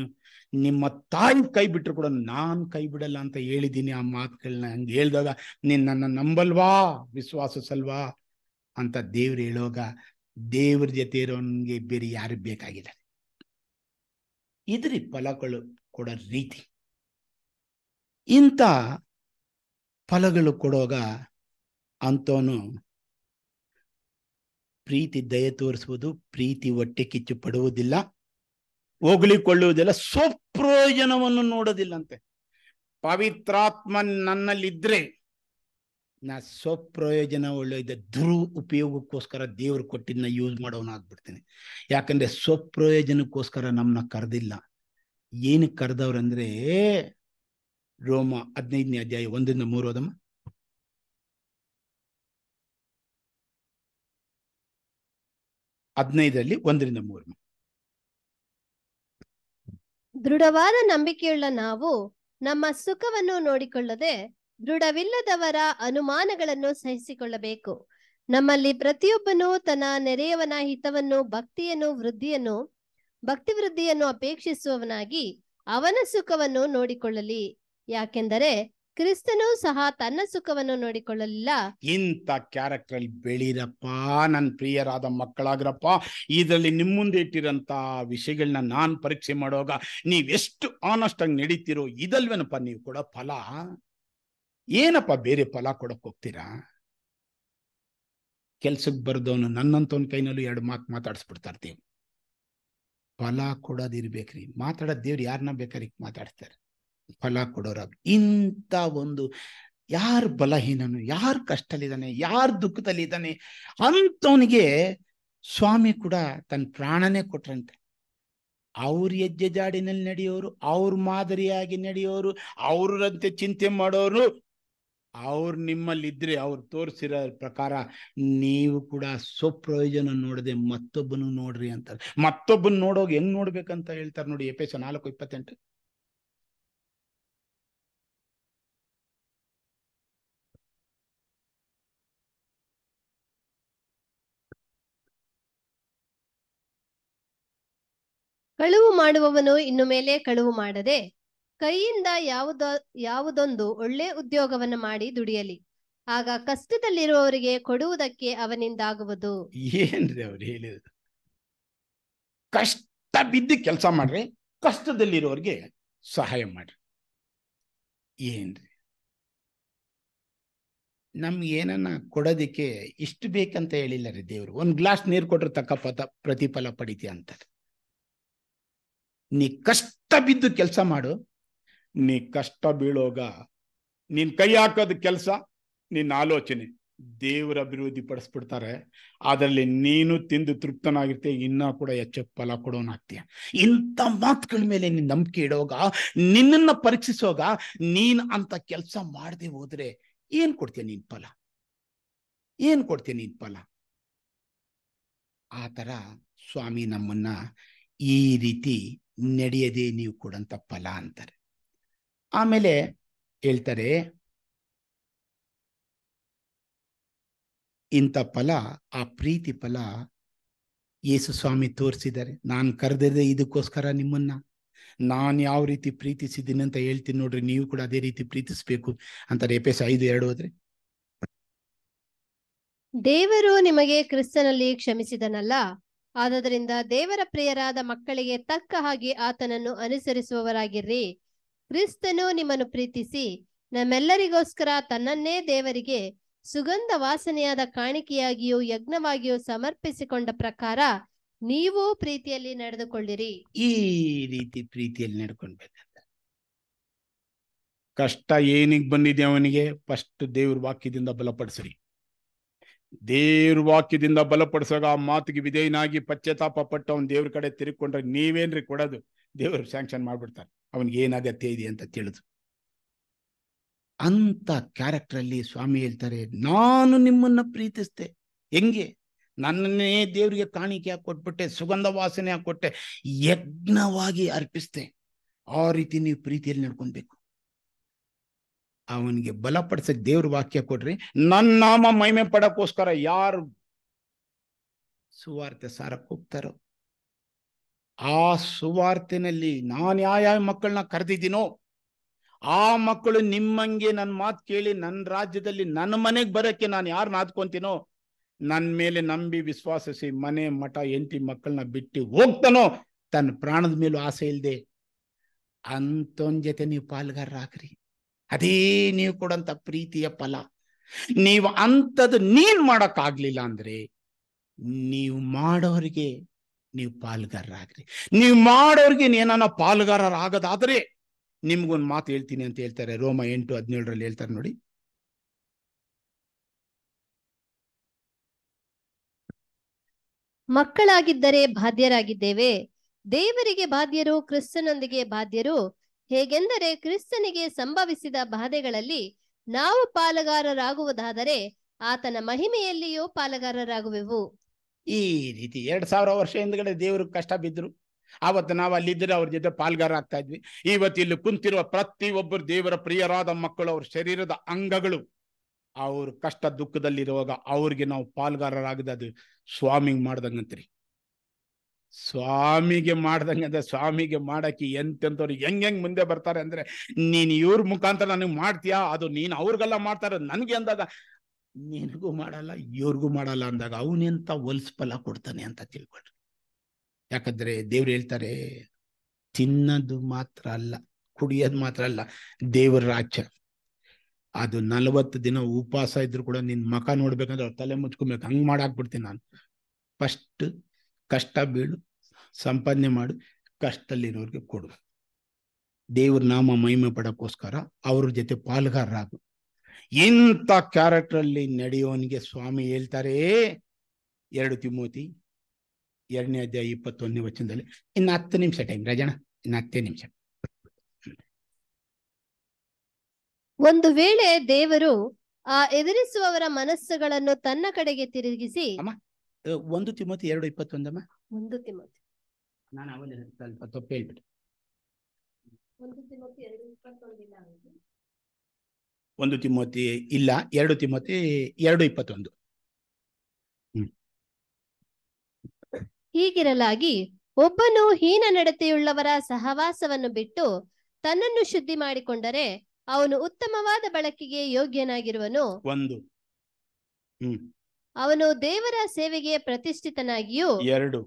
ನಿಮ್ಮ ತಾಯಿ ಕೈ ಬಿಟ್ಟರು ಕೂಡ ನಾನು ಕೈ ಬಿಡಲ್ಲ ಅಂತ ಹೇಳಿದ್ದೀನಿ ಆ ಮಾತುಗಳನ್ನ ಹಂಗೆ ಹೇಳಿದಾಗ ನೀನ್ ನನ್ನ ನಂಬಲ್ವಾ ವಿಶ್ವಾಸಸಲ್ವಾ ಅಂತ ದೇವ್ರು ಹೇಳುವಾಗ ದೇವ್ರ ಜೊತೆ ಇರೋನ್ಗೆ ಬೇರೆ ಯಾರು ಬೇಕಾಗಿಲ್ಲ ಇದ್ರಿ ಫಲಗಳು ಕೊಡೋ ರೀತಿ ಇಂಥ ಫಲಗಳು ಕೊಡೋಗ ಅಂತವನು ಪ್ರೀತಿ ದಯೆ ತೋರಿಸುವುದು ಪ್ರೀತಿ ಹೊಟ್ಟೆ ಕಿಚ್ಚು ಪಡುವುದಿಲ್ಲ ಹೋಗಲಿಕೊಳ್ಳುವುದಿಲ್ಲ ಸ್ವಪ್ರಯೋಜನವನ್ನು ನೋಡೋದಿಲ್ಲಂತೆ ಪವಿತ್ರಾತ್ಮ ನನ್ನಲ್ಲಿದ್ರೆ ನಾ ಸ್ವಪ್ರಯೋಜನ ಒಳ್ಳೆಯದ ದುರು ಉಪಯೋಗಕ್ಕೋಸ್ಕರ ದೇವರು ಕೊಟ್ಟಿದ್ದನ್ನ ಯೂಸ್ ಮಾಡೋನ ಯಾಕಂದರೆ ಯಾಕಂದ್ರೆ ಸ್ವಪ್ರಯೋಜನಕ್ಕೋಸ್ಕರ ನಮ್ಮನ್ನ ಕರೆದಿಲ್ಲ ಏನು ಕರೆದವ್ರಂದ್ರೆ ರೋಮ ಹದಿನೈದನೇ ಅಧ್ಯಾಯ ಒಂದಿಂದ ಮೂರು ಅದಮ್ಮ ಹದಿನೈದರಲ್ಲಿ ಒಂದರಿಂದ ಮೂರು ದೃಢವಾದ ನಂಬಿಕೆಯುಳ್ಳ ನಾವು ನಮ್ಮ ಸುಖವನ್ನು ನೋಡಿಕೊಳ್ಳದೆ ದೃಢವಿಲ್ಲದವರ ಅನುಮಾನಗಳನ್ನು ಸಹಿಸಿಕೊಳ್ಳಬೇಕು ನಮ್ಮಲ್ಲಿ ಪ್ರತಿಯೊಬ್ಬನು ತನ್ನ ನೆರೆಯವನ ಹಿತವನ್ನು ಭಕ್ತಿಯನ್ನು ವೃದ್ಧಿಯನ್ನು ಭಕ್ತಿ ವೃದ್ಧಿಯನ್ನು ಅಪೇಕ್ಷಿಸುವವನಾಗಿ ಅವನ ಸುಖವನ್ನು ನೋಡಿಕೊಳ್ಳಲಿ ಯಾಕೆಂದರೆ ಕ್ರಿಸ್ತನು ಸಹ ತನ್ನ ಸುಖವನ್ನು ನೋಡಿಕೊಳ್ಳಲಿಲ್ಲ ಇಂಥ ಕ್ಯಾರೆಕ್ಟರ್ ಬೆಳಿರಪ್ಪ ಬೆಳೀರಪ್ಪ ನನ್ನ ಪ್ರಿಯರಾದ ಮಕ್ಕಳಾಗ್ರಪ್ಪ ಇದರಲ್ಲಿ ನಿಮ್ಮ ಮುಂದೆ ಇಟ್ಟಿರಂತ ವಿಷಯಗಳನ್ನ ನಾನು ಪರೀಕ್ಷೆ ಮಾಡುವಾಗ ನೀವೆಷ್ಟು ಆನೆಸ್ಟ್ ಆಗಿ ನಡೀತಿರೋ ಇದಲ್ವೇನಪ್ಪ ನೀವು ಕೂಡ ಫಲ ಏನಪ್ಪ ಬೇರೆ ಫಲ ಕೊಡಕ್ ಹೋಗ್ತೀರಾ ಕೆಲ್ಸಕ್ಕೆ ಬರ್ದವನು ನನ್ನಂತವನ ಕೈನಲ್ಲೂ ಎರಡು ಮಾತು ಮಾತಾಡಿಸ್ಬಿಡ್ತಾರೆ ದೇವ್ ಫಲ ಕೊಡೋದಿರ್ಬೇಕ್ರಿ ಮಾತಾಡೋದು ದೇವ್ರು ಯಾರನ್ನ ಬೇಕಾದ್ರೆ ಮಾತಾಡ್ತಾರೆ ಫಲ ಕೊಡೋರ ಇಂಥ ಒಂದು ಯಾರು ಬಲಹೀನನು ಯಾರು ಯಾರ ಯಾರು ದುಃಖದಲ್ಲಿದ್ದಾನೆ ಅಂತವನಿಗೆ ಸ್ವಾಮಿ ಕೂಡ ತನ್ನ ಪ್ರಾಣನೇ ಕೊಟ್ರಂತೆ ಅವ್ರ ಹೆಜ್ಜೆ ಜಾಡಿನಲ್ಲಿ ನಡೆಯೋರು ಅವ್ರ ಮಾದರಿಯಾಗಿ ನಡೆಯೋರು ಅವ್ರಂತೆ ಚಿಂತೆ ಮಾಡೋರು ಅವ್ರು ನಿಮ್ಮಲ್ಲಿದ್ದರೆ ಅವ್ರು ತೋರಿಸಿರೋ ಪ್ರಕಾರ ನೀವು ಕೂಡ ಸ್ವಪ್ರಯೋಜನ ನೋಡದೆ ಮತ್ತೊಬ್ಬನು ನೋಡ್ರಿ ಅಂತಾರೆ ಮತ್ತೊಬ್ಬನ ನೋಡೋಗಿ ಹೆಂಗ್ ನೋಡ್ಬೇಕಂತ ಹೇಳ್ತಾರೆ ನೋಡಿ ಎಪೇಸ ನಾಲ್ಕು ಇಪ್ಪತ್ತೆಂಟು ಕಳುವು ಮಾಡುವವನು ಇನ್ನು ಮೇಲೆ ಕಳುವು ಮಾಡದೆ ಕೈಯಿಂದ ಯಾವುದ ಯಾವುದೊಂದು ಒಳ್ಳೆ ಉದ್ಯೋಗವನ್ನು ಮಾಡಿ ದುಡಿಯಲಿ ಆಗ ಕಷ್ಟದಲ್ಲಿರುವವರಿಗೆ ಕೊಡುವುದಕ್ಕೆ ಅವನಿಂದಾಗುವುದು ಏನ್ರಿ ಅವ್ರು ಹೇಳಿದ್ರು ಕಷ್ಟ ಬಿದ್ದು ಕೆಲಸ ಮಾಡ್ರಿ ಕಷ್ಟದಲ್ಲಿರೋರಿಗೆ ಸಹಾಯ ಮಾಡ್ರಿ ಏನ್ರಿ ನಮ್ಗೆ ಏನನ್ನ ಕೊಡೋದಕ್ಕೆ ಇಷ್ಟು ಬೇಕಂತ ಹೇಳಿಲ್ಲ ರೀ ದೇವ್ರು ಒಂದು ಗ್ಲಾಸ್ ನೀರು ಕೊಟ್ರೆ ತಕ್ಕ ಪ್ರತಿಫಲ ಪಡಿತೀಯ ಅಂತಾರೆ ನೀ ಕಷ್ಟ ಬಿದ್ದು ಕೆಲಸ ಮಾಡು ನೀ ಕಷ್ಟ ಬೀಳೋಗ ನೀನ್ ಕೈ ಹಾಕೋದು ಕೆಲಸ ನಿನ್ನ ಆಲೋಚನೆ ದೇವರ ಅಭಿವೃದ್ಧಿ ಪಡಿಸ್ಬಿಡ್ತಾರೆ ಅದರಲ್ಲಿ ನೀನು ತಿಂದು ತೃಪ್ತನಾಗಿರ್ತೀಯ ಇನ್ನೂ ಕೂಡ ಹೆಚ್ಚು ಫಲ ಕೊಡೋನಾಗ್ತೀಯ ಇಂಥ ಮಾತುಗಳ ಮೇಲೆ ನೀನು ನಂಬಿಕೆ ಇಡೋಗ ನಿನ್ನನ್ನು ಪರೀಕ್ಷಿಸೋಗ ನೀನು ಅಂತ ಕೆಲಸ ಮಾಡದೆ ಹೋದ್ರೆ ಏನು ಕೊಡ್ತೀಯ ನೀನ್ ಫಲ ಏನು ಕೊಡ್ತೀಯ ನೀನ್ ಫಲ ಆ ಥರ ಸ್ವಾಮಿ ನಮ್ಮನ್ನ ಈ ರೀತಿ ನಡೆಯದೇ ನೀವು ಕೂಡಂತ ಫಲ ಅಂತಾರೆ ಆಮೇಲೆ ಹೇಳ್ತಾರೆ ಇಂಥ ಫಲ ಆ ಪ್ರೀತಿ ಫಲ ಯೇಸು ಸ್ವಾಮಿ ತೋರಿಸಿದ್ದಾರೆ ನಾನು ಕರೆದಿದ್ದೆ ಇದಕ್ಕೋಸ್ಕರ ನಿಮ್ಮನ್ನ ನಾನು ಯಾವ ರೀತಿ ಪ್ರೀತಿಸಿದ್ದೀನಿ ಅಂತ ಹೇಳ್ತೀನಿ ನೋಡ್ರಿ ನೀವು ಕೂಡ ಅದೇ ರೀತಿ ಪ್ರೀತಿಸಬೇಕು ಅಂತಾರೆ ಎ ಐದು ಎರಡು ಹೋದ್ರೆ ದೇವರು ನಿಮಗೆ ಕ್ರಿಸ್ತನಲ್ಲಿ ಕ್ಷಮಿಸಿದನಲ್ಲ ಆದ್ದರಿಂದ ದೇವರ ಪ್ರಿಯರಾದ ಮಕ್ಕಳಿಗೆ ತಕ್ಕ ಹಾಗೆ ಆತನನ್ನು ಅನುಸರಿಸುವವರಾಗಿರ್ರಿ ಕ್ರಿಸ್ತನು ನಿಮ್ಮನ್ನು ಪ್ರೀತಿಸಿ ನಮ್ಮೆಲ್ಲರಿಗೋಸ್ಕರ ತನ್ನನ್ನೇ ದೇವರಿಗೆ ಸುಗಂಧ ವಾಸನೆಯಾದ ಕಾಣಿಕೆಯಾಗಿಯೂ ಯಜ್ಞವಾಗಿಯೂ ಸಮರ್ಪಿಸಿಕೊಂಡ ಪ್ರಕಾರ ನೀವು ಪ್ರೀತಿಯಲ್ಲಿ ನಡೆದುಕೊಳ್ಳಿರಿ ಈ ರೀತಿ ಪ್ರೀತಿಯಲ್ಲಿ ನಡ್ಕೊಳ್ಬೇಕಂತ ಕಷ್ಟ ಏನಿಗೆ ಬಂದಿದೆ ಅವನಿಗೆ ಫಸ್ಟ್ ದೇವ್ರ ವಾಕ್ಯದಿಂದ ಬಲಪಡಿಸ್ರಿ ದೇವ್ರ ವಾಕ್ಯದಿಂದ ಬಲಪಡಿಸೋಗ ಆ ಮಾತಿಗೆ ವಿಧೇಯನಾಗಿ ಪಶ್ಚಾತ್ತಾಪ ಪಟ್ಟು ಅವ್ನ ದೇವ್ರ ಕಡೆ ತಿರುಕೊಂಡ್ರೆ ನೀವೇನ್ರಿ ಕೊಡೋದು ದೇವರು ಸ್ಯಾಂಕ್ಷನ್ ಮಾಡ್ಬಿಡ್ತಾರೆ ಅವನಿಗೆ ಏನ್ ಅಗತ್ಯ ಇದೆ ಅಂತ ತಿಳಿದು ಅಂತ ಅಲ್ಲಿ ಸ್ವಾಮಿ ಹೇಳ್ತಾರೆ ನಾನು ನಿಮ್ಮನ್ನ ಪ್ರೀತಿಸ್ತೆ ಹೆಂಗೆ ನನ್ನನ್ನೇ ದೇವರಿಗೆ ಕಾಣಿಕೆ ಹಾಕಿ ಕೊಟ್ಬಿಟ್ಟೆ ಸುಗಂಧ ವಾಸನೆ ಹಾಕೊಟ್ಟೆ ಯಜ್ಞವಾಗಿ ಅರ್ಪಿಸ್ತೆ ಆ ರೀತಿ ನೀವು ಪ್ರೀತಿಯಲ್ಲಿ ನಡ್ಕೊಬೇಕು ಅವನಿಗೆ ಬಲಪಡಿಸಕ್ಕೆ ದೇವ್ರ ವಾಕ್ಯ ಕೊಡ್ರಿ ನನ್ನ ನಾಮ ಮಹಿಮೆ ಪಡಕ್ಕೋಸ್ಕರ ಯಾರು ಸುವಾರ್ತೆ ಸಾರಕ್ಕೆ ಹೋಗ್ತಾರೋ ಆ ಸುವಾರ್ತೆನಲ್ಲಿ ನಾನು ಯಾವ ಮಕ್ಕಳನ್ನ ಕರೆದಿದ್ದೀನೋ ಆ ಮಕ್ಕಳು ನಿಮ್ಮಂಗೆ ನನ್ನ ಮಾತು ಕೇಳಿ ನನ್ನ ರಾಜ್ಯದಲ್ಲಿ ನನ್ನ ಮನೆಗೆ ಬರೋಕ್ಕೆ ನಾನು ಯಾರು ನಾದ್ಕೊಂತೀನೋ ನನ್ನ ಮೇಲೆ ನಂಬಿ ವಿಶ್ವಾಸಿಸಿ ಮನೆ ಮಠ ಎಂಟಿ ಮಕ್ಕಳನ್ನ ಬಿಟ್ಟು ಹೋಗ್ತಾನೋ ತನ್ನ ಪ್ರಾಣದ ಮೇಲೂ ಆಸೆ ಇಲ್ಲದೆ ಅಂತೊಂದ್ ಜೊತೆ ನೀವು ಪಾಲ್ಗಾರರಾಗ್ರಿ ಅದೇ ನೀವು ಕೊಡಂತ ಪ್ರೀತಿಯ ಫಲ ನೀವು ಅಂಥದ್ದು ನೀನ್ ಮಾಡೋಕ್ಕಾಗ್ಲಿಲ್ಲ ಅಂದ್ರೆ ನೀವು ಮಾಡೋರಿಗೆ ನೀವು ಪಾಲ್ಗಾರರಾಗ್ರಿ ನೀವು ಮಾಡೋರಿಗೆ ಏನಾನ ಪಾಲ್ಗಾರರಾಗದಾದ್ರೆ ನಿಮ್ಗೊಂದು ಮಾತು ಹೇಳ್ತೀನಿ ಅಂತ ಹೇಳ್ತಾರೆ ರೋಮ ಎಂಟು ಹದಿನೇಳರಲ್ಲಿ ಹೇಳ್ತಾರೆ ನೋಡಿ ಮಕ್ಕಳಾಗಿದ್ದರೆ ಬಾಧ್ಯರಾಗಿದ್ದೇವೆ ದೇವರಿಗೆ ಬಾಧ್ಯರು ಕ್ರಿಸ್ತನೊಂದಿಗೆ ಬಾಧ್ಯರು ಹೇಗೆಂದರೆ ಕ್ರಿಸ್ತನಿಗೆ ಸಂಭವಿಸಿದ ಬಾಧೆಗಳಲ್ಲಿ ನಾವು ಪಾಲುಗಾರರಾಗುವುದಾದರೆ ಆತನ ಮಹಿಮೆಯಲ್ಲಿಯೂ ಪಾಲುಗಾರರಾಗುವೆವು ಈ ರೀತಿ ಎರಡ್ ಸಾವಿರ ವರ್ಷ ಹಿಂದ್ಗಡೆ ದೇವರು ಕಷ್ಟ ಬಿದ್ರು ಅವತ್ತು ನಾವು ಅಲ್ಲಿದ್ದರೆ ಅವ್ರ ಜೊತೆ ಪಾಲ್ಗಾರ ಆಗ್ತಾ ಇದ್ವಿ ಇವತ್ತು ಇಲ್ಲಿ ಕುಂತಿರುವ ಪ್ರತಿಯೊಬ್ಬರು ದೇವರ ಪ್ರಿಯರಾದ ಮಕ್ಕಳು ಅವ್ರ ಶರೀರದ ಅಂಗಗಳು ಅವ್ರ ಕಷ್ಟ ದುಃಖದಲ್ಲಿರುವಾಗ ಅವ್ರಿಗೆ ನಾವು ಪಾಲ್ಗಾರರಾಗದ ಅದು ಸ್ವಾಮಿಂಗ್ ಮಾಡ್ದಂಗಂತ್ರಿ ಸ್ವಾಮಿಗೆ ಮಾಡ್ದಂಗೆ ಸ್ವಾಮಿಗೆ ಮಾಡಕ್ಕೆ ಎಂತೆಂಥವ್ರು ಹೆಂಗ್ ಹೆಂಗ್ ಮುಂದೆ ಬರ್ತಾರೆ ಅಂದ್ರೆ ನೀನ್ ಇವ್ರ ಮುಖಾಂತರ ನನಗೆ ಮಾಡ್ತೀಯಾ ಅದು ನೀನ್ ಅವ್ರಿಗೆಲ್ಲ ಮಾಡ್ತಾರ ನನ್ಗೆ ಅಂದಾಗ ನಿನಗೂ ಮಾಡಲ್ಲ ಇವ್ರಿಗೂ ಮಾಡಲ್ಲ ಅಂದಾಗ ಅವನೆಂತ ಹೊಲ್ಸ್ ಫಲ ಕೊಡ್ತಾನೆ ಅಂತ ತಿಳ್ಕೊಳ್ರಿ ಯಾಕಂದ್ರೆ ದೇವ್ರು ಹೇಳ್ತಾರೆ ತಿನ್ನದು ಮಾತ್ರ ಅಲ್ಲ ಕುಡಿಯೋದು ಮಾತ್ರ ಅಲ್ಲ ದೇವ್ರ ರಾಜ್ಯ ಅದು ನಲವತ್ತು ದಿನ ಉಪವಾಸ ಇದ್ರು ಕೂಡ ನಿನ್ ಮಖ ನೋಡ್ಬೇಕಂದ್ರೆ ಅವ್ರ ತಲೆ ಮುಚ್ಕೊಬೇಕು ಹಂಗ್ ಮಾಡಾಕ್ಬಿಡ್ತೀನಿ ನಾನು ಫಸ್ಟ್ ಕಷ್ಟ ಬೀಳು ಸಂಪಾದನೆ ಮಾಡು ಕಷ್ಟದಲ್ಲಿರೋರಿಗೆ ಕೊಡು ದೇವ್ರ ನಾಮ ಮಹಿಮೆ ಪಡೋಕ್ಕೋಸ್ಕರ ಅವ್ರ ಜೊತೆ ಪಾಲ್ಗಾರರಾಗು ಇಂಥ ಅಲ್ಲಿ ನಡೆಯೋನಿಗೆ ಸ್ವಾಮಿ ಹೇಳ್ತಾರೆ ಎರಡು ತಿಮೋತಿ ಎರಡನೇ ಅಧ್ಯಾಯ ಇಪ್ಪತ್ತೊಂದನೇ ವಚನದಲ್ಲಿ ಇನ್ನ ಹತ್ತು ನಿಮಿಷ ಟೈಮ್ ರಾಜಣ್ಣ ಇನ್ನ ಹತ್ತೇ ನಿಮಿಷ ಒಂದು ವೇಳೆ ದೇವರು ಆ ಎದುರಿಸುವವರ ಮನಸ್ಸುಗಳನ್ನು ತನ್ನ ಕಡೆಗೆ ತಿರುಗಿಸಿ ಒಂದು ತಿಮೋತಿ ಎರಡು ಇಪ್ಪತ್ತೊಂದಮ್ಮ ಒಂದು ತಿಮೋತಿ ನಾನು ಅವನ ಸ್ವಲ್ಪ ತಪ್ಪು ಹೇಳ್ಬಿಟ್ಟು ಒಂದು ತಿಮೋತಿ ಇಲ್ಲ ಎರಡು ತಿಮೋತಿ ಎರಡು ಇಪ್ಪತ್ತೊಂದು ಹೀಗಿರಲಾಗಿ ಒಬ್ಬನು ಹೀನ ನಡತೆಯುಳ್ಳವರ ಸಹವಾಸವನ್ನು ಬಿಟ್ಟು ತನ್ನನ್ನು ಶುದ್ಧಿ ಮಾಡಿಕೊಂಡರೆ ಅವನು ಉತ್ತಮವಾದ ಬಳಕೆಗೆ ಯೋಗ್ಯನಾಗಿರುವನು ಒಂದು ಅವನು ದೇವರ ಸೇವೆಗೆ ಪ್ರತಿಷ್ಠಿತನಾಗಿಯೂ ಎರಡು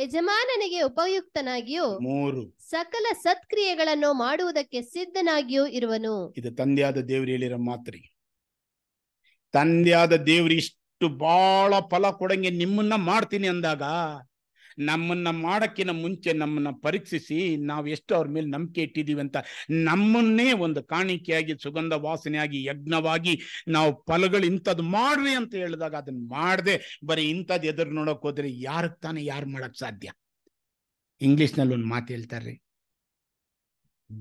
ಯಜಮಾನನಿಗೆ ಉಪಯುಕ್ತನಾಗಿಯೂ ಮೂರು ಸಕಲ ಸತ್ಕ್ರಿಯೆಗಳನ್ನು ಮಾಡುವುದಕ್ಕೆ ಸಿದ್ಧನಾಗಿಯೂ ಇರುವನು ಇದು ತಂದೆಯಾದ ದೇವರು ಹೇಳಿರೋ ಮಾತ್ರಿ ತಂದೆಯಾದ ದೇವರು ಇಷ್ಟು ಬಹಳ ಫಲ ಕೊಡಂಗೆ ನಿಮ್ಮನ್ನ ಮಾಡ್ತೀನಿ ಅಂದಾಗ ನಮ್ಮನ್ನ ಮಾಡಕ್ಕಿನ ಮುಂಚೆ ನಮ್ಮನ್ನ ಪರೀಕ್ಷಿಸಿ ನಾವು ಎಷ್ಟು ಅವ್ರ ಮೇಲೆ ನಂಬಿಕೆ ಇಟ್ಟಿದ್ದೀವಿ ಅಂತ ನಮ್ಮನ್ನೇ ಒಂದು ಕಾಣಿಕೆಯಾಗಿ ಸುಗಂಧ ವಾಸನೆಯಾಗಿ ಯಜ್ಞವಾಗಿ ನಾವು ಫಲಗಳು ಇಂಥದ್ದು ಮಾಡ್ರಿ ಅಂತ ಹೇಳಿದಾಗ ಅದನ್ನ ಮಾಡದೆ ಬರೀ ಇಂಥದ್ದು ಎದುರು ನೋಡಕ್ ಹೋದ್ರೆ ಯಾರಕ್ ತಾನೇ ಯಾರು ಮಾಡಕ್ ಸಾಧ್ಯ ಇಂಗ್ಲಿಷ್ ನಲ್ಲಿ ಒಂದು ಮಾತು ಹೇಳ್ತಾರ್ರಿ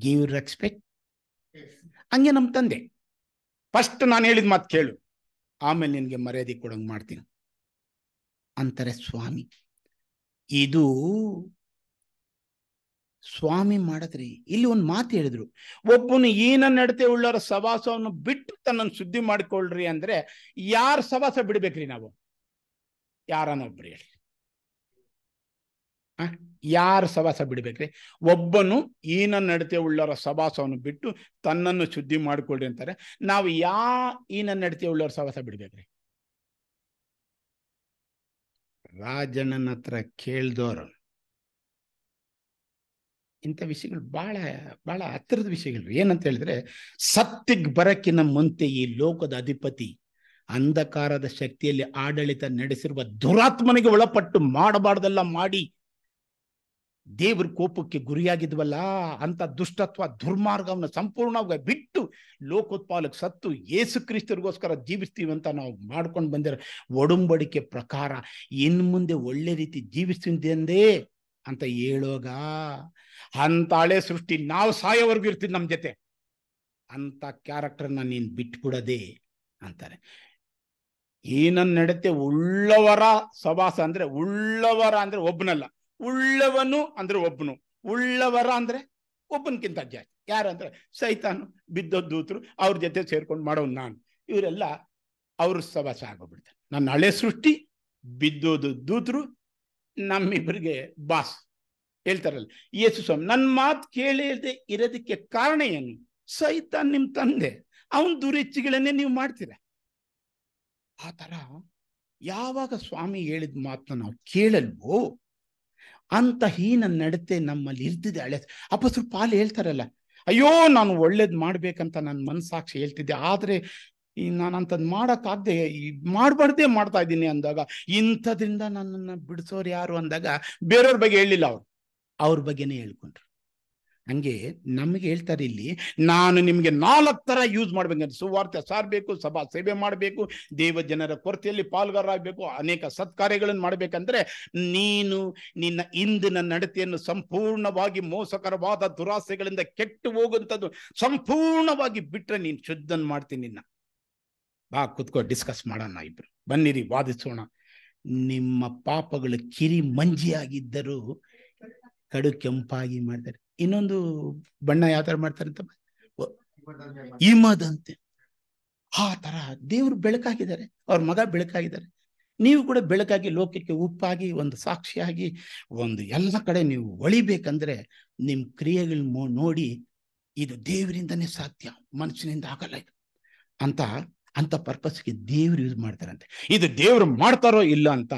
ಗಿವ್ ರೆಸ್ಪೆಕ್ಟ್ ಹಂಗೆ ನಮ್ಮ ತಂದೆ ಫಸ್ಟ್ ನಾನು ಹೇಳಿದ ಮಾತು ಕೇಳು ಆಮೇಲೆ ನಿನಗೆ ಮರ್ಯಾದೆ ಕೊಡಂಗೆ ಮಾಡ್ತೀನಿ ಅಂತಾರೆ ಸ್ವಾಮಿ ಇದು ಸ್ವಾಮಿ ಮಾಡತ್ರಿ ಇಲ್ಲಿ ಒಂದು ಮಾತು ಹೇಳಿದ್ರು ಒಬ್ಬನು ಈನ ನಡತೆ ಉಳ್ಳರ ಸವಾಸವನ್ನು ಬಿಟ್ಟು ತನ್ನನ್ನು ಸುದ್ದಿ ಮಾಡಿಕೊಳ್ಳ್ರಿ ಅಂದ್ರೆ ಯಾರ ಸವಾಸ ಬಿಡ್ಬೇಕ್ರಿ ನಾವು ಯಾರನ್ನೊಬ್ರು ಹೇಳಿ ಯಾರ ಸವಾಸ ಬಿಡ್ಬೇಕ್ರಿ ಒಬ್ಬನು ಈನ ನಡತೆ ಉಳ್ಳರ ಸವಾಸವನ್ನು ಬಿಟ್ಟು ತನ್ನನ್ನು ಶುದ್ಧಿ ಮಾಡಿಕೊಳ್ಳ್ರಿ ಅಂತಾರೆ ನಾವು ಯಾ ಈನ ನಡತೆ ಉಳ್ಳವರ ಸವಾಸ ಬಿಡ್ಬೇಕ್ರಿ ರಾಜಣ್ಣನ ಹತ್ರ ಕೇಳ್ದೋರು ಇಂಥ ವಿಷಯಗಳು ಭಾಳ ಭಾಳ ಹತ್ತಿರದ ವಿಷಯಗಳು ಏನಂತ ಹೇಳಿದ್ರೆ ಸತ್ತಿಗೆ ಬರಕ್ಕಿನ ಮುಂತೆ ಈ ಲೋಕದ ಅಧಿಪತಿ ಅಂಧಕಾರದ ಶಕ್ತಿಯಲ್ಲಿ ಆಡಳಿತ ನಡೆಸಿರುವ ದುರಾತ್ಮನಿಗೆ ಒಳಪಟ್ಟು ಮಾಡಬಾರ್ದೆಲ್ಲ ಮಾಡಿ ದೇವ್ರ ಕೋಪಕ್ಕೆ ಗುರಿಯಾಗಿದ್ವಲ್ಲ ಅಂತ ದುಷ್ಟತ್ವ ದುರ್ಮಾರ್ಗವನ್ನು ಸಂಪೂರ್ಣವಾಗಿ ಬಿಟ್ಟು ಲೋಕೋತ್ಪಾಲಕ್ ಸತ್ತು ಏಸು ಕ್ರಿಸ್ತರಿಗೋಸ್ಕರ ಜೀವಿಸ್ತೀವಿ ಅಂತ ನಾವು ಮಾಡ್ಕೊಂಡು ಬಂದಿರ ಒಡಂಬಡಿಕೆ ಪ್ರಕಾರ ಇನ್ನು ಮುಂದೆ ಒಳ್ಳೆ ರೀತಿ ಜೀವಿಸ್ತೀವಿ ಎಂದೇ ಅಂತ ಹೇಳೋಗ ಅಂತ ಹಳೆ ಸೃಷ್ಟಿ ನಾವು ಸಾಯೋವರೆಗೂ ಇರ್ತೀವಿ ನಮ್ಮ ಜೊತೆ ಅಂತ ಕ್ಯಾರೆಕ್ಟರ್ನ ನೀನು ಬಿಟ್ಬಿಡದೆ ಅಂತಾರೆ ಏನನ್ನ ನಡತೆ ಉಳ್ಳವರ ಸವಾಸ ಅಂದ್ರೆ ಉಳ್ಳವರ ಅಂದ್ರೆ ಒಬ್ಬನಲ್ಲ ಉಳ್ಳವನು ಅಂದ್ರೆ ಒಬ್ಬನು ಉಳ್ಳವರ ಅಂದ್ರೆ ಒಬ್ಬನಕ್ಕಿಂತ ಜಾಸ್ತಿ ಯಾರಂದ್ರೆ ಸೈತಾನು ಬಿದ್ದದ್ದೂತರು ಅವ್ರ ಜೊತೆ ಸೇರ್ಕೊಂಡು ಮಾಡೋ ನಾನು ಇವರೆಲ್ಲ ಅವ್ರ ಸವಾಸ ಆಗೋಗ್ಬಿಡ್ತಾರೆ ನನ್ನ ಹಳೆ ಸೃಷ್ಟಿ ಬಿದ್ದೋದು ದೂತರು ನಮ್ಮಿಬ್ಬರಿಗೆ ಬಾಸ್ ಹೇಳ್ತಾರಲ್ಲ ಯೇಸು ಸ್ವಾಮಿ ನನ್ನ ಮಾತು ಕೇಳದೆ ಇರೋದಕ್ಕೆ ಕಾರಣ ಏನು ಸೈತಾನ್ ನಿಮ್ಮ ತಂದೆ ಅವನ ದುರೆಚ್ಚಿಗಳನ್ನೇ ನೀವು ಮಾಡ್ತೀರ ಆ ಥರ ಯಾವಾಗ ಸ್ವಾಮಿ ಹೇಳಿದ ಮಾತನ್ನ ನಾವು ಕೇಳಲ್ವೋ ಅಂತ ಹೀನ ನಡತೆ ನಮ್ಮಲ್ಲಿ ಇರ್ತಿದೆ ಹಳೆ ಅಪಸ್ರು ಪಾಲು ಹೇಳ್ತಾರಲ್ಲ ಅಯ್ಯೋ ನಾನು ಒಳ್ಳೇದು ಮಾಡ್ಬೇಕಂತ ನನ್ನ ಮನಸಾಕ್ಷಿ ಹೇಳ್ತಿದ್ದೆ ಆದ್ರೆ ಈ ನಾನು ಅಂತದ್ ಮಾಡೋಕ್ಕಾಗದೆ ಮಾಡಬಾರ್ದೇ ಮಾಡ್ತಾ ಇದ್ದೀನಿ ಅಂದಾಗ ಇಂಥದ್ರಿಂದ ನನ್ನನ್ನು ಬಿಡಿಸೋರು ಯಾರು ಅಂದಾಗ ಬೇರೆಯವ್ರ ಬಗ್ಗೆ ಹೇಳಿಲ್ಲ ಅವ್ರು ಅವ್ರ ಬಗ್ಗೆನೇ ಹೇಳ್ಕೊಂಡ್ರು ಹಂಗೆ ನಮ್ಗೆ ಹೇಳ್ತಾರೆ ಇಲ್ಲಿ ನಾನು ನಿಮ್ಗೆ ನಾಲ್ಕು ತರ ಯೂಸ್ ಮಾಡ್ಬೇಕಂದ್ರೆ ಸುವಾರ್ತೆ ಸಾರಬೇಕು ಸಭಾ ಸೇವೆ ಮಾಡಬೇಕು ದೇವ ಜನರ ಕೊರತೆಯಲ್ಲಿ ಪಾಲ್ಗಾರರಾಗಬೇಕು ಅನೇಕ ಸತ್ಕಾರ್ಯಗಳನ್ನು ಮಾಡ್ಬೇಕಂದ್ರೆ ನೀನು ನಿನ್ನ ಇಂದಿನ ನಡತೆಯನ್ನು ಸಂಪೂರ್ಣವಾಗಿ ಮೋಸಕರವಾದ ದುರಾಸೆಗಳಿಂದ ಕೆಟ್ಟು ಹೋಗುವಂಥದ್ದು ಸಂಪೂರ್ಣವಾಗಿ ಬಿಟ್ರೆ ನೀನ್ ಶುದ್ಧನ್ ಮಾಡ್ತೀನಿ ನಿನ್ನ ಬಾ ಕುತ್ಕೋ ಡಿಸ್ಕಸ್ ಮಾಡೋಣ ಇಬ್ರು ಬನ್ನಿರಿ ವಾದಿಸೋಣ ನಿಮ್ಮ ಪಾಪಗಳು ಕಿರಿ ಮಂಜಿಯಾಗಿದ್ದರೂ ಕಡು ಕೆಂಪಾಗಿ ಮಾಡ್ತಾರೆ ಇನ್ನೊಂದು ಬಣ್ಣ ಯಾವ ತರ ಮಾಡ್ತಾರಂತ ಹಿಮದಂತೆ ಆ ತರ ದೇವ್ರು ಬೆಳಕಾಗಿದ್ದಾರೆ ಅವ್ರ ಮಗ ಬೆಳಕಾಗಿದ್ದಾರೆ ನೀವು ಕೂಡ ಬೆಳಕಾಗಿ ಲೋಕಕ್ಕೆ ಉಪ್ಪಾಗಿ ಒಂದು ಸಾಕ್ಷಿಯಾಗಿ ಒಂದು ಎಲ್ಲ ಕಡೆ ನೀವು ಒಳಿಬೇಕಂದ್ರೆ ನಿಮ್ಮ ಕ್ರಿಯೆಗಳು ನೋಡಿ ಇದು ದೇವರಿಂದನೇ ಸಾಧ್ಯ ಮನುಷ್ಯನಿಂದ ಆಗಲ್ಲ ಇದು ಅಂತ ಅಂತ ಪರ್ಪಸ್ಗೆ ದೇವ್ರು ಯೂಸ್ ಮಾಡ್ತಾರಂತೆ ಇದು ದೇವ್ರು ಮಾಡ್ತಾರೋ ಇಲ್ಲ ಅಂತ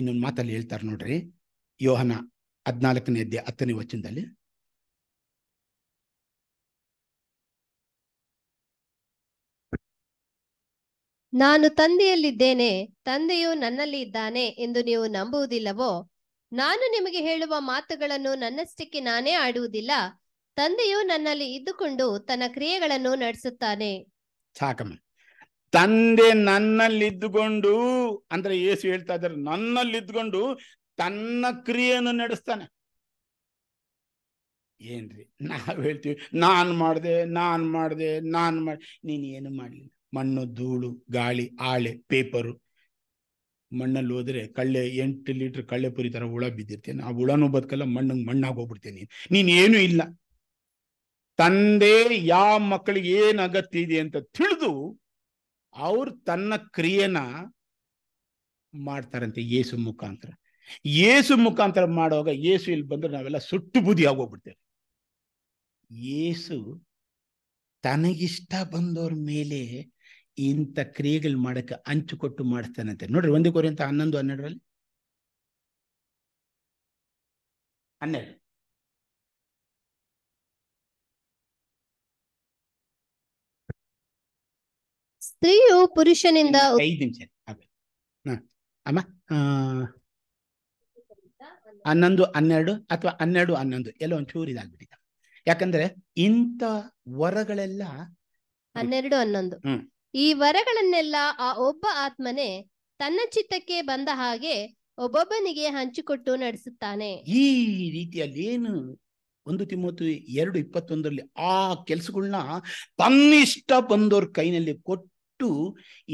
ಇನ್ನೊಂದು ಮಾತಲ್ಲಿ ಹೇಳ್ತಾರೆ ನೋಡ್ರಿ ಯೋಹನ ಹದಿನಾಲ್ಕನೇ ಅಧ್ಯಾಯ ಹತ್ತನೇ ವಚನದಲ್ಲಿ ನಾನು ತಂದೆಯಲ್ಲಿದ್ದೇನೆ ತಂದೆಯು ನನ್ನಲ್ಲಿ ಇದ್ದಾನೆ ಎಂದು ನೀವು ನಂಬುವುದಿಲ್ಲವೋ ನಾನು ನಿಮಗೆ ಹೇಳುವ ಮಾತುಗಳನ್ನು ನನ್ನಷ್ಟಕ್ಕೆ ನಾನೇ ಆಡುವುದಿಲ್ಲ ತಂದೆಯು ನನ್ನಲ್ಲಿ ಇದ್ದುಕೊಂಡು ತನ್ನ ಕ್ರಿಯೆಗಳನ್ನು ನಡೆಸುತ್ತಾನೆ ಸಾಕಮ್ಮ ತಂದೆ ಇದ್ದುಕೊಂಡು ಅಂದ್ರೆ ಯೇಸು ಹೇಳ್ತಾ ಇದ್ದಾರೆ ಇದ್ದುಕೊಂಡು ತನ್ನ ಕ್ರಿಯೆಯನ್ನು ನಡೆಸ್ತಾನೆ ಏನ್ರಿ ನಾವು ಹೇಳ್ತೀವಿ ನಾನು ಮಾಡಿದೆ ನಾನು ಮಾಡಿದೆ ನಾನು ಮಾಡಿ ನೀನು ಏನು ಮಾಡಲಿಲ್ಲ ಮಣ್ಣು ಧೂಳು ಗಾಳಿ ಆಳೆ ಪೇಪರು ಮಣ್ಣಲ್ಲಿ ಹೋದ್ರೆ ಕಳ್ಳೆ ಎಂಟು ಲೀಟರ್ ಕಳ್ಳೆ ಪುರಿ ತರ ಹುಳ ಬಿದ್ದಿರ್ತೇನೆ ಆ ಹುಳನೂ ಬದುಕಲ್ಲ ಮಣ್ಣಂಗೆ ಮಣ್ಣಾಗಿ ಹೋಗ್ಬಿಡ್ತೇನೆ ನೀನು ಇಲ್ಲ ತಂದೆ ಯಾವ ಮಕ್ಕಳಿಗೆ ಏನ್ ಅಗತ್ಯ ಇದೆ ಅಂತ ತಿಳಿದು ಅವ್ರು ತನ್ನ ಕ್ರಿಯೆನ ಮಾಡ್ತಾರಂತೆ ಏಸು ಮುಖಾಂತರ ಏಸು ಮುಖಾಂತರ ಮಾಡುವಾಗ ಏಸು ಇಲ್ಲಿ ಬಂದ್ರೆ ನಾವೆಲ್ಲ ಸುಟ್ಟು ಬುದ್ಧಿ ಆಗೋಗ್ಬಿಡ್ತೇವೆ ಏಸು ತನಗಿಷ್ಟ ಬಂದವ್ರ ಮೇಲೆ ಇಂಥ ಕ್ರಿಯೆಗಳು ಮಾಡಕ್ಕೆ ಅಂಚು ಕೊಟ್ಟು ಮಾಡಿಸ್ತಾನಂತೆ ನೋಡ್ರಿ ಒಂದು ಕೋರಿ ಅಂತ ಹನ್ನೊಂದು ಹನ್ನೆರಡರಲ್ಲಿ ಹನ್ನೆರಡು ಸ್ತ್ರೀಯು ಪುರುಷನಿಂದ ಐದು ನಿಮಿಷ ಅಮ್ಮ ಹನ್ನೊಂದು ಹನ್ನೆರಡು ಅಥವಾ ಹನ್ನೆರಡು ಹನ್ನೊಂದು ಎಲ್ಲ ಒಂಚೂರು ಇದಾಗ್ಬಿಟ್ಟಿದೆ ಯಾಕಂದ್ರೆ ಇಂಥ ವರಗಳೆಲ್ಲ ಹನ್ನೆರಡು ಹನ್ನೊಂದು ಹ್ಮ್ ಈ ವರಗಳನ್ನೆಲ್ಲ ಆ ಒಬ್ಬ ಆತ್ಮನೇ ತನ್ನ ಚಿತ್ತಕ್ಕೆ ಬಂದ ಹಾಗೆ ಒಬ್ಬೊಬ್ಬನಿಗೆ ಹಂಚಿಕೊಟ್ಟು ನಡೆಸುತ್ತಾನೆ ಈ ರೀತಿಯಲ್ಲಿ ಏನು ಒಂದು ತಿಮ್ಮತ್ತು ಎರಡು ಇಪ್ಪತ್ತೊಂದರಲ್ಲಿ ಆ ಕೆಲಸಗಳನ್ನ ತನ್ನಿಷ್ಟ ಬಂದವ್ರ ಕೈನಲ್ಲಿ ಕೊಟ್ಟು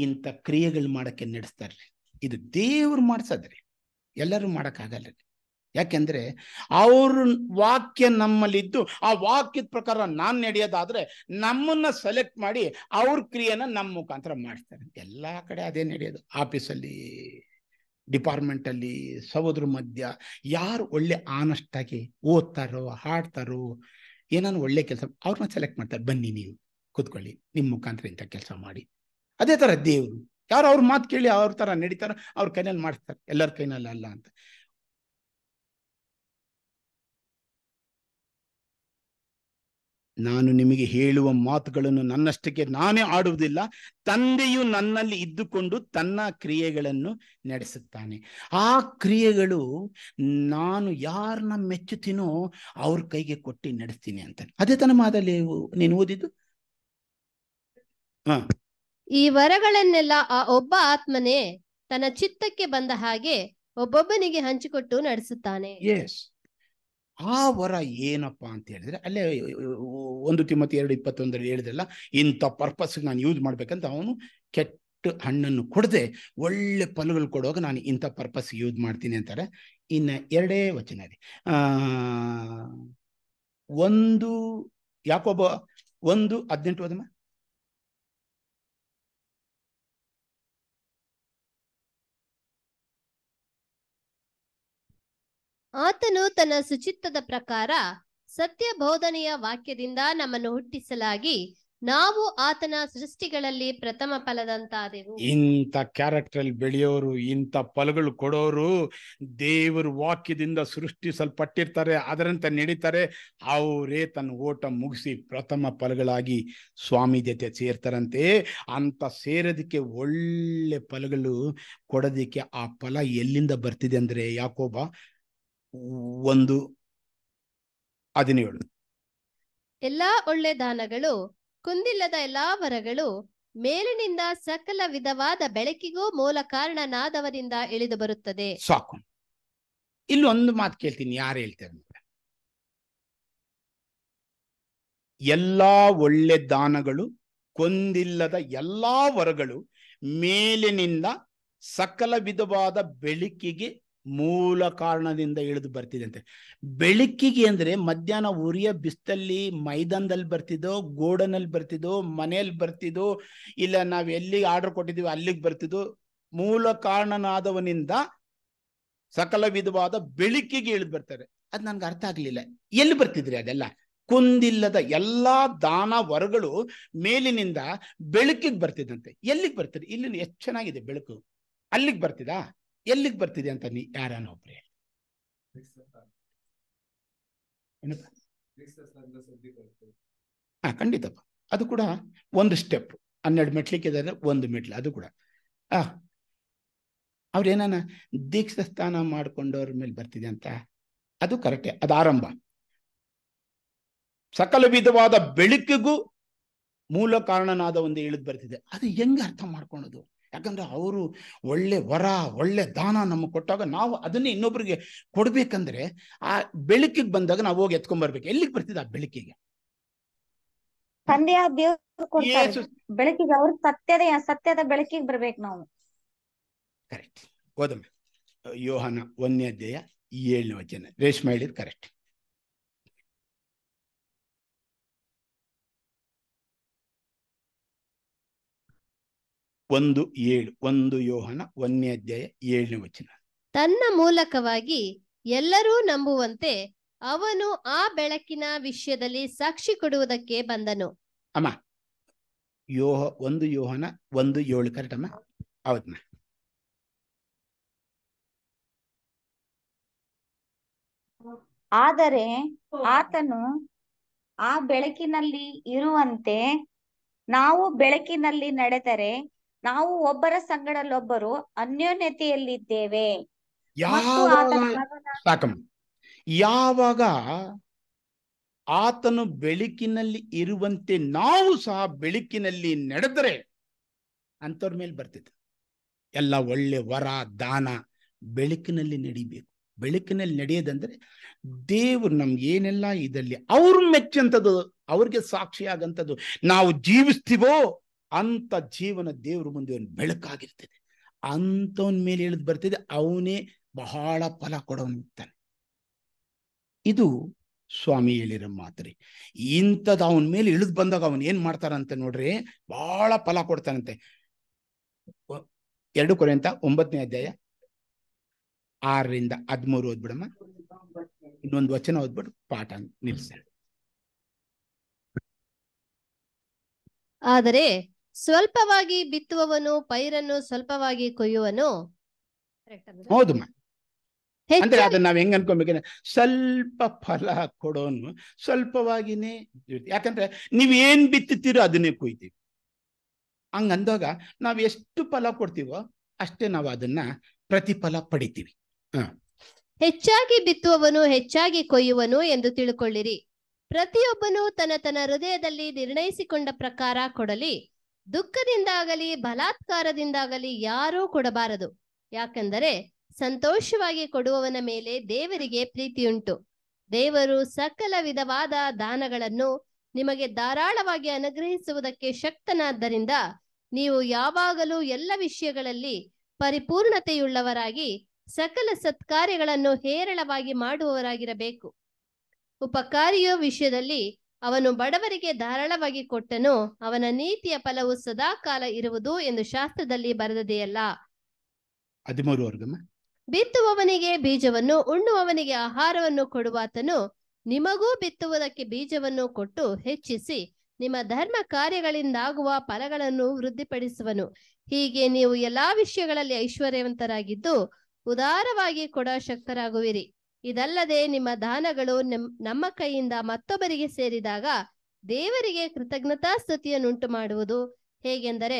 ಇಂಥ ಕ್ರಿಯೆಗಳು ಮಾಡಕ್ಕೆ ನಡೆಸ್ತಾರ್ರಿ ಇದು ದೇವ್ರು ಮಾಡ್ಸದ್ರಿ ಎಲ್ಲರೂ ಮಾಡಕ್ಕಾಗಲ್ಲ ಯಾಕೆಂದ್ರೆ ಅವ್ರ ವಾಕ್ಯ ನಮ್ಮಲ್ಲಿದ್ದು ಆ ವಾಕ್ಯದ ಪ್ರಕಾರ ನಾನು ನಡೆಯೋದಾದ್ರೆ ನಮ್ಮನ್ನ ಸೆಲೆಕ್ಟ್ ಮಾಡಿ ಅವ್ರ ಕ್ರಿಯೆನ ನಮ್ಮ ಮುಖಾಂತರ ಮಾಡ್ತಾರೆ ಎಲ್ಲ ಕಡೆ ಅದೇ ನಡೆಯೋದು ಆಫೀಸಲ್ಲಿ ಡಿಪಾರ್ಟ್ಮೆಂಟಲ್ಲಿ ಸಹೋದ್ರ ಮಧ್ಯ ಯಾರು ಒಳ್ಳೆ ಆಗಿ ಓದ್ತಾರೋ ಹಾಡ್ತಾರೋ ಏನಾನ ಒಳ್ಳೆ ಕೆಲಸ ಅವ್ರನ್ನ ಸೆಲೆಕ್ಟ್ ಮಾಡ್ತಾರೆ ಬನ್ನಿ ನೀವು ಕೂತ್ಕೊಳ್ಳಿ ನಿಮ್ಮ ಮುಖಾಂತರ ಇಂಥ ಕೆಲಸ ಮಾಡಿ ಅದೇ ಥರ ದೇವರು ಯಾರು ಅವ್ರ ಮಾತು ಕೇಳಿ ಅವ್ರ ಥರ ನಡೀತಾರೋ ಅವ್ರ ಕೈನಲ್ಲಿ ಮಾಡ್ತಾರೆ ಎಲ್ಲರ ಕೈನಲ್ಲಿ ಅಲ್ಲ ಅಂತ ನಾನು ನಿಮಗೆ ಹೇಳುವ ಮಾತುಗಳನ್ನು ನನ್ನಷ್ಟಕ್ಕೆ ನಾನೇ ಆಡುವುದಿಲ್ಲ ತಂದೆಯು ನನ್ನಲ್ಲಿ ಇದ್ದುಕೊಂಡು ತನ್ನ ಕ್ರಿಯೆಗಳನ್ನು ನಡೆಸುತ್ತಾನೆ ಆ ಕ್ರಿಯೆಗಳು ನಾನು ಯಾರನ್ನ ಮೆಚ್ಚುತ್ತೀನೋ ಅವ್ರ ಕೈಗೆ ಕೊಟ್ಟು ನಡೆಸ್ತೀನಿ ಅಂತ ಅದೇ ತನ್ನ ಮಾತಲ್ಲಿ ನೀನು ಓದಿದ್ದು ಈ ವರಗಳನ್ನೆಲ್ಲ ಆ ಒಬ್ಬ ಆತ್ಮನೇ ತನ್ನ ಚಿತ್ತಕ್ಕೆ ಬಂದ ಹಾಗೆ ಒಬ್ಬೊಬ್ಬನಿಗೆ ಹಂಚಿಕೊಟ್ಟು ನಡೆಸುತ್ತಾನೆ ಯಶ್ ಆ ವರ ಏನಪ್ಪ ಅಂತ ಹೇಳಿದ್ರೆ ಅಲ್ಲೇ ಒಂದು ತಿಮ್ಮತಿ ಎರಡು ಇಪ್ಪತ್ತೊಂದರಲ್ಲಿ ಹೇಳಿದ್ರಲ್ಲ ಇಂಥ ಪರ್ಪಸ್ಗೆ ನಾನು ಯೂಸ್ ಮಾಡ್ಬೇಕಂತ ಅವನು ಕೆಟ್ಟ ಹಣ್ಣನ್ನು ಕೊಡದೆ ಒಳ್ಳೆ ಫಲಗಳು ಕೊಡುವಾಗ ನಾನು ಇಂಥ ಪರ್ಪಸ್ ಯೂಸ್ ಮಾಡ್ತೀನಿ ಅಂತಾರೆ ಇನ್ನು ಎರಡೇ ವಚನ ರೀ ಒಂದು ಯಾಕೊಬ್ಬ ಒಂದು ಹದಿನೆಂಟು ಓದಮ್ಮ ಆತನು ತನ್ನ ಶುಚಿತ್ವದ ಪ್ರಕಾರ ಸತ್ಯ ಬೋಧನೆಯ ವಾಕ್ಯದಿಂದ ನಮ್ಮನ್ನು ಹುಟ್ಟಿಸಲಾಗಿ ನಾವು ಆತನ ಸೃಷ್ಟಿಗಳಲ್ಲಿ ಪ್ರಥಮ ಫಲದಂತಾದೆವು ಇಂಥ ಕ್ಯಾರೆಕ್ಟರ್ ಅಲ್ಲಿ ಬೆಳೆಯೋರು ಇಂಥ ಫಲಗಳು ಕೊಡೋರು ದೇವರ ವಾಕ್ಯದಿಂದ ಸೃಷ್ಟಿಸಲ್ಪಟ್ಟಿರ್ತಾರೆ ಅದರಂತ ನಡೀತಾರೆ ಅವರೇ ತನ್ನ ಓಟ ಮುಗಿಸಿ ಪ್ರಥಮ ಫಲಗಳಾಗಿ ಸ್ವಾಮಿ ಜತೆ ಸೇರ್ತಾರಂತೆ ಅಂತ ಸೇರೋದಕ್ಕೆ ಒಳ್ಳೆ ಫಲಗಳು ಕೊಡೋದಿಕ್ಕೆ ಆ ಫಲ ಎಲ್ಲಿಂದ ಬರ್ತಿದೆ ಅಂದ್ರೆ ಯಾಕೋಬ ಒಂದು ಹದಿನೇಳು ಎಲ್ಲಾ ಒಳ್ಳೆ ದಾನಗಳು ಕುಂದಿಲ್ಲದ ಎಲ್ಲಾ ವರಗಳು ಮೇಲಿನಿಂದ ಸಕಲ ವಿಧವಾದ ಬೆಳಕಿಗೂ ಮೂಲ ಕಾರಣನಾದವರಿಂದ ಇಳಿದು ಬರುತ್ತದೆ ಸಾಕು ಇಲ್ಲಿ ಒಂದು ಮಾತು ಕೇಳ್ತೀನಿ ಯಾರು ಹೇಳ್ತಾರೆ ಎಲ್ಲಾ ಒಳ್ಳೆ ದಾನಗಳು ಕೊಂದಿಲ್ಲದ ಎಲ್ಲಾ ವರಗಳು ಮೇಲಿನಿಂದ ಸಕಲ ವಿಧವಾದ ಬೆಳಕಿಗೆ ಮೂಲ ಕಾರಣದಿಂದ ಇಳಿದು ಬರ್ತಿದೆ ಅಂತೆ ಬೆಳಕಿಗೆ ಅಂದ್ರೆ ಮಧ್ಯಾಹ್ನ ಉರಿಯ ಬಿಸ್ತಲ್ಲಿ ಮೈದಾನದಲ್ಲಿ ಬರ್ತಿದ್ದೋ ಗೋಡನಲ್ಲಿ ಬರ್ತಿದ್ದೋ ಮನೆಯಲ್ಲಿ ಬರ್ತಿದ್ದೋ ಇಲ್ಲ ನಾವು ಎಲ್ಲಿಗೆ ಆರ್ಡರ್ ಕೊಟ್ಟಿದ್ದೀವಿ ಅಲ್ಲಿಗೆ ಬರ್ತಿದ್ದೋ ಮೂಲ ಕಾರಣನಾದವನಿಂದ ಸಕಲ ವಿಧವಾದ ಬೆಳಕಿಗೆ ಇಳಿದು ಬರ್ತಾರೆ ಅದು ನನ್ಗೆ ಅರ್ಥ ಆಗಲಿಲ್ಲ ಎಲ್ಲಿ ಬರ್ತಿದ್ರಿ ಅದೆಲ್ಲ ಕುಂದಿಲ್ಲದ ಎಲ್ಲಾ ದಾನ ವರಗಳು ಮೇಲಿನಿಂದ ಬೆಳಕಿಗೆ ಬರ್ತಿದಂತೆ ಎಲ್ಲಿಗೆ ಬರ್ತಾರೆ ಇಲ್ಲಿ ಎಷ್ಟು ಚೆನ್ನಾಗಿದೆ ಬೆಳಕು ಅಲ್ಲಿಗೆ ಬರ್ತಿದಾ ಎಲ್ಲಿಗೆ ಬರ್ತಿದೆ ಅಂತ ನೀ ಯಾರಾನ ಒಬ್ರು ಹೇಳಿ ಹಾ ಖಂಡಿತಪ್ಪ ಅದು ಕೂಡ ಒಂದು ಸ್ಟೆಪ್ ಹನ್ನೆರಡು ಮೆಟ್ಲಿಕ್ಕೆ ಒಂದು ಮೆಟ್ಲು ಅದು ಕೂಡ ಆ ಅವ್ರೇನ ದೀಕ್ಷಾ ಸ್ಥಾನ ಮಾಡ್ಕೊಂಡವ್ರ ಮೇಲೆ ಬರ್ತಿದೆ ಅಂತ ಅದು ಕರೆಕ್ಟೇ ಅದು ಆರಂಭ ಸಕಲ ವಿಧವಾದ ಬೆಳಕಿಗೂ ಮೂಲ ಕಾರಣನಾದ ಒಂದು ಇಳಿದು ಬರ್ತಿದೆ ಅದು ಹೆಂಗೆ ಅರ್ಥ ಮಾಡ್ಕೊಳ್ಳೋದು ಯಾಕಂದ್ರೆ ಅವರು ಒಳ್ಳೆ ವರ ಒಳ್ಳೆ ದಾನ ನಮಗೆ ಕೊಟ್ಟಾಗ ನಾವು ಅದನ್ನೇ ಇನ್ನೊಬ್ಬರಿಗೆ ಕೊಡ್ಬೇಕಂದ್ರೆ ಆ ಬೆಳಕಿಗೆ ಬಂದಾಗ ನಾವು ಹೋಗಿ ಎತ್ಕೊಂಡ್ಬರ್ಬೇಕು ಎಲ್ಲಿಗೆ ಬರ್ತಿದ್ದ ಆ ಬೆಳಕಿಗೆ ಬೆಳಕಿಗೆ ಅವ್ರ ಸತ್ಯದ ಸತ್ಯದ ಬೆಳಕಿಗೆ ಬರ್ಬೇಕು ನಾವು ಕರೆಕ್ಟ್ ಓದಮ್ಮ ಯೋಹನ ಒಂದನೇ ಅಧ್ಯಾಯ ಏಳನೇ ವಚನ ರೇಷ್ಮೆ ಹೇಳಿದ್ ಕರೆಕ್ಟ್ ಒಂದು ಏಳು ಒಂದು ಯೋಹನ ಒಂದನೇ ಅಧ್ಯಾಯ ಏಳನೇ ವಚನ ತನ್ನ ಮೂಲಕವಾಗಿ ಎಲ್ಲರೂ ನಂಬುವಂತೆ ಅವನು ಆ ಬೆಳಕಿನ ವಿಷಯದಲ್ಲಿ ಸಾಕ್ಷಿ ಕೊಡುವುದಕ್ಕೆ ಬಂದನು ಅಮ್ಮ ಯೋಹ ಒಂದು ಯೋಹನ ಒಂದು ಏಳು ಕರೆಕ್ಟ್ ಅಮ್ಮ ಹೌದಮ್ಮ ಆದರೆ ಆತನು ಆ ಬೆಳಕಿನಲ್ಲಿ ಇರುವಂತೆ ನಾವು ಬೆಳಕಿನಲ್ಲಿ ನಡೆದರೆ ನಾವು ಒಬ್ಬರ ಸಂಗಡಲ್ಲೊಬ್ಬರು ಅನ್ಯೋನ್ಯತೆಯಲ್ಲಿದ್ದೇವೆ ಯಾವಾಗ ಆತನು ಬೆಳಕಿನಲ್ಲಿ ಇರುವಂತೆ ನಾವು ಸಹ ಬೆಳಕಿನಲ್ಲಿ ನಡೆದರೆ ಅಂತವ್ರ ಮೇಲೆ ಬರ್ತಿತ್ತು ಎಲ್ಲ ಒಳ್ಳೆ ವರ ದಾನ ಬೆಳಕಿನಲ್ಲಿ ನಡಿಬೇಕು ಬೆಳಕಿನಲ್ಲಿ ನಡೆಯೋದಂದ್ರೆ ದೇವ್ರು ನಮ್ಗೆ ಏನೆಲ್ಲ ಇದರಲ್ಲಿ ಅವ್ರು ಮೆಚ್ಚಂಥದ್ದು ಅವ್ರಿಗೆ ಸಾಕ್ಷಿ ನಾವು ಜೀವಿಸ್ತೀವೋ ಅಂತ ಜೀವನ ದೇವ್ರ ಮುಂದೆ ಒಂದು ಬೆಳಕಾಗಿರ್ತದೆ ಅಂಥವನ ಮೇಲೆ ಇಳಿದು ಬರ್ತದೆ ಅವನೇ ಬಹಳ ಫಲ ಕೊಡೋನಿರ್ತಾನೆ ಇದು ಸ್ವಾಮಿ ಹೇಳಿರೋ ಮಾತ್ರೆ ಇಂಥದ್ದು ಅವನ ಮೇಲೆ ಇಳಿದು ಬಂದಾಗ ಅವನು ಏನು ಮಾಡ್ತಾರಂತ ನೋಡ್ರಿ ಬಹಳ ಫಲ ಕೊಡ್ತಾನಂತೆ ಎರಡು ಕೊರೆ ಅಂತ ಒಂಬತ್ತನೇ ಅಧ್ಯಾಯ ಆರರಿಂದ ಹದಿಮೂರು ಓದ್ಬಿಡಮ್ಮ ಇನ್ನೊಂದು ವಚನ ಓದ್ಬಿಟ್ಟು ಪಾಠ ನಿಲ್ಸ ಆದರೆ ಸ್ವಲ್ಪವಾಗಿ ಬಿತ್ತುವವನು ಪೈರನ್ನು ಸ್ವಲ್ಪವಾಗಿ ಕೊಯ್ಯುವನು ಹೌದು ಅಂದ್ರೆ ಅದನ್ನ ನಾವ್ ಹೆಂಗ ಅನ್ಕೊಬೇಕಂದ್ರೆ ಸ್ವಲ್ಪ ಫಲ ಕೊಡೋನು ಸ್ವಲ್ಪವಾಗಿನೇ ಯಾಕಂದ್ರೆ ಏನ್ ಬಿತ್ತುತ್ತೀರೋ ಅದನ್ನೇ ಕೊಯ್ತೀವಿ ಹಂಗಂದಾಗ ನಾವು ಎಷ್ಟು ಫಲ ಕೊಡ್ತೀವೋ ಅಷ್ಟೇ ನಾವು ಅದನ್ನ ಪ್ರತಿಫಲ ಪಡಿತೀವಿ ಹೆಚ್ಚಾಗಿ ಬಿತ್ತುವವನು ಹೆಚ್ಚಾಗಿ ಕೊಯ್ಯುವನು ಎಂದು ತಿಳ್ಕೊಳ್ಳಿರಿ ಪ್ರತಿಯೊಬ್ಬನು ತನ್ನ ತನ್ನ ಹೃದಯದಲ್ಲಿ ನಿರ್ಣಯಿಸಿಕೊಂಡ ಪ್ರಕಾರ ಕೊಡಲಿ ದುಃಖದಿಂದಾಗಲಿ ಬಲಾತ್ಕಾರದಿಂದಾಗಲಿ ಯಾರೂ ಕೊಡಬಾರದು ಯಾಕೆಂದರೆ ಸಂತೋಷವಾಗಿ ಕೊಡುವವನ ಮೇಲೆ ದೇವರಿಗೆ ಪ್ರೀತಿಯುಂಟು ದೇವರು ಸಕಲ ವಿಧವಾದ ದಾನಗಳನ್ನು ನಿಮಗೆ ಧಾರಾಳವಾಗಿ ಅನುಗ್ರಹಿಸುವುದಕ್ಕೆ ಶಕ್ತನಾದ್ದರಿಂದ ನೀವು ಯಾವಾಗಲೂ ಎಲ್ಲ ವಿಷಯಗಳಲ್ಲಿ ಪರಿಪೂರ್ಣತೆಯುಳ್ಳವರಾಗಿ ಸಕಲ ಸತ್ಕಾರ್ಯಗಳನ್ನು ಹೇರಳವಾಗಿ ಮಾಡುವವರಾಗಿರಬೇಕು ಉಪಕಾರಿಯ ವಿಷಯದಲ್ಲಿ ಅವನು ಬಡವರಿಗೆ ಧಾರಾಳವಾಗಿ ಕೊಟ್ಟನು ಅವನ ನೀತಿಯ ಫಲವು ಸದಾ ಕಾಲ ಇರುವುದು ಎಂದು ಶಾಸ್ತ್ರದಲ್ಲಿ ಬರೆದದೆಯಲ್ಲ ಬಿತ್ತುವವನಿಗೆ ಬೀಜವನ್ನು ಉಣ್ಣುವವನಿಗೆ ಆಹಾರವನ್ನು ಕೊಡುವಾತನು ನಿಮಗೂ ಬಿತ್ತುವುದಕ್ಕೆ ಬೀಜವನ್ನು ಕೊಟ್ಟು ಹೆಚ್ಚಿಸಿ ನಿಮ್ಮ ಧರ್ಮ ಕಾರ್ಯಗಳಿಂದಾಗುವ ಫಲಗಳನ್ನು ವೃದ್ಧಿಪಡಿಸುವನು ಹೀಗೆ ನೀವು ಎಲ್ಲಾ ವಿಷಯಗಳಲ್ಲಿ ಐಶ್ವರ್ಯವಂತರಾಗಿದ್ದು ಉದಾರವಾಗಿ ಕೊಡ ಶಕ್ತರಾಗುವಿರಿ ಇದಲ್ಲದೆ ನಿಮ್ಮ ದಾನಗಳು ನಮ್ಮ ಕೈಯಿಂದ ಮತ್ತೊಬ್ಬರಿಗೆ ಸೇರಿದಾಗ ದೇವರಿಗೆ ಕೃತಜ್ಞತಾ ಸ್ತುತಿಯನ್ನುಂಟು ಮಾಡುವುದು ಹೇಗೆಂದರೆ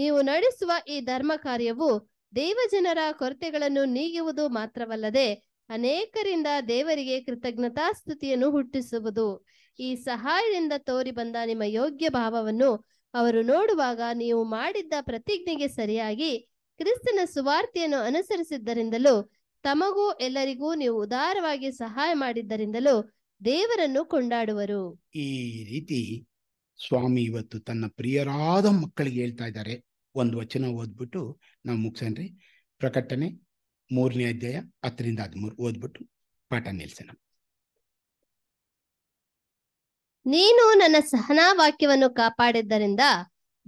ನೀವು ನಡೆಸುವ ಈ ಧರ್ಮ ಕಾರ್ಯವು ದೇವಜನರ ಕೊರತೆಗಳನ್ನು ನೀಗುವುದು ಮಾತ್ರವಲ್ಲದೆ ಅನೇಕರಿಂದ ದೇವರಿಗೆ ಕೃತಜ್ಞತಾ ಸ್ತುತಿಯನ್ನು ಹುಟ್ಟಿಸುವುದು ಈ ಸಹಾಯದಿಂದ ತೋರಿ ಬಂದ ನಿಮ್ಮ ಯೋಗ್ಯ ಭಾವವನ್ನು ಅವರು ನೋಡುವಾಗ ನೀವು ಮಾಡಿದ್ದ ಪ್ರತಿಜ್ಞೆಗೆ ಸರಿಯಾಗಿ ಕ್ರಿಸ್ತನ ಸುವಾರ್ತೆಯನ್ನು ಅನುಸರಿಸಿದ್ದರಿಂದಲೂ ತಮಗೂ ಎಲ್ಲರಿಗೂ ನೀವು ಉದಾರವಾಗಿ ಸಹಾಯ ಮಾಡಿದ್ದರಿಂದಲೂ ದೇವರನ್ನು ಕೊಂಡಾಡುವರು ಈ ರೀತಿ ಸ್ವಾಮಿ ಇವತ್ತು ತನ್ನ ಪ್ರಿಯರಾದ ಮಕ್ಕಳಿಗೆ ಹೇಳ್ತಾ ಇದ್ದಾರೆ ಒಂದು ವಚನ ಓದ್ಬಿಟ್ಟು ನಾವು ಮುಗಿಸೋಣ ಪ್ರಕಟಣೆ ಮೂರನೇ ಅಧ್ಯಾಯ ಹತ್ತರಿಂದ ಹದಿಮೂರು ಓದ್ಬಿಟ್ಟು ಪಾಠ ನಿಲ್ಸೋಣ ನೀನು ನನ್ನ ಸಹನಾ ವಾಕ್ಯವನ್ನು ಕಾಪಾಡಿದ್ದರಿಂದ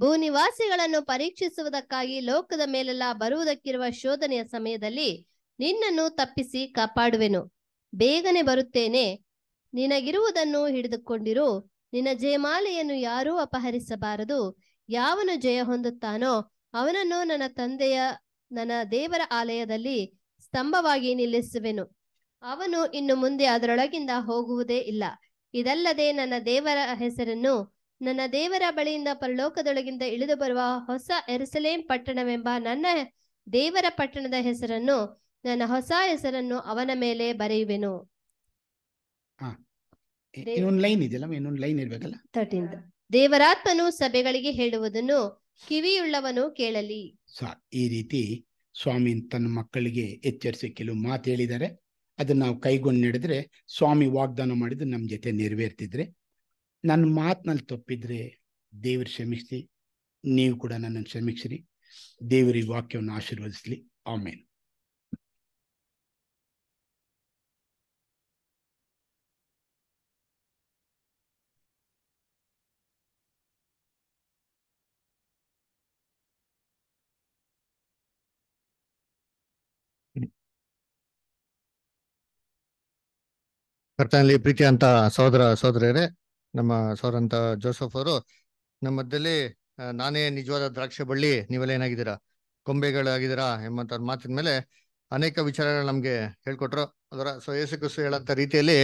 ಭೂನಿವಾಸಿಗಳನ್ನು ಪರೀಕ್ಷಿಸುವುದಕ್ಕಾಗಿ ಲೋಕದ ಮೇಲೆಲ್ಲ ಬರುವುದಕ್ಕಿರುವ ಶೋಧನೆಯ ಸಮಯದಲ್ಲಿ ನಿನ್ನನ್ನು ತಪ್ಪಿಸಿ ಕಾಪಾಡುವೆನು ಬೇಗನೆ ಬರುತ್ತೇನೆ ನಿನಗಿರುವುದನ್ನು ಹಿಡಿದುಕೊಂಡಿರು ನಿನ್ನ ಜಯಮಾಲೆಯನ್ನು ಯಾರೂ ಅಪಹರಿಸಬಾರದು ಯಾವನು ಜಯ ಹೊಂದುತ್ತಾನೋ ಅವನನ್ನು ನನ್ನ ತಂದೆಯ ನನ್ನ ದೇವರ ಆಲಯದಲ್ಲಿ ಸ್ತಂಭವಾಗಿ ನಿಲ್ಲಿಸುವೆನು ಅವನು ಇನ್ನು ಮುಂದೆ ಅದರೊಳಗಿಂದ ಹೋಗುವುದೇ ಇಲ್ಲ ಇದಲ್ಲದೆ ನನ್ನ ದೇವರ ಹೆಸರನ್ನು ನನ್ನ ದೇವರ ಬಳಿಯಿಂದ ಪರಲೋಕದೊಳಗಿಂದ ಇಳಿದು ಬರುವ ಹೊಸ ಎರುಸಲೇಂ ಪಟ್ಟಣವೆಂಬ ನನ್ನ ದೇವರ ಪಟ್ಟಣದ ಹೆಸರನ್ನು ನನ್ನ ಹೊಸ ಹೆಸರನ್ನು ಅವನ ಮೇಲೆ ಬರೆಯುವೆನು ಲೈನ್ ಇದೆಯಲ್ಲ ಇನ್ನೊಂದು ಲೈನ್ ದೇವರಾತ್ಮನು ಸಭೆಗಳಿಗೆ ಹೇಳುವುದನ್ನು ಕಿವಿಯುಳ್ಳವನು ಕೇಳಲಿ ಈ ರೀತಿ ಸ್ವಾಮಿ ತನ್ನ ಮಕ್ಕಳಿಗೆ ಎಚ್ಚರಿಸಿ ಕೆಲವು ಮಾತು ಹೇಳಿದ್ದಾರೆ ಅದನ್ನ ನಾವು ಕೈಗೊಂಡು ನಡೆದ್ರೆ ಸ್ವಾಮಿ ವಾಗ್ದಾನ ಮಾಡಿದ್ರು ನಮ್ಮ ಜೊತೆ ನೆರವೇರ್ತಿದ್ರೆ ನನ್ನ ಮಾತಿನಲ್ಲಿ ತಪ್ಪಿದ್ರೆ ದೇವ್ರ ಕ್ಷಮಿಸಿ ನೀವು ಕೂಡ ನನ್ನನ್ನು ಕ್ಷಮಿಸ್ರಿ ದೇವರಿ ವಾಕ್ಯವನ್ನು ಆಶೀರ್ವದಿಸ್ಲಿ ಆಮೇಲೆ ಕರ್ತನಲ್ಲಿ ಪ್ರೀತಿ ಅಂತ ಸಹೋದರ ಸಹೋದರರೇ ನಮ್ಮ ಸೌರಂತ ಜೋಸಫ್ ಅವರು ನಮ್ಮ ಮಧ್ಯದಲ್ಲಿ ನಾನೇ ನಿಜವಾದ ದ್ರಾಕ್ಷಿ ಬಳ್ಳಿ ನೀವೆಲ್ಲ ಏನಾಗಿದ್ದೀರಾ ಕೊಂಬೆಗಳಾಗಿದ್ದೀರಾ ಎಂಬಂತ ಮಾತಿನ ಮೇಲೆ ಅನೇಕ ವಿಚಾರಗಳು ನಮ್ಗೆ ಹೇಳ್ಕೊಟ್ರು ಅದರ ಸೊ ಯೇಸು ಕ್ರಿಸ್ತು ಹೇಳಂತ ರೀತಿಯಲ್ಲಿ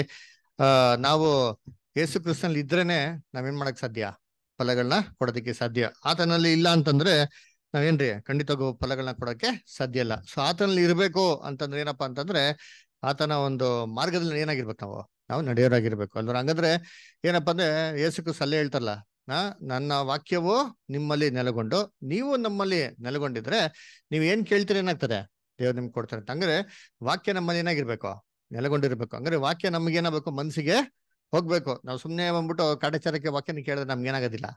ಆ ನಾವು ಯೇಸು ಕ್ರಿಸ್ತನಲ್ಲಿ ಇದ್ರೇನೆ ನಾವೇನ್ ಮಾಡಕ್ ಸಾಧ್ಯ ಫಲಗಳನ್ನ ಕೊಡೋದಕ್ಕೆ ಸಾಧ್ಯ ಆತನಲ್ಲಿ ಇಲ್ಲ ಅಂತಂದ್ರೆ ನಾವೇನ್ರಿ ಖಂಡಿತವಾಗೂ ಫಲಗಳನ್ನ ಕೊಡೋಕೆ ಸಾಧ್ಯ ಇಲ್ಲ ಸೊ ಆತನಲ್ಲಿ ಇರಬೇಕು ಅಂತಂದ್ರೆ ಏನಪ್ಪಾ ಅಂತಂದ್ರೆ ಆತನ ಒಂದು ಮಾರ್ಗದಲ್ಲಿ ಏನಾಗಿರ್ಬೇಕು ನಾವು ನಾವು ನಡೆಯೋರಾಗಿರ್ಬೇಕು ಅಂದ್ರೆ ಹಂಗಂದ್ರೆ ಏನಪ್ಪಾ ಅಂದ್ರೆ ಯೇಸುಕ್ಕು ಸಲ್ಲೆ ಹೇಳ್ತಾರಲ್ಲ ನನ್ನ ವಾಕ್ಯವು ನಿಮ್ಮಲ್ಲಿ ನೆಲೆಗೊಂಡು ನೀವು ನಮ್ಮಲ್ಲಿ ನೆಲೆಗೊಂಡಿದ್ರೆ ನೀವ್ ಏನ್ ಕೇಳ್ತೀರಿ ಏನಾಗ್ತದೆ ದೇವ್ರು ನಿಮ್ಗೆ ಕೊಡ್ತಾರೆ ಅಂತ ಅಂದ್ರೆ ವಾಕ್ಯ ನಮ್ಮಲ್ಲಿ ಏನಾಗಿರ್ಬೇಕು ನೆಲೆಗೊಂಡಿರ್ಬೇಕು ಹಂಗಾರೆ ವಾಕ್ಯ ನಮ್ಗೆ ಏನಾಗಬೇಕು ಮನ್ಸಿಗೆ ಹೋಗ್ಬೇಕು ನಾವು ಸುಮ್ಮನೆ ಬಂದ್ಬಿಟ್ಟು ಕಾಟಾಚಾರಕ್ಕೆ ವಾಕ್ಯನ ಕೇಳಿದ್ರೆ ನಮ್ಗೆ ಏನಾಗೋದಿಲ್ಲ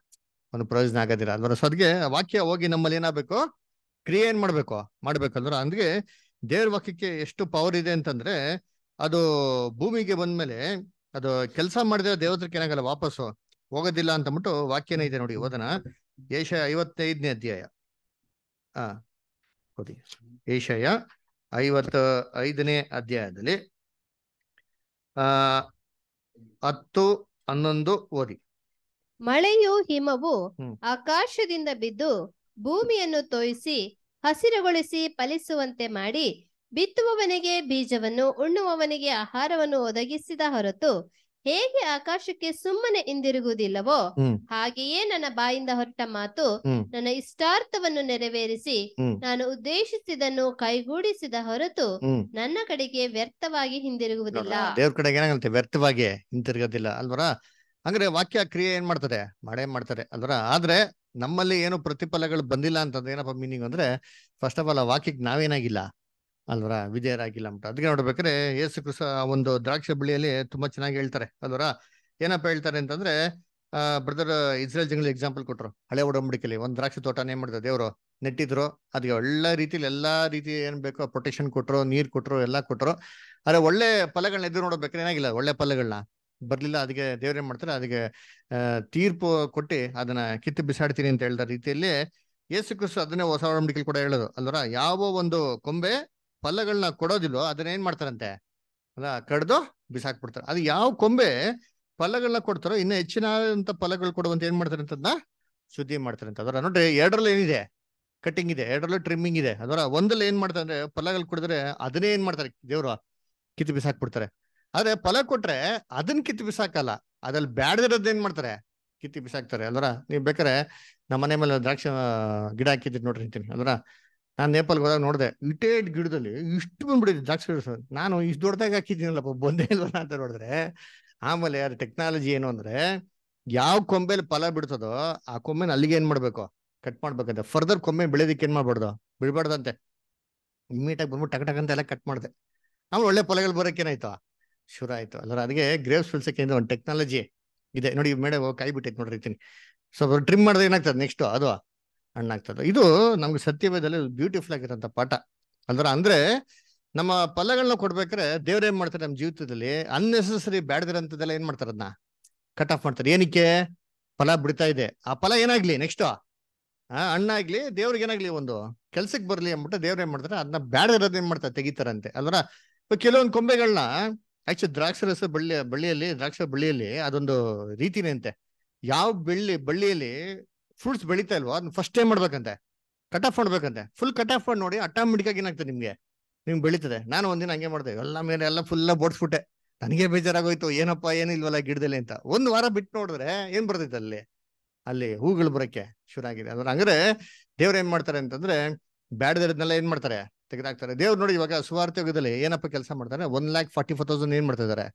ಒಂದು ಪ್ರಯೋಜನ ಆಗೋದಿಲ್ಲ ಅಂದ್ರೆ ಸೊದ್ಗೆ ವಾಕ್ಯ ಹೋಗಿ ನಮ್ಮಲ್ಲಿ ಏನಾಗಬೇಕು ಕ್ರಿಯೆ ಏನ್ ಮಾಡ್ಬೇಕು ಮಾಡ್ಬೇಕಲ್ವ ಅಂದ್ಗೆ ದೇವ್ರ ವಾಕ್ಯಕ್ಕೆ ಎಷ್ಟು ಪವರ್ ಇದೆ ಅಂತಂದ್ರೆ ಅದು ಭೂಮಿಗೆ ಬಂದ್ಮೇಲೆ ಅದು ಕೆಲಸ ಮಾಡಿದ್ರೆ ದೇವತ್ರಕ್ಕೆ ಏನಾಗಲ್ಲ ವಾಪಸ್ಸು ಹೋಗೋದಿಲ್ಲ ಅಂತ ಅಂದ್ಬಿಟ್ಟು ವಾಕ್ಯನೇ ಇದೆ ನೋಡಿ ಓದನ ಏಷ ಐವತ್ತೈದನೇ ಅಧ್ಯಾಯ ಆ ಓದಿ ಏಷಯ ಐವತ್ತ ಐದನೇ ಅಧ್ಯಾಯದಲ್ಲಿ ಆ ಹತ್ತು ಹನ್ನೊಂದು ಓದಿ ಮಳೆಯು ಹಿಮವು ಆಕಾಶದಿಂದ ಬಿದ್ದು ಭೂಮಿಯನ್ನು ತೋಯಿಸಿ ಹಸಿರುಗೊಳಿಸಿ ಫಲಿಸುವಂತೆ ಮಾಡಿ ಬಿತ್ತುವವನಿಗೆ ಬೀಜವನ್ನು ಉಣ್ಣುವವನಿಗೆ ಆಹಾರವನ್ನು ಒದಗಿಸಿದ ಹೊರತು ಹೇಗೆ ಆಕಾಶಕ್ಕೆ ಸುಮ್ಮನೆ ಹಿಂದಿರುಗುವುದಿಲ್ಲವೋ ಹಾಗೆಯೇ ನನ್ನ ಬಾಯಿಂದ ಹೊರಟ ಮಾತು ನನ್ನ ಇಷ್ಟಾರ್ಥವನ್ನು ನೆರವೇರಿಸಿ ನಾನು ಉದ್ದೇಶಿಸಿದನ್ನು ಕೈಗೂಡಿಸಿದ ಹೊರತು ನನ್ನ ಕಡೆಗೆ ವ್ಯರ್ಥವಾಗಿ ಹಿಂದಿರುಗುವುದಿಲ್ಲ ದೇವ್ರ ಕಡೆಗೆ ಏನಾಗುತ್ತೆ ವ್ಯರ್ಥವಾಗಿ ಹಿಂದಿರುಗುದಿಲ್ಲ ಅಲ್ವರ ಅಂದ್ರೆ ವಾಕ್ಯ ಕ್ರಿಯೆ ಏನ್ ಮಾಡ್ತಾರೆ ಮಾಡೇ ಮಾಡ್ತಾರೆ ಅಲ್ವರ ಆದ್ರೆ ನಮ್ಮಲ್ಲಿ ಏನು ಪ್ರತಿಫಲಗಳು ಬಂದಿಲ್ಲ ಅಂತಂದ್ರೆ ಏನಪ್ಪ ಮೀನಿಂಗ್ ಅಂದ್ರೆ ಫಸ್ಟ್ ಆಫ್ ಆಲ್ ಆ ವಾಕ್ಯಕ್ಕೆ ನಾವೇನಾಗಿಲ್ಲ ಅಲ್ವರ ವಿಜಯರಾಗಿಲ್ಲ ಅಂತ ಅದಕ್ಕೆ ನೋಡ್ಬೇಕ್ರೆ ಯೇಸು ಕೃಷ ಒಂದು ದ್ರಾಕ್ಷ ಬಳಿಯಲ್ಲಿ ತುಂಬಾ ಚೆನ್ನಾಗಿ ಹೇಳ್ತಾರೆ ಅಲ್ವರ ಏನಪ್ಪ ಹೇಳ್ತಾರೆ ಅಂತಂದ್ರೆ ಆ ಬ್ರದರ್ ಇಸ್ರೇಲ್ ಜಂಗಲ್ ಎಕ್ಸಾಂಪಲ್ ಕೊಟ್ರು ಹಳೆ ಒಡಂಬಡಿಕೆಲಿ ಒಂದ್ ದ್ರಾಕ್ಷಿ ತೋಟ ಏನ್ ಮಾಡಿದ್ರು ದೇವರು ನೆಟ್ಟಿದ್ರು ಅದಕ್ಕೆ ಒಳ್ಳೆ ರೀತಿಲಿ ಎಲ್ಲಾ ರೀತಿ ಏನ್ ಬೇಕೋ ಪ್ರೊಟೆಕ್ಷನ್ ಕೊಟ್ರು ನೀರ್ ಕೊಟ್ರು ಎಲ್ಲಾ ಕೊಟ್ರು ಆದ್ರೆ ಒಳ್ಳೆ ಫಲಗಳನ್ನ ಎದುರು ನೋಡ್ಬೇಕ್ರೆ ಏನಾಗಿಲ್ಲ ಒಳ್ಳೆ ಫಲಗಳನ್ನ ಬರ್ಲಿಲ್ಲ ಅದಕ್ಕೆ ಏನ್ ಮಾಡ್ತಾರೆ ಅದಕ್ಕೆ ತೀರ್ಪು ಕೊಟ್ಟು ಅದನ್ನ ಕಿತ್ತು ಬಿಸಾಡ್ತೀನಿ ಅಂತ ಹೇಳ್ದ ರೀತಿಯಲ್ಲಿ ಯೇಸು ಕ್ರಿಸ್ತು ಅದನ್ನೇ ಹೊಸ ಒಡಂಬಡಿಕೆ ಕೂಡ ಹೇಳೋದು ಅಲ್ವರ ಯಾವ ಒಂದು ಕೊಂಬೆ ಫಲಗಳನ್ನ ಕೊಡೋದಿಲ್ವೋ ಅದನ್ನ ಏನ್ ಮಾಡ್ತಾರಂತೆ ಅಲ್ಲ ಕಡ್ದು ಬಿಸಾಕ್ಬಿಡ್ತಾರೆ ಅದು ಯಾವ ಕೊಂಬೆ ಫಲಗಳನ್ನ ಕೊಡ್ತಾರೋ ಇನ್ನು ಹೆಚ್ಚಿನ ಫಲಗಳು ಕೊಡುವಂತ ಏನ್ ಮಾಡ್ತಾರೆ ಅಂತದ್ನ ಶುದ್ಧಿ ಮಾಡ್ತಾರೆ ಅಂತ ಅದರ ನೋಡ್ರಿ ಎರಡರಲ್ಲಿ ಏನಿದೆ ಕಟ್ಟಿಂಗ್ ಇದೆ ಎರಡರಲ್ಲೂ ಟ್ರಿಮ್ಮಿಂಗ್ ಇದೆ ಅದರ ಒಂದಲ್ಲಿ ಏನ್ ಮಾಡ್ತಾರೆ ಅಂದ್ರೆ ಫಲಗಳು ಕೊಡಿದ್ರೆ ಅದನ್ನೇ ಏನ್ ಮಾಡ್ತಾರೆ ದೇವ್ರು ಕಿತ್ತು ಬಿಸಾಕ್ಬಿಡ್ತಾರೆ ಆದ್ರೆ ಫಲ ಕೊಟ್ರೆ ಅದನ್ನ ಕಿತ್ತು ಬಿಸಾಕಲ್ಲ ಅದ್ರಲ್ಲಿ ಬ್ಯಾಡದಿರೋದ್ ಏನ್ ಮಾಡ್ತಾರೆ ಕಿತ್ತಿ ಬಿಸಾಕ್ತಾರೆ ಅಲ್ವರ ನೀವ್ ಬೇಕಾರೆ ನಮ್ಮ ಮನೆ ಮೇಲೆ ದ್ರಾಕ್ಷಿ ಗಿಡ ಹಾಕಿದ್ದೀನಿ ನೋಡ್ರಿ ಅಂತೀನಿ ಅಲ್ವರ ನಾನು ನೇಪಾಲ್ಗೆ ಹೋದಾಗ ನೋಡಿದೆ ಇಟೇಟ್ ಗಿಡದಲ್ಲಿ ಇಷ್ಟು ಬಂದ್ಬಿಡಿದ್ವಿ ದ್ರಾಕ್ಷಿ ನಾನು ಇಷ್ಟು ದೊಡ್ಡದಾಗ ಹಾಕಿದ್ದೀನಲ್ಲಪ್ಪ ಬಂದೇ ಇಲ್ಲ ಅಂತ ನೋಡಿದ್ರೆ ಆಮೇಲೆ ಅದ್ರ ಟೆಕ್ನಾಲಜಿ ಏನು ಅಂದ್ರೆ ಯಾವ ಕೊಂಬೆಲಿ ಫಲ ಬಿಡ್ತದೋ ಆ ಕೊಂಬೆನ ಅಲ್ಲಿಗೆ ಏನ್ ಮಾಡ್ಬೇಕು ಕಟ್ ಮಾಡ್ಬೇಕಂತೆ ಫರ್ದರ್ ಕೊಂಬೆ ಬೆಳೆದಕ್ಕೆ ಏನ್ ಮಾಡ್ಬಾರ್ದು ಬಿಡ್ಬಾರ್ದಂತೆ ಇಮ್ಮಿಡಿಯೇಟ್ ಆಗಿ ಬಂದ್ಬಿಟ್ಟು ಟಕ್ ಟಕ್ ಅಂತ ಎಲ್ಲ ಕಟ್ ಮಾಡಿದೆ ಆಮೇಲೆ ಒಳ್ಳೆ ಫಲಗಳು ಬರೋಕ್ಕೇನಾಯ್ತು ಶುರು ಆಯ್ತು ಅಲ್ಲ ಅದಕ್ಕೆ ಗ್ರೇವ್ಸ್ ಫಿಲ್ಸಕ್ಕೆ ಒಂದು ಟೆಕ್ನಾಲಜಿ ಇದೆ ನೋಡಿ ಮೇಡ ಕಾಯಿ ಬಿಟ್ಟೈತೆ ನೋಡಿ ಸೊ ಟ್ರಿಮ್ ಮಾಡಿದ್ರೆ ಏನಾಗ್ತದೆ ನೆಕ್ಸ್ಟ್ ಅದು ಹಣ್ಣಾಗ್ತದೆ ಇದು ನಮ್ಗೆ ಸತ್ಯವೇದಲ್ಲಿ ಬ್ಯೂಟಿಫುಲ್ ಆಗಿರೋಂಥ ಪಾಠ ಅಲ್ದ್ರ ಅಂದ್ರೆ ನಮ್ಮ ಫಲಗಳನ್ನ ಕೊಡ್ಬೇಕ್ರೆ ದೇವ್ರ ಏನ್ ಮಾಡ್ತಾರೆ ನಮ್ಮ ಜೀವಿತದಲ್ಲಿ ಅನ್ನೆಸೆಸರಿ ಬ್ಯಾಡ್ದಿರೋದೆಲ್ಲ ಏನ್ ಮಾಡ್ತಾರ ಅದನ್ನ ಕಟ್ ಆಫ್ ಮಾಡ್ತಾರೆ ಏನಕ್ಕೆ ಫಲ ಬಿಡ್ತಾ ಇದೆ ಆ ಫಲ ಏನಾಗ್ಲಿ ನೆಕ್ಸ್ಟ್ ಆ ಹಣ್ಣಾಗ್ಲಿ ದೇವ್ರಿಗೆ ಏನಾಗ್ಲಿ ಒಂದು ಕೆಲ್ಸಕ್ಕೆ ಬರ್ಲಿ ಅಂದ್ಬಿಟ್ಟು ದೇವ್ರ ಏನ್ ಮಾಡ್ತಾರೆ ಅದನ್ನ ಬ್ಯಾಡ್ದಿರೋದು ಏನ್ ಮಾಡ್ತಾರೆ ತೆಗಿತಾರಂತೆ ಅಲ್ವರ ಕೆಲವೊಂದು ಕೊಂಬೆಗಳನ್ನ ಆಕ್ಚುಲಿ ರಸ ಬಳ್ಳಿ ಬಳ್ಳಿಯಲ್ಲಿ ದ್ರಾಕ್ಷ ಬಳ್ಳಿಯಲ್ಲಿ ಅದೊಂದು ರೀತಿನೇ ಅಂತೆ ಯಾವ ಬೆಳ್ಳಿ ಬಳ್ಳಿಯಲ್ಲಿ ಫ್ರೂಟ್ಸ್ ಬೆಳೀತಾ ಇಲ್ವೋ ಅದನ್ನ ಫಸ್ಟ್ ಟೈಮ್ ಮಾಡ್ಬೇಕಂತೆ ಕಟ್ ಆಫ್ ಮಾಡ್ಬೇಕಂತೆ ಫುಲ್ ಕಟ್ ಆಫ್ ಮಾಡಿ ನೋಡಿ ಆಟೋಮೆಟಿಕ್ ಆಗಿ ಏನಾಗ್ತದೆ ನಿಮ್ಗೆ ನಿಮ್ಗೆ ಬೆಳೀತದೆ ನಾನು ಒಂದಿನ ಹಂಗೆ ಮಾಡ್ದೆ ಎಲ್ಲ ಮೇಲೆ ಎಲ್ಲ ಫುಲ್ಲ ಬೋಡ್ಸ್ಬಿಟ್ಟೆ ನನಗೆ ಬೇಜಾರಾಗೋಯ್ತು ಏನಪ್ಪ ಏನಿಲ್ವಲ್ಲ ಗಿಡದಲ್ಲಿ ಅಂತ ಒಂದು ವಾರ ಬಿಟ್ಟು ನೋಡಿದ್ರೆ ಏನ್ ಬರ್ತೈತೆ ಅಲ್ಲಿ ಅಲ್ಲಿ ಹೂಗಳು ಬರಕ್ಕೆ ಶುರು ಆಗಿದೆ ಅದ್ರ ಹಂಗ್ರೆ ದೇವ್ರ ಏನ್ ಮಾಡ್ತಾರೆ ಅಂತಂದ್ರೆ ಬ್ಯಾಡದಿರೋದ್ನೆಲ್ಲ ಏನ್ ಮಾಡ್ತಾರೆ ತೆಗೆದಾಕ್ತಾರೆ ದೇವ್ರು ನೋಡಿ ಇವಾಗ ಸುವಾರ್ಥ ಯುಗದಲ್ಲಿ ಏನಪ್ಪ ಕೆಲಸ ಮಾಡ್ತಾರೆ one lakh forty four thousand ಏನ್ ಮಾಡ್ತಾ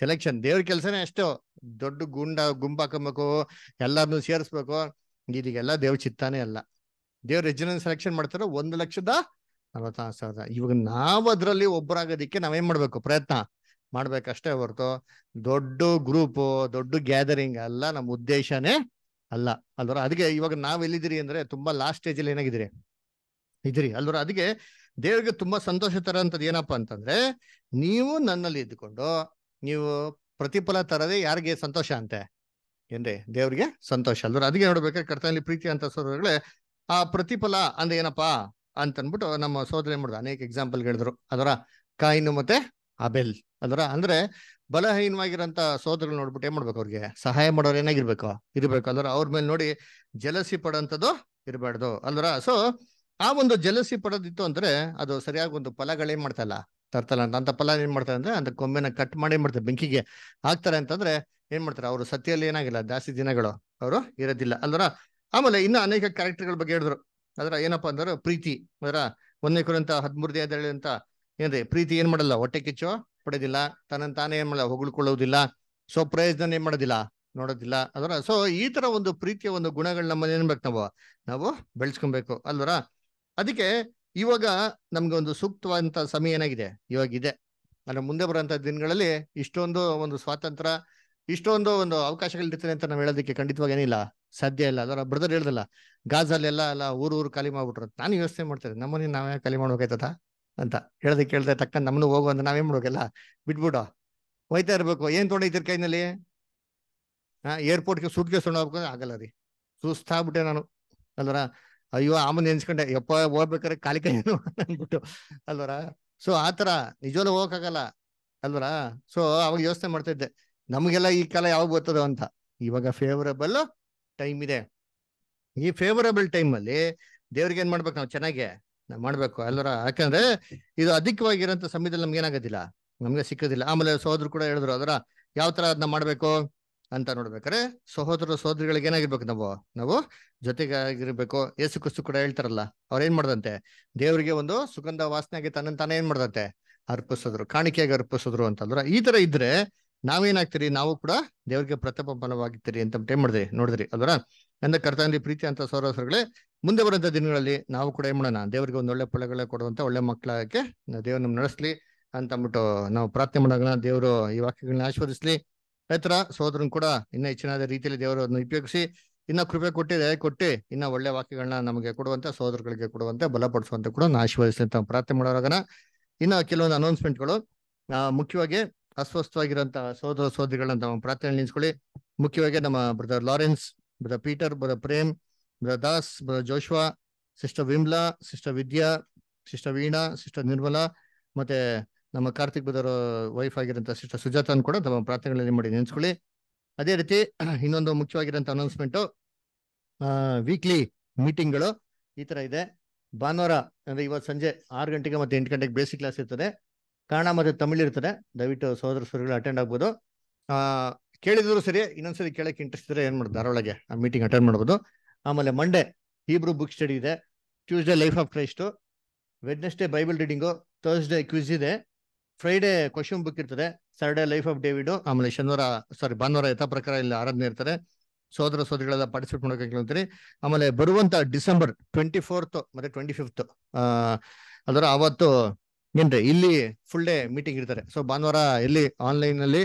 ಸೆಲೆಕ್ಷನ್ ದೇವ್ರ ಕೆಲಸನೇ ಅಷ್ಟು ದೊಡ್ಡ ಗುಂಡ ಹಾಕೊಬೇಕು ಎಲ್ಲಾರನ್ನು ಸೇರಿಸ್ಬೇಕು ಇದೀಗೆಲ್ಲ ದೇವ್ರ ಚಿತ್ತಾನೇ ಅಲ್ಲ ದೇವ್ರ ರೆಜಿನ ಸೆಲೆಕ್ಷನ್ ಮಾಡ್ತಾರೆ ಒಂದು ಲಕ್ಷದ ನಲವತ್ತಾರು ಸಾವಿರದ ಇವಾಗ ನಾವು ಅದರಲ್ಲಿ ಒಬ್ಬರಾಗೋದಿಕ್ಕೆ ನಾವೇನ್ ಮಾಡ್ಬೇಕು ಪ್ರಯತ್ನ ಮಾಡ್ಬೇಕಷ್ಟೇ ಹೊರತು ದೊಡ್ಡ ಗ್ರೂಪ್ ದೊಡ್ಡ ಗ್ಯಾದರಿಂಗ್ ಅಲ್ಲ ನಮ್ಮ ಉದ್ದೇಶನೇ ಅಲ್ಲ ಅಲ್ವರ ಅದಕ್ಕೆ ಇವಾಗ ನಾವ್ ಎಲ್ಲಿದ್ದೀರಿ ಅಂದ್ರೆ ತುಂಬಾ ಲಾಸ್ಟ್ ಸ್ಟೇಜ್ ಅಲ್ಲಿ ಏನಾಗಿದ್ದೀರಿ ಇದ್ರಿ ಅಲ್ವರ ಅದಕ್ಕೆ ದೇವರಿಗೆ ತುಂಬಾ ಸಂತೋಷ ತರೋಂಥದ್ದು ಏನಪ್ಪಾ ಅಂತಂದ್ರೆ ನೀವು ನನ್ನಲ್ಲಿ ಇದ್ದುಕೊಂಡು ನೀವು ಪ್ರತಿಫಲ ತರದೇ ಯಾರಿಗೆ ಸಂತೋಷ ಅಂತೆ ಏನ್ರಿ ದೇವ್ರಿಗೆ ಸಂತೋಷ ಅಲ್ವ ಅದಕ್ಕೆ ನೋಡ್ಬೇಕಾದ್ರೆ ಕರ್ತನಲ್ಲಿ ಪ್ರೀತಿ ಅಂತ ಸೋದರಗಳೇ ಆ ಪ್ರತಿಫಲ ಅಂದ್ರೆ ಏನಪ್ಪಾ ಅಂತ ಅಂದ್ಬಿಟ್ಟು ನಮ್ಮ ಏನ್ ಮಾಡುದು ಅನೇಕ ಎಕ್ಸಾಂಪಲ್ ಹೇಳಿದ್ರು ಅದರ ಕಾಯಿನು ಮತ್ತೆ ಅಬೆಲ್ ಅದರ ಅಂದ್ರೆ ಬಲಹೀನವಾಗಿರಂತ ಸೋದರಗಳು ನೋಡ್ಬಿಟ್ಟು ಏನ್ ಮಾಡ್ಬೇಕು ಅವ್ರಿಗೆ ಸಹಾಯ ಮಾಡೋರು ಏನಾಗಿರ್ಬೇಕು ಇರ್ಬೇಕು ಅಂದ್ರೆ ಅವ್ರ ಮೇಲೆ ನೋಡಿ ಜಲಸಿ ಪಡೋಂಥದ್ದು ಇರಬಾರ್ದು ಅಂದ್ರ ಸೊ ಆ ಒಂದು ಜಲಸಿ ಪಡೆದಿತ್ತು ಅಂದ್ರೆ ಅದು ಸರಿಯಾಗಿ ಒಂದು ಫಲಗಳೇನ್ ಮಾಡ್ತಲ್ಲ ತರ್ತಲ್ಲ ಅಂತ ಅಂತ ಫಲ ಏನ್ ಮಾಡ್ತಾರೆ ಅಂದ್ರೆ ಅಂತ ಕೊಂಬೆನ ಕಟ್ ಮಾಡಿ ಮಾಡ್ತಾರೆ ಬೆಂಕಿಗೆ ಹಾಕ್ತಾರೆ ಅಂತಂದ್ರೆ ಏನ್ ಮಾಡ್ತಾರೆ ಅವರು ಸತಿಯಲ್ಲಿ ಏನಾಗಿಲ್ಲ ಜಾಸ್ತಿ ದಿನಗಳು ಅವರು ಇರೋದಿಲ್ಲ ಅಲ್ವರ ಆಮೇಲೆ ಇನ್ನು ಅನೇಕ ಕ್ಯಾರೆಕ್ಟರ್ಗಳ ಬಗ್ಗೆ ಹೇಳಿದ್ರು ಅದರ ಏನಪ್ಪಾ ಅಂದ್ರೆ ಪ್ರೀತಿ ಅದರ ಒಂದನೇ ಕುರಿತ ಹದ್ಮೂರದೇ ಅಂತ ಏನ್ರಿ ಪ್ರೀತಿ ಏನ್ ಮಾಡಲ್ಲ ಹೊಟ್ಟೆ ಕಿಚ್ಚು ಪಡೆದಿಲ್ಲ ತನ್ನ ತಾನೇ ಏನ್ ಮಾಡಲ್ಲ ಹೊಗಳ್ಕೊಳ್ಳೋದಿಲ್ಲ ಸೊ ಪ್ರಯೋಜನ ಏನ್ ಮಾಡೋದಿಲ್ಲ ನೋಡೋದಿಲ್ಲ ಅದರ ಸೊ ಈ ತರ ಒಂದು ಪ್ರೀತಿಯ ಒಂದು ಗುಣಗಳು ನಮ್ಮ ಏನ್ಬೇಕು ನಾವು ನಾವು ಬೆಳೆಸ್ಕೊಬೇಕು ಅಲ್ವರ ಅದಕ್ಕೆ ಇವಾಗ ನಮ್ಗೆ ಒಂದು ಸೂಕ್ತವಾದಂತ ಸಮಯ ಏನಾಗಿದೆ ಇವಾಗ ಇದೆ ಅಂದ್ರೆ ಮುಂದೆ ಬರುವಂತ ದಿನಗಳಲ್ಲಿ ಇಷ್ಟೊಂದು ಒಂದು ಸ್ವಾತಂತ್ರ್ಯ ಇಷ್ಟೊಂದು ಒಂದು ಅವಕಾಶಗಳಿರ್ತದೆ ಅಂತ ನಾವು ಹೇಳೋದಕ್ಕೆ ಖಂಡಿತವಾಗಿ ಏನಿಲ್ಲ ಸಾಧ್ಯ ಇಲ್ಲ ಅದರ ಬ್ರದರ್ ಹೇಳ್ದಲ್ಲ ಗಾಜಲ್ಲೆಲ್ಲ ಎಲ್ಲ ಊರು ಊರು ಖಾಲಿ ಮಾಡ್ಬಿಟ್ರು ನಾನು ವ್ಯವಸ್ಥೆ ಮಾಡ್ತೇನೆ ನಮ್ಮನ್ನೇ ನಾವೇ ಖಾಲಿ ಮಾಡ್ಬೇಕಾಯ್ತದ ಅಂತ ಹೇಳೋದಕ್ಕೆ ಕೇಳ್ದೆ ತಕ್ಕ ನಮ್ಮನ್ನು ಹೋಗು ಅಂತ ನಾವೇನ್ ಮಾಡ್ಬೇಕಲ್ಲ ಬಿಟ್ಬಿಡು ಹೋಯ್ತಾ ಇರ್ಬೇಕು ಏನ್ ತೊಗೊಂಡಿದ್ದೀರ ಕೈನಲ್ಲಿ ಹಾ ಏರ್ಪೋರ್ಟ್ಗೆ ಸೂಟ್ಗೆ ಸುಣ್ಣ ಹೋಗ್ಬೇಕು ಆಗಲ್ಲ ರೀ ಸುಸ್ತಾಗ್ಬಿಟ್ಟೆ ನಾನು ಅಲ್ರ ಅಯ್ಯೋ ಆಮೇಲೆ ನೆನ್ಸ್ಕೊಂಡೆ ಯಪ್ಪ ಹೋಗ್ಬೇಕಾದ್ರೆ ಕಾಲಿ ಕೈ ಅನ್ಬಿಟ್ಟು ಅಲ್ವರ ಸೊ ಆತರ ನಿಜವೂ ಹೋಗಕ್ಕಾಗಲ್ಲ ಅಲ್ವರ ಸೊ ಅವಾಗ ಯೋಚನೆ ಮಾಡ್ತಾ ಇದ್ದೆ ನಮಗೆಲ್ಲ ಈ ಕಾಲ ಯಾವಾಗ ಬರ್ತದೋ ಅಂತ ಇವಾಗ ಫೇವರಬಲ್ ಟೈಮ್ ಇದೆ ಈ ಫೇವರಬಲ್ ಟೈಮ್ ಅಲ್ಲಿ ದೇವ್ರಿಗೆ ಏನ್ ಮಾಡ್ಬೇಕು ನಾವು ಚೆನ್ನಾಗೆ ನಾವು ಮಾಡ್ಬೇಕು ಅಲ್ವರ ಯಾಕಂದ್ರೆ ಇದು ಅಧಿಕವಾಗಿರೋಂಥ ಸಮಯದಲ್ಲಿ ನಮ್ಗೆ ಏನಾಗೋದಿಲ್ಲ ನಮ್ಗೆ ಸಿಕ್ಕೋದಿಲ್ಲ ಆಮೇಲೆ ಸೋದ್ರು ಕೂಡ ಹೇಳಿದ್ರು ಅದರ ಯಾವ ತರ ಅದನ್ನ ಮಾಡ್ಬೇಕು ಅಂತ ನೋಡ್ಬೇಕಾರೆ ಸಹೋದರ ಸಹೋದರಿಗಳಿಗೆ ಏನಾಗಿರ್ಬೇಕು ನಾವು ನಾವು ಜೊತೆಗಾಗಿರ್ಬೇಕು ಏಸು ಕುಸು ಕೂಡ ಹೇಳ್ತಾರಲ್ಲ ಅವ್ರ ಏನ್ ಮಾಡ್ದಂತೆ ದೇವರಿಗೆ ಒಂದು ಸುಗಂಧ ವಾಸನೆಯಾಗಿ ತನ್ನ ತಾನೇ ಏನ್ ಮಾಡ್ದಂತೆ ಅರ್ಪಿಸಿದ್ರು ಕಾಣಿಕೆಯಾಗಿ ಅರ್ಪಿಸಿದ್ರು ಅಂತಂದ್ರ ಈ ತರ ಇದ್ರೆ ನಾವೇನಾಗ್ತೀರಿ ನಾವು ಕೂಡ ದೇವರಿಗೆ ಪ್ರತಾಪಮಾನವಾಗಿರ್ತೀರಿ ಅಂತ ಏನ್ ಮಾಡಿದ್ರಿ ನೋಡಿದ್ರಿ ಅಲ್ವರ ನನ್ನ ಕರ್ತವ್ಯ ಪ್ರೀತಿ ಅಂತ ಸೌರಸರುಗಳೇ ಮುಂದೆ ಬರುವಂತ ದಿನಗಳಲ್ಲಿ ನಾವು ಕೂಡ ಏನ್ ಮಾಡೋಣ ದೇವರಿಗೆ ಒಂದು ಒಳ್ಳೆ ಫಲಗಳೇ ಕೊಡುವಂತ ಒಳ್ಳೆ ಮಕ್ಕಳಕ್ಕೆ ದೇವ್ರ ನಮ್ ನಡೆಸ್ಲಿ ಅಂತ ಅಂದ್ಬಿಟ್ಟು ನಾವು ಪ್ರಾರ್ಥನೆ ಮಾಡೋಣ ದೇವರು ಈ ವಾಕ್ಯಗಳನ್ನ ಆಶೀರ್ವದಿಸ್ಲಿ ರೈತರ ಸೋದರನ್ ಕೂಡ ಇನ್ನ ಹೆಚ್ಚಿನ ರೀತಿಯಲ್ಲಿ ದೇವರನ್ನು ಉಪಯೋಗಿಸಿ ಇನ್ನ ಕೃಪೆ ಕೊಟ್ಟಿ ದಯ ಕೊಟ್ಟಿ ಇನ್ನ ಒಳ್ಳೆ ವಾಕ್ಯಗಳನ್ನ ನಮಗೆ ಕೊಡುವಂತ ಸೋದರಗಳಿಗೆ ಕೊಡುವಂತೆ ಬಲಪಡಿಸುವಂತ ಕೂಡ ಆಶೀರ್ವದಿಸಿ ಅಂತ ಪ್ರಾರ್ಥನೆ ಮಾಡೋರಾಗನ ಇನ್ನ ಕೆಲವೊಂದು ಅನೌನ್ಸ್ಮೆಂಟ್ಗಳು ಮುಖ್ಯವಾಗಿ ಅಸ್ವಸ್ಥವಾಗಿರುವಂತಹ ಸೋದರ ಸೋದರಿಗಳನ್ನ ನಾವು ಪ್ರಾರ್ಥನೆ ನಿಲ್ಲಿಸ್ಕೊಳ್ಳಿ ಮುಖ್ಯವಾಗಿ ನಮ್ಮ brother Lawrence brother Peter brother Prem brother Das brother Joshua sister Vimla sister Vidya sister Veena sister Nirmala ಮತ್ತೆ ನಮ್ಮ ಕಾರ್ತಿಕ್ ಬದರ ವೈಫ್ ಆಗಿರುವಂತಹ ಸಿಸ್ಟರ್ ಸುಜಾತನ್ ಕೂಡ ತಮ್ಮ ಪ್ರಾರ್ಥನೆಗಳಲ್ಲಿ ಮಾಡಿ ನೆನೆಸ್ಕೊಳ್ಳಿ ಅದೇ ರೀತಿ ಇನ್ನೊಂದು ಮುಖ್ಯವಾಗಿರೋಂಥ ಅನೌನ್ಸ್ಮೆಂಟು ವೀಕ್ಲಿ ಮೀಟಿಂಗ್ಗಳು ಈ ಥರ ಇದೆ ಭಾನುವಾರ ಅಂದರೆ ಇವತ್ತು ಸಂಜೆ ಆರು ಗಂಟೆಗೆ ಮತ್ತು ಎಂಟು ಗಂಟೆಗೆ ಬೇಸಿಕ್ ಕ್ಲಾಸ್ ಇರ್ತದೆ ಕನ್ನಡ ಮತ್ತು ತಮಿಳು ಇರ್ತದೆ ದಯವಿಟ್ಟು ಸಹೋದರ ಸೋದರಿಗಳು ಅಟೆಂಡ್ ಆಗ್ಬೋದು ಕೇಳಿದ್ರು ಸರಿ ಇನ್ನೊಂದ್ಸರಿ ಕೇಳಕ್ಕೆ ಇಂಟ್ರೆಸ್ಟ್ ಇದ್ರೆ ಏನು ಮಾಡೋದು ಧಾರವಾಳಗೆ ಆ ಮೀಟಿಂಗ್ ಅಟೆಂಡ್ ಮಾಡ್ಬೋದು ಆಮೇಲೆ ಮಂಡೇ ಹೀಬ್ರು ಬುಕ್ ಸ್ಟಡಿ ಇದೆ Tuesday life of Christ Wednesday Bible reading Thursday quiz ಇದೆ ಫ್ರೈಡೆ ಕ್ವಶನ್ ಬುಕ್ ಇರ್ತದೆ ಸಾಟರ್ಡೆ ಲೈಫ್ ಆಫ್ ಡೇವಿಡ್ ಆಮೇಲೆ ಶನಿವಾರ ಸಾರಿ ಭಾನುವಾರ ಯಥಾ ಪ್ರಕಾರ ಇಲ್ಲಿ ಆರಾಧನೆ ಇರ್ತಾರೆ ಸೋದರ ಸೋದರಿಗಳೆಲ್ಲ ಪಾರ್ಟಿಸಿಪೇಟ್ ಮಾಡೋಕೆ ಆಮೇಲೆ ಬರುವಂತ ಡಿಸೆಂಬರ್ ಟ್ವೆಂಟಿ ಫೋರ್ತ್ ಮತ್ತೆ ಟ್ವೆಂಟಿ ಫಿಫ್ತ್ ಅದರ ಅವತ್ತು ಏನ್ರಿ ಇಲ್ಲಿ ಫುಲ್ ಡೇ ಮೀಟಿಂಗ್ ಇರ್ತಾರೆ ಸೊ ಭಾನುವಾರ ಇಲ್ಲಿ ಆನ್ಲೈನ್ ಅಲ್ಲಿ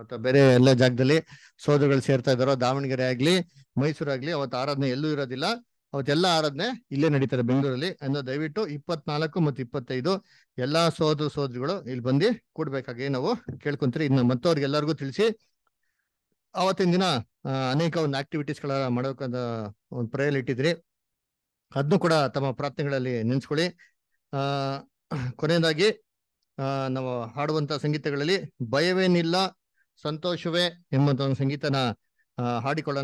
ಅಥವಾ ಬೇರೆ ಎಲ್ಲ ಜಾಗದಲ್ಲಿ ಸೋದರಗಳು ಸೇರ್ತಾ ಇದಾರೋ ದಾವಣಗೆರೆ ಆಗ್ಲಿ ಮೈಸೂರು ಆಗ್ಲಿ ಅವತ್ತು ಆರಾಧನೆ ಎಲ್ಲೂ ಇರೋದಿಲ್ಲ ಅವತ್ತೆಲ್ಲ ಆರಾಧನೆ ಇಲ್ಲೇ ನಡೀತಾರೆ ಬೆಂಗಳೂರಲ್ಲಿ ಅಂದ್ರೆ ದಯವಿಟ್ಟು ಇಪ್ಪತ್ನಾಲ್ಕು ಮತ್ತು ಇಪ್ಪತ್ತೈದು ಎಲ್ಲಾ ಸೋದರ ಸೋದರಿಗಳು ಇಲ್ಲಿ ಬಂದು ಕೂಡ್ಬೇಕಾಗಿ ನಾವು ಕೇಳ್ಕೊಂತೀರಿ ಇನ್ನು ಎಲ್ಲರಿಗೂ ತಿಳಿಸಿ ಅವತ್ತಿನ ದಿನ ಅನೇಕ ಒಂದು ಆಕ್ಟಿವಿಟೀಸ್ಗಳ ಮಾಡಬೇಕಂತ ಒಂದು ಪ್ರೇಯಲ್ಲಿ ಇಟ್ಟಿದ್ರಿ ಅದನ್ನು ಕೂಡ ತಮ್ಮ ಪ್ರಾರ್ಥನೆಗಳಲ್ಲಿ ನೆನೆಸ್ಕೊಳ್ಳಿ ಆ ಕೊನೆಯದಾಗಿ ಆ ನಾವು ಹಾಡುವಂತ ಸಂಗೀತಗಳಲ್ಲಿ ಭಯವೇನಿಲ್ಲ ಸಂತೋಷವೇ ಎಂಬಂತ ಒಂದು ಸಂಗೀತನ ಹಾಡಿಕೊಳ್ಳೋಣ